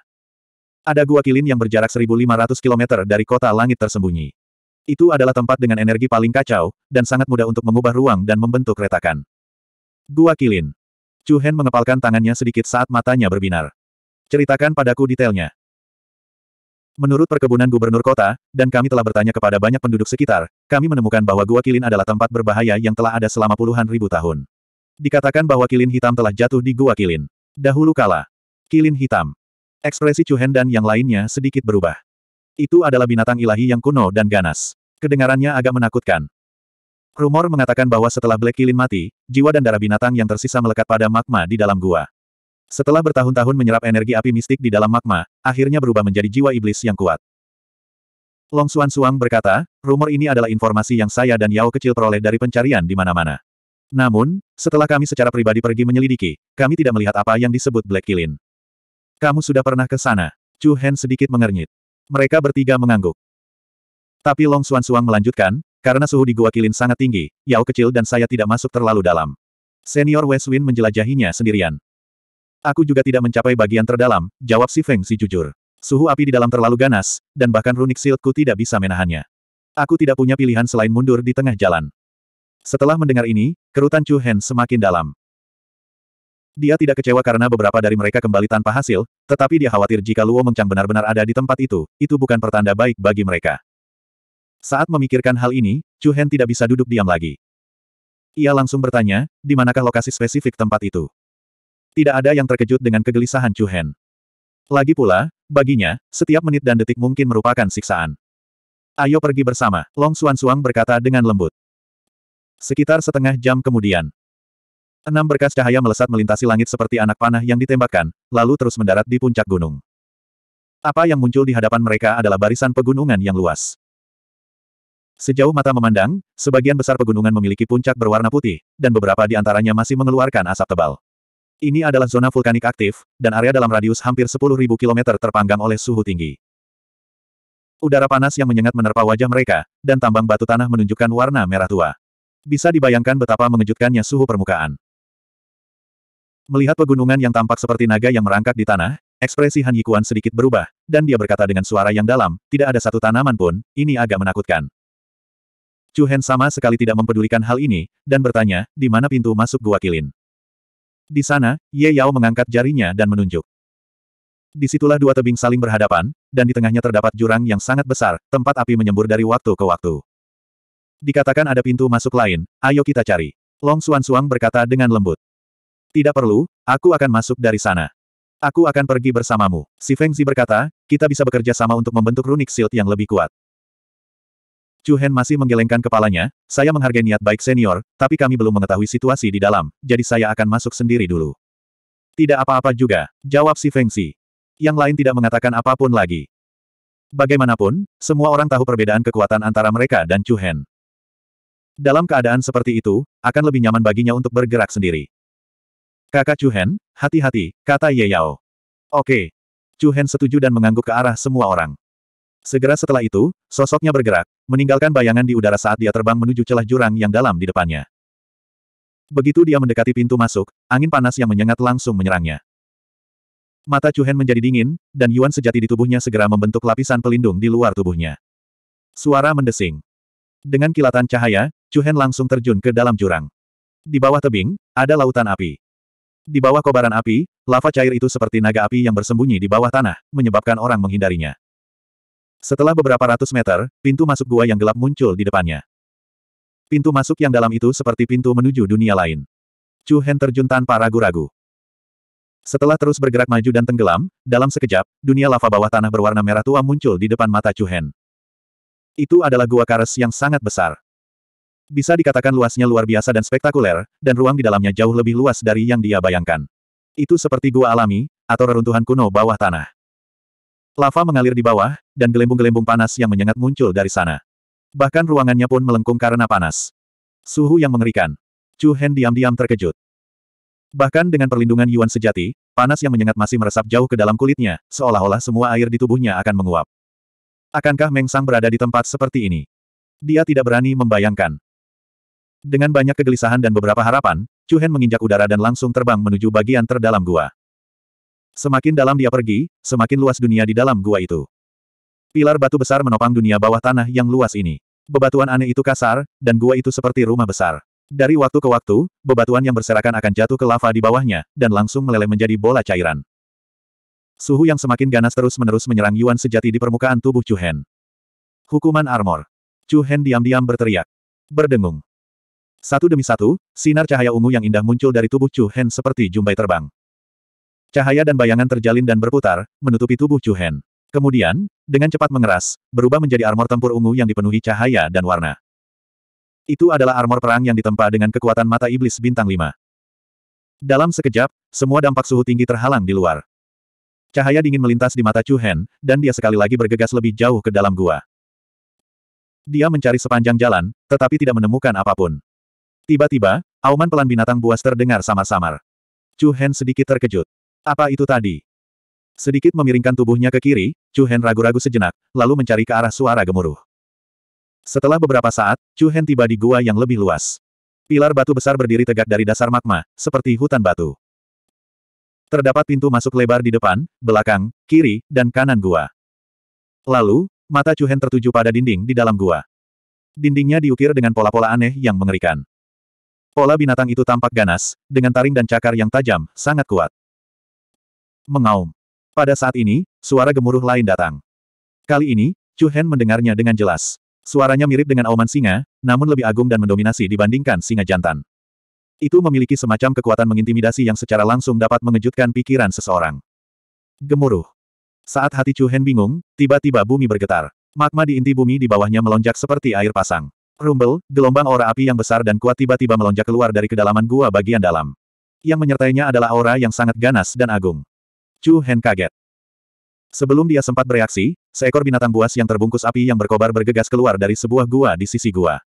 [SPEAKER 1] Ada gua kilin yang berjarak 1.500 km dari kota langit tersembunyi. Itu adalah tempat dengan energi paling kacau, dan sangat mudah untuk mengubah ruang dan membentuk retakan. Gua Kilin Chu Hen mengepalkan tangannya sedikit saat matanya berbinar. Ceritakan padaku detailnya. Menurut perkebunan gubernur kota, dan kami telah bertanya kepada banyak penduduk sekitar, kami menemukan bahwa Gua Kilin adalah tempat berbahaya yang telah ada selama puluhan ribu tahun. Dikatakan bahwa Kilin Hitam telah jatuh di Gua Kilin. Dahulu kala. Kilin Hitam. Ekspresi Chu Hen dan yang lainnya sedikit berubah. Itu adalah binatang ilahi yang kuno dan ganas. Kedengarannya agak menakutkan. Rumor mengatakan bahwa setelah Black Kilin mati, jiwa dan darah binatang yang tersisa melekat pada magma di dalam gua. Setelah bertahun-tahun menyerap energi api mistik di dalam magma, akhirnya berubah menjadi jiwa iblis yang kuat. Long Suan Suang berkata, rumor ini adalah informasi yang saya dan Yao kecil peroleh dari pencarian di mana-mana. Namun, setelah kami secara pribadi pergi menyelidiki, kami tidak melihat apa yang disebut Black Kilin. Kamu sudah pernah ke sana? Chu Hen sedikit mengernyit. Mereka bertiga mengangguk. Tapi Long Suan Suang melanjutkan, karena suhu di gua Kilin sangat tinggi, Yao kecil dan saya tidak masuk terlalu dalam. Senior West Wind menjelajahinya sendirian. Aku juga tidak mencapai bagian terdalam, jawab si Feng si jujur. Suhu api di dalam terlalu ganas, dan bahkan runic shieldku tidak bisa menahannya. Aku tidak punya pilihan selain mundur di tengah jalan. Setelah mendengar ini, kerutan Chu Hen semakin dalam. Dia tidak kecewa karena beberapa dari mereka kembali tanpa hasil, tetapi dia khawatir jika Luo Mengchang benar-benar ada di tempat itu, itu bukan pertanda baik bagi mereka. Saat memikirkan hal ini, Chu Hen tidak bisa duduk diam lagi. Ia langsung bertanya, di manakah lokasi spesifik tempat itu? Tidak ada yang terkejut dengan kegelisahan Chu Hen. Lagi pula, baginya, setiap menit dan detik mungkin merupakan siksaan. Ayo pergi bersama, Long Xuan Suang berkata dengan lembut. Sekitar setengah jam kemudian. Enam berkas cahaya melesat melintasi langit seperti anak panah yang ditembakkan, lalu terus mendarat di puncak gunung. Apa yang muncul di hadapan mereka adalah barisan pegunungan yang luas. Sejauh mata memandang, sebagian besar pegunungan memiliki puncak berwarna putih, dan beberapa di antaranya masih mengeluarkan asap tebal. Ini adalah zona vulkanik aktif, dan area dalam radius hampir 10.000 km terpanggang oleh suhu tinggi. Udara panas yang menyengat menerpa wajah mereka, dan tambang batu tanah menunjukkan warna merah tua. Bisa dibayangkan betapa mengejutkannya suhu permukaan. Melihat pegunungan yang tampak seperti naga yang merangkak di tanah, ekspresi Han Yikuan sedikit berubah, dan dia berkata dengan suara yang dalam, tidak ada satu tanaman pun, ini agak menakutkan. Chu Hen sama sekali tidak mempedulikan hal ini, dan bertanya, di mana pintu masuk gua kilin? Di sana, Ye Yao mengangkat jarinya dan menunjuk. Disitulah dua tebing saling berhadapan, dan di tengahnya terdapat jurang yang sangat besar, tempat api menyembur dari waktu ke waktu. Dikatakan ada pintu masuk lain, ayo kita cari. Long Suan Suang berkata dengan lembut. Tidak perlu, aku akan masuk dari sana. Aku akan pergi bersamamu. Si Feng Zi berkata, kita bisa bekerja sama untuk membentuk Runic shield yang lebih kuat. Chu Hen masih menggelengkan kepalanya, saya menghargai niat baik senior, tapi kami belum mengetahui situasi di dalam, jadi saya akan masuk sendiri dulu. Tidak apa-apa juga, jawab si Feng Xi. Yang lain tidak mengatakan apapun lagi. Bagaimanapun, semua orang tahu perbedaan kekuatan antara mereka dan Chu Hen. Dalam keadaan seperti itu, akan lebih nyaman baginya untuk bergerak sendiri. Kakak Chu Hen, hati-hati, kata Ye Yao. Oke. Chu Hen setuju dan mengangguk ke arah semua orang. Segera setelah itu, sosoknya bergerak, meninggalkan bayangan di udara saat dia terbang menuju celah jurang yang dalam di depannya. Begitu dia mendekati pintu masuk, angin panas yang menyengat langsung menyerangnya. Mata Chuhen menjadi dingin, dan Yuan sejati di tubuhnya segera membentuk lapisan pelindung di luar tubuhnya. Suara mendesing. Dengan kilatan cahaya, Chuhen langsung terjun ke dalam jurang. Di bawah tebing, ada lautan api. Di bawah kobaran api, lava cair itu seperti naga api yang bersembunyi di bawah tanah, menyebabkan orang menghindarinya. Setelah beberapa ratus meter, pintu masuk gua yang gelap muncul di depannya. Pintu masuk yang dalam itu seperti pintu menuju dunia lain. Chu Hen terjun tanpa ragu-ragu. Setelah terus bergerak maju dan tenggelam, dalam sekejap, dunia lava bawah tanah berwarna merah tua muncul di depan mata Chu Hen. Itu adalah gua kares yang sangat besar. Bisa dikatakan luasnya luar biasa dan spektakuler, dan ruang di dalamnya jauh lebih luas dari yang dia bayangkan. Itu seperti gua alami, atau reruntuhan kuno bawah tanah. Lava mengalir di bawah, dan gelembung-gelembung panas yang menyengat muncul dari sana. Bahkan ruangannya pun melengkung karena panas. Suhu yang mengerikan. Chu Hen diam-diam terkejut. Bahkan dengan perlindungan Yuan sejati, panas yang menyengat masih meresap jauh ke dalam kulitnya, seolah-olah semua air di tubuhnya akan menguap. Akankah Meng Sang berada di tempat seperti ini? Dia tidak berani membayangkan. Dengan banyak kegelisahan dan beberapa harapan, Chu Hen menginjak udara dan langsung terbang menuju bagian terdalam gua. Semakin dalam dia pergi, semakin luas dunia di dalam gua itu. Pilar batu besar menopang dunia bawah tanah yang luas ini. Bebatuan aneh itu kasar, dan gua itu seperti rumah besar. Dari waktu ke waktu, bebatuan yang berserakan akan jatuh ke lava di bawahnya, dan langsung meleleh menjadi bola cairan. Suhu yang semakin ganas terus-menerus menyerang Yuan sejati di permukaan tubuh Chu Hen. Hukuman armor. Chu Hen diam-diam berteriak. Berdengung. Satu demi satu, sinar cahaya ungu yang indah muncul dari tubuh Chu Hen seperti jumbai terbang. Cahaya dan bayangan terjalin dan berputar, menutupi tubuh Chu Hen. Kemudian, dengan cepat mengeras, berubah menjadi armor tempur ungu yang dipenuhi cahaya dan warna. Itu adalah armor perang yang ditempa dengan kekuatan mata iblis bintang 5. Dalam sekejap, semua dampak suhu tinggi terhalang di luar. Cahaya dingin melintas di mata Chu Hen, dan dia sekali lagi bergegas lebih jauh ke dalam gua. Dia mencari sepanjang jalan, tetapi tidak menemukan apapun. Tiba-tiba, auman pelan binatang buas terdengar samar-samar. Chu Hen sedikit terkejut. Apa itu tadi? Sedikit memiringkan tubuhnya ke kiri, Chu Hen ragu-ragu sejenak, lalu mencari ke arah suara gemuruh. Setelah beberapa saat, Chu Hen tiba di gua yang lebih luas. Pilar batu besar berdiri tegak dari dasar magma, seperti hutan batu. Terdapat pintu masuk lebar di depan, belakang, kiri, dan kanan gua. Lalu, mata Chu Hen tertuju pada dinding di dalam gua. Dindingnya diukir dengan pola-pola aneh yang mengerikan. Pola binatang itu tampak ganas, dengan taring dan cakar yang tajam, sangat kuat. Mengaum. Pada saat ini, suara gemuruh lain datang. Kali ini, Chu Hen mendengarnya dengan jelas. Suaranya mirip dengan auman singa, namun lebih agung dan mendominasi dibandingkan singa jantan. Itu memiliki semacam kekuatan mengintimidasi yang secara langsung dapat mengejutkan pikiran seseorang. Gemuruh. Saat hati Chu Hen bingung, tiba-tiba bumi bergetar. Magma di inti bumi di bawahnya melonjak seperti air pasang. Rumble, gelombang aura api yang besar dan kuat tiba-tiba melonjak keluar dari kedalaman gua bagian dalam. Yang menyertainya adalah aura yang sangat ganas dan agung. Chu Hen kaget. Sebelum dia sempat bereaksi, seekor binatang buas yang terbungkus api yang berkobar bergegas keluar dari sebuah gua di sisi gua.